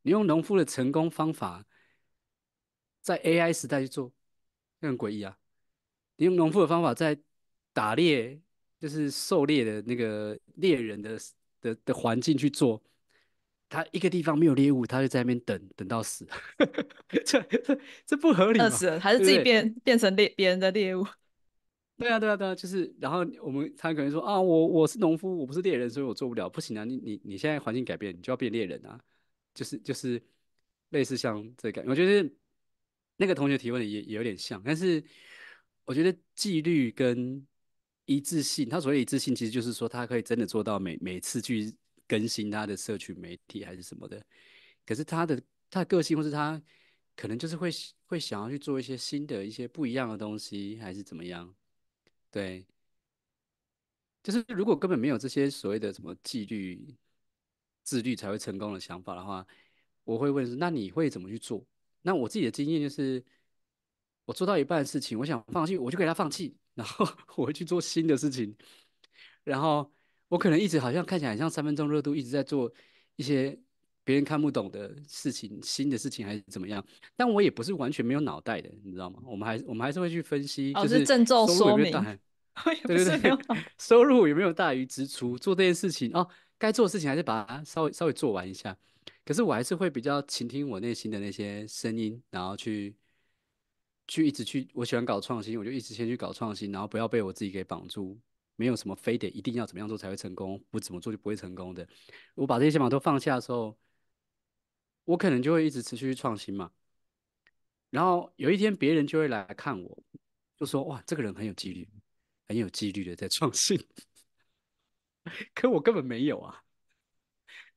你用农夫的成功方法，在 AI 时代去做。很诡异啊！你用农夫的方法在打猎，就是狩猎的那个猎人的的的环境去做，他一个地方没有猎物，他就在那边等等到死，<laughs> 这这这不合理。饿死了，还是自己变变成猎别人的猎物？<laughs> 对啊，对啊，对啊，就是。然后我们他可能说啊，我我是农夫，我不是猎人，所以我做不了。不行啊，你你你现在环境改变，你就要变猎人啊，就是就是类似像这个，我觉得。那个同学提问也也有点像，但是我觉得纪律跟一致性，他所谓一致性其实就是说他可以真的做到每每次去更新他的社区媒体还是什么的，可是他的他的个性或是他可能就是会会想要去做一些新的一些不一样的东西还是怎么样？对，就是如果根本没有这些所谓的什么纪律自律才会成功的想法的话，我会问是那你会怎么去做？那我自己的经验就是，我做到一半的事情，我想放弃，我就给他放弃，然后 <laughs> 我会去做新的事情，然后我可能一直好像看起来像三分钟热度，一直在做一些别人看不懂的事情，新的事情还是怎么样。但我也不是完全没有脑袋的，你知道吗？我们还我们还是会去分析，就是收入有没有 <laughs> 对对对，<laughs> 收入有没有大于支出？做这件事情哦，该做的事情还是把它稍微稍微做完一下。可是我还是会比较倾听我内心的那些声音，然后去去一直去。我喜欢搞创新，我就一直先去搞创新，然后不要被我自己给绑住。没有什么非得一定要怎么样做才会成功，不怎么做就不会成功的。我把这些想法都放下的时候，我可能就会一直持续去创新嘛。然后有一天别人就会来看我，就说：“哇，这个人很有纪律，很有纪律的在创新。<laughs> ”可我根本没有啊。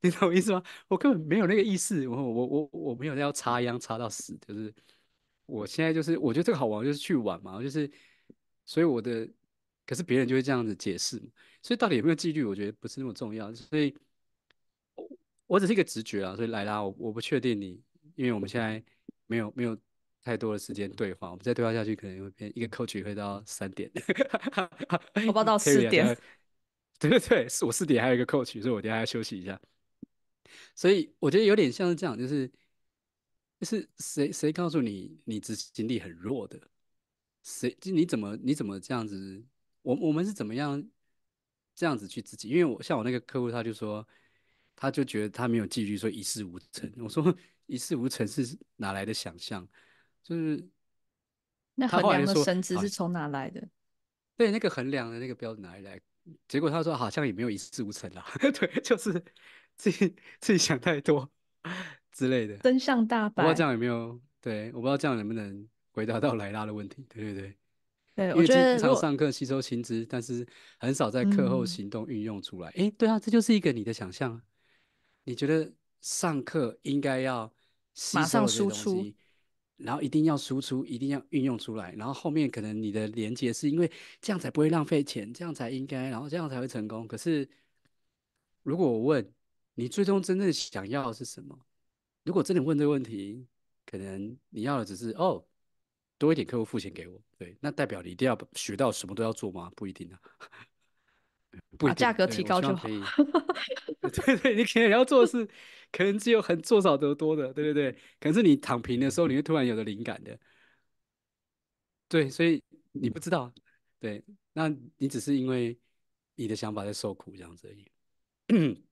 <laughs> 你懂我意思吗？我根本没有那个意思，我我我我没有要插秧插到死，就是我现在就是我觉得这个好玩，就是去玩嘛，就是所以我的，可是别人就会这样子解释所以到底有没有纪律，我觉得不是那么重要，所以我只是一个直觉啊，所以来啦，我我不确定你，因为我们现在没有没有太多的时间对话，我们再对话下去可能会变一个 coach 会到三点，<laughs> 我报到四点，对对对，是我四点还有一个 coach，所以我等下要休息一下。所以我觉得有点像是这样，就是就是谁谁告诉你你执行力很弱的，谁就你怎么你怎么这样子？我我们是怎么样这样子去自己？因为我像我那个客户，他就说，他就觉得他没有继续说一事无成。我说一事无成是哪来的想象？就是 <laughs> 那衡量的绳子是从哪来的？<laughs> 对，那个衡量的那个标准哪里来？结果他说好像也没有一事无成啦。<laughs> 对，就是。自己自己想太多之类的，真相大白。我不知道这样有没有对，我不知道这样能不能回答到莱拉的问题。对对对，对，<laughs> 因为经常上课吸收新知，但是很少在课后行动运用出来。哎，对啊，这就是一个你的想象。你觉得上课应该要马上输出，然后一定要输出，一定要运用出来，然后后面可能你的连接是因为这样才不会浪费钱，这样才应该，然后这样才会成功。可是如果我问。你最终真正想要的是什么？如果真的问这个问题，可能你要的只是哦，多一点客户付钱给我。对，那代表你一定要学到什么都要做吗？不一定啊，把价格提高就好。对 <laughs> 对，你可能要做的是，可能只有很做少得多的，对对对。可是你躺平的时候，你会突然有了灵感的。对，所以你不知道，对，那你只是因为你的想法在受苦这样子而已。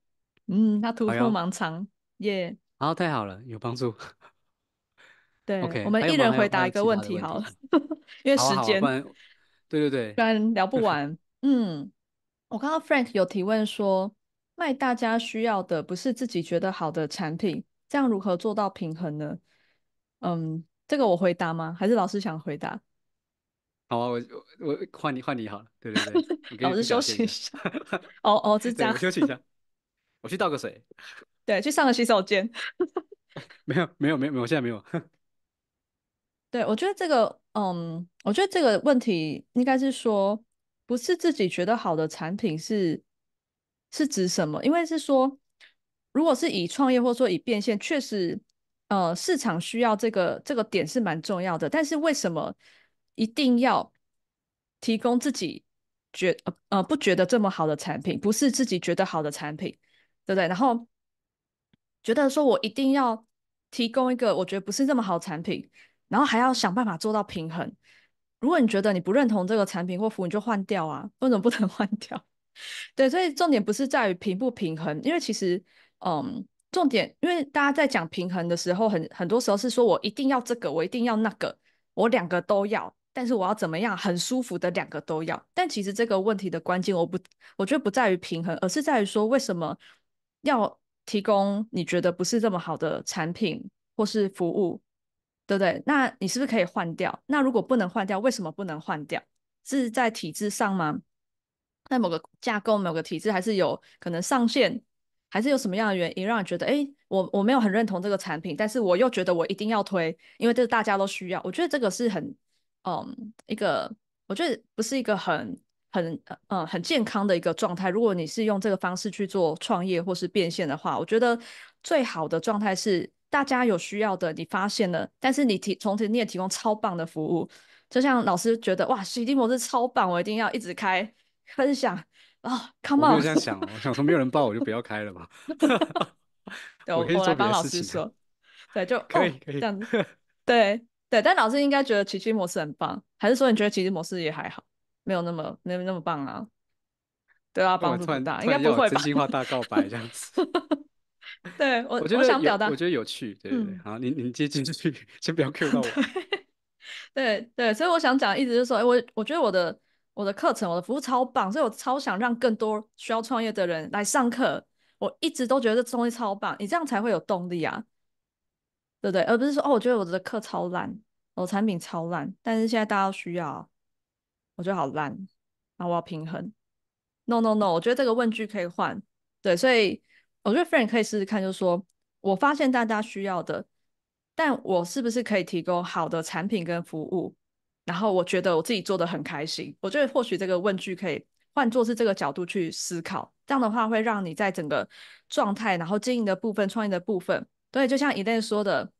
嗯，他突破盲肠耶。好，太好了，有帮助。<laughs> 对，o k 我们一人回答一个问题好了，<laughs> 因为时间。对对对，不然聊不完。<laughs> 嗯，我刚刚 Frank 有提问说，卖大家需要的不是自己觉得好的产品，这样如何做到平衡呢？嗯，这个我回答吗？还是老师想回答？好啊，我我换你换你好了，对对对。老师休息一下。哦哦，是这样。休息一下。我去倒个水，<laughs> 对，去上个洗手间。<laughs> 没有，没有，没有，没有，我现在没有。<laughs> 对，我觉得这个，嗯，我觉得这个问题应该是说，不是自己觉得好的产品是是指什么？因为是说，如果是以创业或者说以变现，确实，呃，市场需要这个这个点是蛮重要的。但是为什么一定要提供自己觉呃不觉得这么好的产品？不是自己觉得好的产品。对不对？然后觉得说我一定要提供一个我觉得不是那么好产品，然后还要想办法做到平衡。如果你觉得你不认同这个产品或服务，你就换掉啊，为什么不能 <laughs> 换掉？对，所以重点不是在于平不平衡，因为其实，嗯，重点因为大家在讲平衡的时候，很很多时候是说我一定要这个，我一定要那个，我两个都要，但是我要怎么样很舒服的两个都要。但其实这个问题的关键，我不我觉得不在于平衡，而是在于说为什么。要提供你觉得不是这么好的产品或是服务，对不对？那你是不是可以换掉？那如果不能换掉，为什么不能换掉？是在体制上吗？在某个架构、某个体制，还是有可能上限？还是有什么样的原因，让你觉得，哎，我我没有很认同这个产品，但是我又觉得我一定要推，因为这是大家都需要。我觉得这个是很，嗯，一个，我觉得不是一个很。很嗯，很健康的一个状态。如果你是用这个方式去做创业或是变现的话，我觉得最好的状态是大家有需要的，你发现了，但是你提从此你也提供超棒的服务。就像老师觉得哇，洗迹模式超棒，我一定要一直开分享啊，come on！我这样想，我想说没有人报我就不要开了吧。<laughs> 对，我可以帮老师说，对，就 <laughs> 可以这样子。对对，但老师应该觉得奇迹模式很棒，还是说你觉得奇迹模式也还好？没有那么没有那么棒啊，对啊，帮助很大应该不会吧？真心话大告白这样子，<laughs> 对我我得想表达，我觉得有趣，对对对。好，您您接进去，先不要 cue 到我。<laughs> 对对，所以我想讲，一直就是说，哎，我我觉得我的我的课程，我的服务超棒，所以我超想让更多需要创业的人来上课。我一直都觉得这东西超棒，你这样才会有动力啊，对不对？而不是说哦，我觉得我的课超烂，我产品超烂，但是现在大家需要。我觉得好烂，那我要平衡。No No No，我觉得这个问句可以换。对，所以我觉得 f r i e n d 可以试试看，就是说我发现大家需要的，但我是不是可以提供好的产品跟服务？然后我觉得我自己做的很开心。我觉得或许这个问句可以换作是这个角度去思考，这样的话会让你在整个状态，然后经营的部分、创业的部分，对，就像一 t 说的。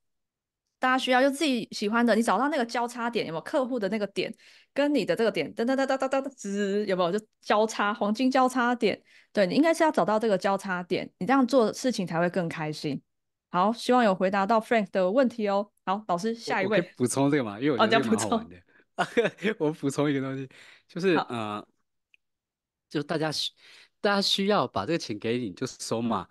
大家需要就自己喜欢的，你找到那个交叉点有没有客户的那个点，跟你的这个点，噔噔噔噔噔噔噔，滋有没有就交叉黄金交叉点？对你应该是要找到这个交叉点，你这样做事情才会更开心。好，希望有回答到 Frank 的问题哦。好，老师下一位补充这个嘛，因为我觉得挺好玩的。<laughs> 我补充一个东西，就是嗯，就大家需大家需要把这个钱给你就收嘛。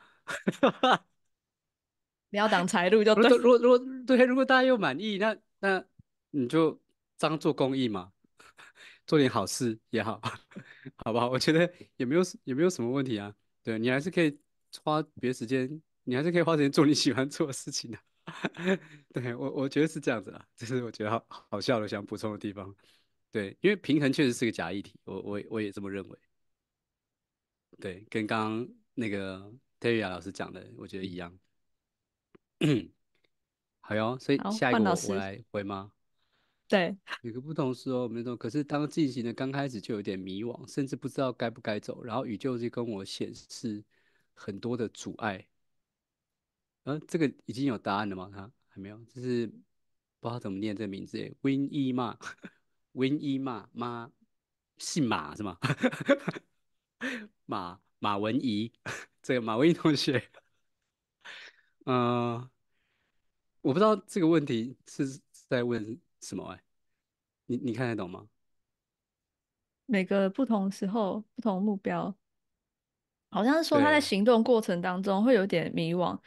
你要挡财路就对，如果如果对，如果大家又满意，那那你就当做公益嘛，<laughs> 做点好事也好，<laughs> 好不好？我觉得也没有也没有什么问题啊。对你还是可以花别时间，你还是可以花时间做你喜欢做的事情的。<laughs> 对我我觉得是这样子啊，这是我觉得好好笑的，想补充的地方。对，因为平衡确实是个假议题，我我我也这么认为。对，跟刚刚那个 Terry 老师讲的，我觉得一样。好哟，所以下一个我来回吗？<laughs> 对，有个不同事哦，没错。可是当进行的刚开始就有点迷惘，甚至不知道该不该走。然后宇宙就跟我显示很多的阻碍。嗯，这个已经有答案了吗？他还没有，就是不知道怎么念这个名字。文怡嘛，文怡嘛，妈姓马是吗？<laughs> 马马文怡，这个马文怡同学。嗯，我不知道这个问题是在问什么哎，你你看得懂吗？每个不同时候、不同目标，好像是说他在行动过程当中会有点迷惘，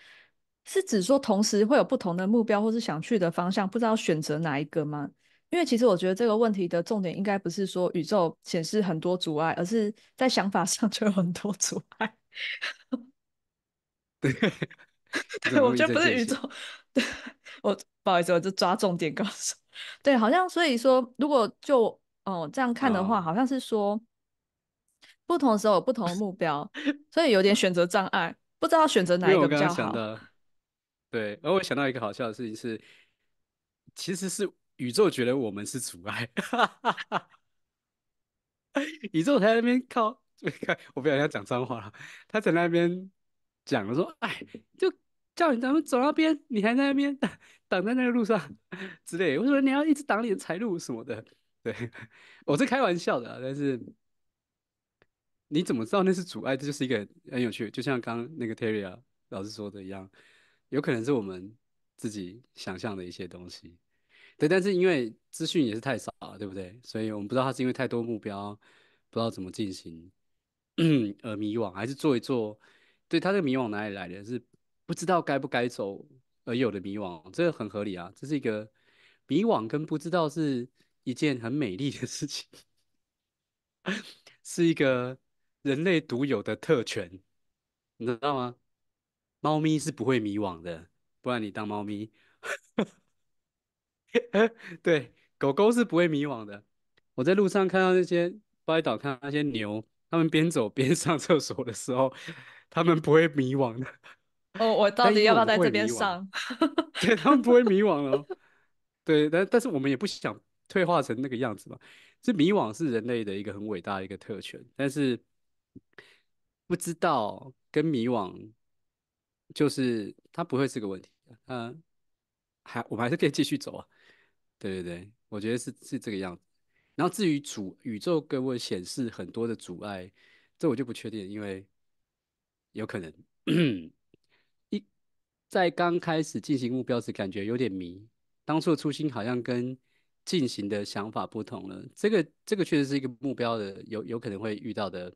是指说同时会有不同的目标或是想去的方向，不知道选择哪一个吗？因为其实我觉得这个问题的重点应该不是说宇宙显示很多阻碍，而是在想法上就有很多阻碍。<laughs> 对。<laughs> <laughs> 对，我觉得不是宇宙。我不好意思，我就抓重点告你 <laughs> 对，好像所以说，如果就哦这样看的话，好像是说不同的时候有不同的目标，所以有点选择障碍，不知道选择哪一个比较好。对，而我想到一个好笑的事情是，其实是宇宙觉得我们是阻碍。宇宙在那边靠，我不要讲脏话了。他在那边。讲了说，哎，就叫你，咱们走那边，你还在那边挡 <laughs> 挡在那个路上之类。为什么你要一直挡你的财路什么的？对，<laughs> 我是开玩笑的，但是你怎么知道那是阻碍？这就是一个很有趣，就像刚刚那个 Teria 老师说的一样，有可能是我们自己想象的一些东西。对，但是因为资讯也是太少了，对不对？所以我们不知道他是因为太多目标，不知道怎么进行 <clears throat> 而迷惘，还是做一做。对他这个迷惘哪里来的？是不知道该不该走而有的迷惘，这个很合理啊。这是一个迷惘跟不知道是一件很美丽的事情，<laughs> 是一个人类独有的特权，你知道吗？猫咪是不会迷惘的，不然你当猫咪。<laughs> 对，狗狗是不会迷惘的。我在路上看到那些，巴厘岛看到那些牛，他们边走边上厕所的时候。他们不会迷惘的。哦，我到底要不要在这边上？<laughs> 对，他们不会迷惘了。<laughs> 对，但但是我们也不想退化成那个样子嘛。这迷惘是人类的一个很伟大的一个特权，但是不知道跟迷惘，就是他不会是个问题。嗯，还我们还是可以继续走啊。对对对，我觉得是是这个样子。然后至于阻宇宙给我显示很多的阻碍，这我就不确定，因为。有可能一在刚开始进行目标时，感觉有点迷。当初的初心好像跟进行的想法不同了。这个这个确实是一个目标的有有可能会遇到的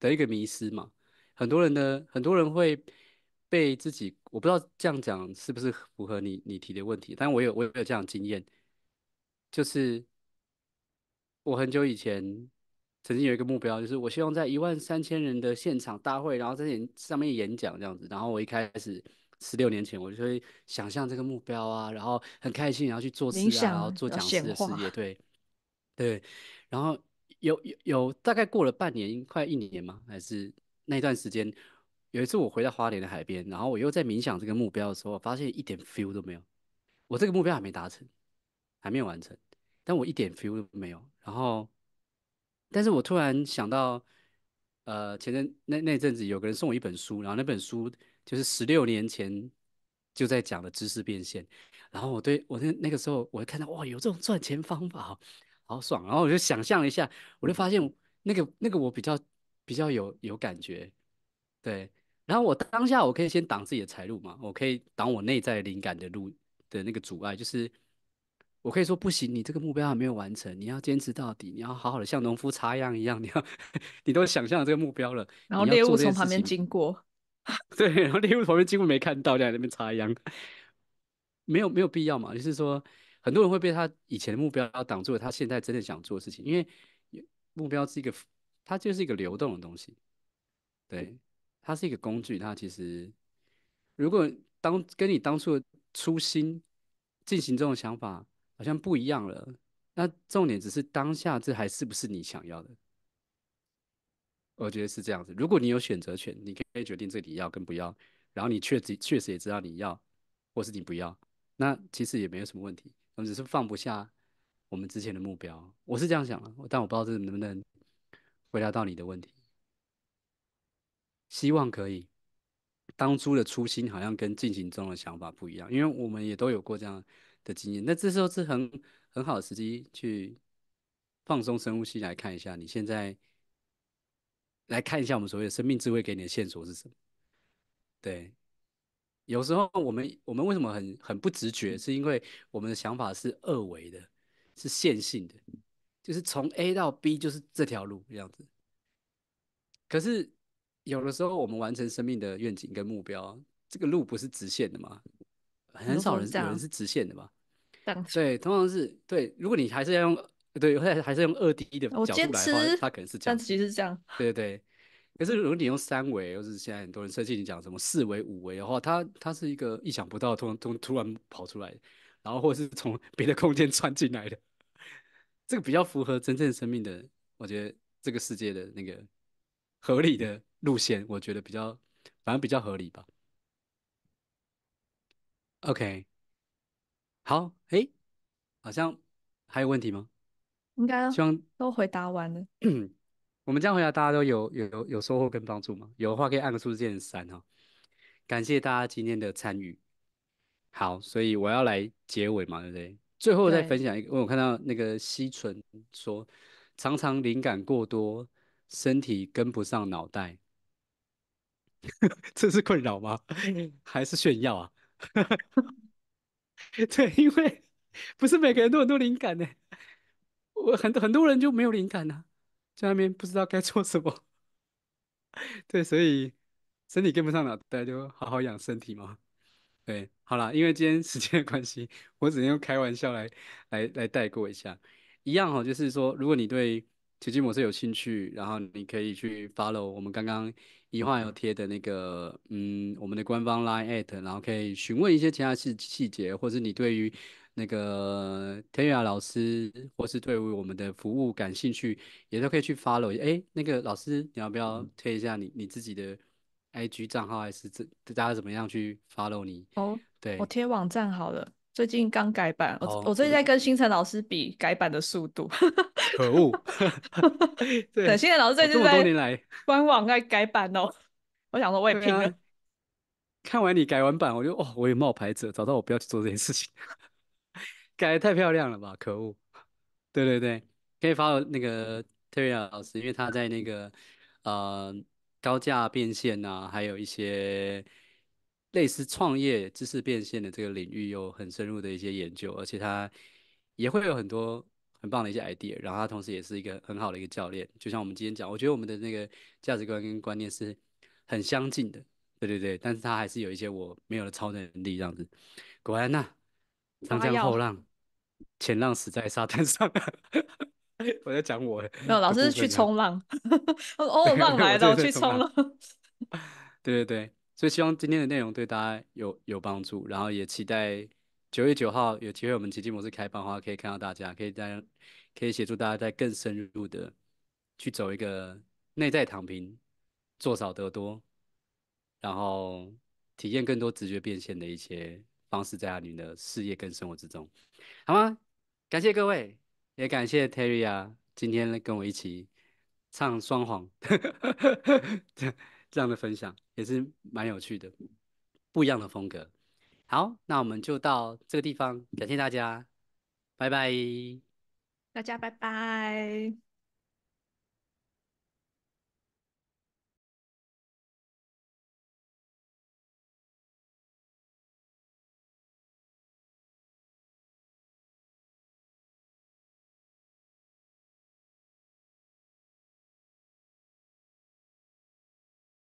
的一个迷失嘛？很多人呢，很多人会被自己，我不知道这样讲是不是符合你你提的问题。但我有我有有这样的经验，就是我很久以前。曾经有一个目标，就是我希望在一万三千人的现场大会，然后在上面演讲这样子。然后我一开始十六年前，我就会想象这个目标啊，然后很开心，然后去做事啊，然后做讲师的事业。对对，然后有有有大概过了半年，快一年吗？还是那段时间有一次我回到花莲的海边，然后我又在冥想这个目标的时候，发现一点 feel 都没有。我这个目标还没达成，还没有完成，但我一点 feel 都没有。然后。但是我突然想到，呃，前阵那那阵子有个人送我一本书，然后那本书就是十六年前就在讲的知识变现，然后我对我那那个时候，我看到哇，有这种赚钱方法好爽！然后我就想象了一下，我就发现那个那个我比较比较有有感觉，对。然后我当下我可以先挡自己的财路嘛，我可以挡我内在灵感的路的那个阻碍，就是。我可以说不行，你这个目标还没有完成，你要坚持到底，你要好好的像农夫插秧一样，你要，<laughs> 你都想象这个目标了，然 <laughs> 后猎物从旁边经过，对，然后猎物旁边经过没看到，在那边插秧，<laughs> 没有没有必要嘛？就是说，很多人会被他以前的目标挡住了他现在真的想做的事情，因为目标是一个，它就是一个流动的东西，对，它是一个工具，它其实如果当跟你当初的初心进行这种想法。好像不一样了。那重点只是当下这还是不是你想要的？我觉得是这样子。如果你有选择权，你可以决定这己要跟不要。然后你确实确实也知道你要或是你不要，那其实也没有什么问题。我们只是放不下我们之前的目标。我是这样想的，但我不知道这能不能回答到你的问题。希望可以。当初的初心好像跟进行中的想法不一样，因为我们也都有过这样。的经验，那这时候是很很好的时机去放松深呼吸，来看一下，你现在来看一下我们所谓的生命智慧给你的线索是什么。对，有时候我们我们为什么很很不直觉，是因为我们的想法是二维的，是线性的，就是从 A 到 B 就是这条路这样子。可是有的时候我们完成生命的愿景跟目标，这个路不是直线的吗？很少人，有人是直线的嘛？对，通常是对。如果你还是要用对，还是还是用二 D 的角度来画，它可能是这样，其实这样。对对对。可是如果你用三维，或是现在很多人设计，你讲什么四维、五维的话，它它是一个意想不到，通通突然跑出来然后或是从别的空间穿进来的，这个比较符合真正生命的，我觉得这个世界的那个合理的路线，我觉得比较，反正比较合理吧。OK，好，诶，好像还有问题吗？应该希望都回答完了。<clears throat> 我们这样回答，大家都有有有收获跟帮助吗？有的话可以按个数字键三哈。感谢大家今天的参与。好，所以我要来结尾嘛，对不对？最后再分享一个，我看到那个西纯说，常常灵感过多，身体跟不上脑袋，<laughs> 这是困扰吗？还是炫耀啊？<laughs> 对，因为不是每个人都很多灵感呢，我很多很多人就没有灵感呢，在外面不知道该做什么。<laughs> 对，所以身体跟不上脑袋，就好好养身体嘛。对，好了，因为今天时间的关系，我只能用开玩笑来来来带过一下。一样哦，就是说，如果你对奇迹模式有兴趣，然后你可以去 follow 我们刚刚。一画有贴的那个，嗯，我们的官方 line at，然后可以询问一些其他细细节，或是你对于那个田园老师，或是对于我们的服务感兴趣，也都可以去 follow。哎，那个老师，你要不要贴一下你你自己的 IG 账号，还是这大家怎么样去 follow 你？哦，对，我贴网站好了。最近刚改版，我我最近在跟星辰老师比改版的速度，可恶！<laughs> 对，等星辰老师最近在，多年来，<laughs> 官网在改版哦。我想说，我也拼了。看完你改完版，我就哦，我也冒牌者，找到我，不要去做这件事情。<laughs> 改的太漂亮了吧？可恶！对对对，可以发到那个特瑞老师，因为他在那个呃高价变现啊，还有一些。类似创业知识变现的这个领域有很深入的一些研究，而且他也会有很多很棒的一些 idea。然后他同时也是一个很好的一个教练，就像我们今天讲，我觉得我们的那个价值观跟观念是很相近的，对对对。但是他还是有一些我没有的超能力这样子。果然呐，长江后浪，前浪死在沙滩上。<laughs> 我在讲我，没有，老师去冲浪。<laughs> 哦，浪来了，去冲浪。对 <laughs> 对对。所以希望今天的内容对大家有有帮助，然后也期待九月九号有机会我们奇迹模式开放的话，可以看到大家可以大家可以协助大家在更深入的去走一个内在躺平，做少得多，然后体验更多直觉变现的一些方式，在阿女的事业跟生活之中，好吗？感谢各位，也感谢 Terry 啊，今天跟我一起唱双簧。<laughs> 这样的分享也是蛮有趣的，不一样的风格。好，那我们就到这个地方，感谢大家，拜拜，大家拜拜。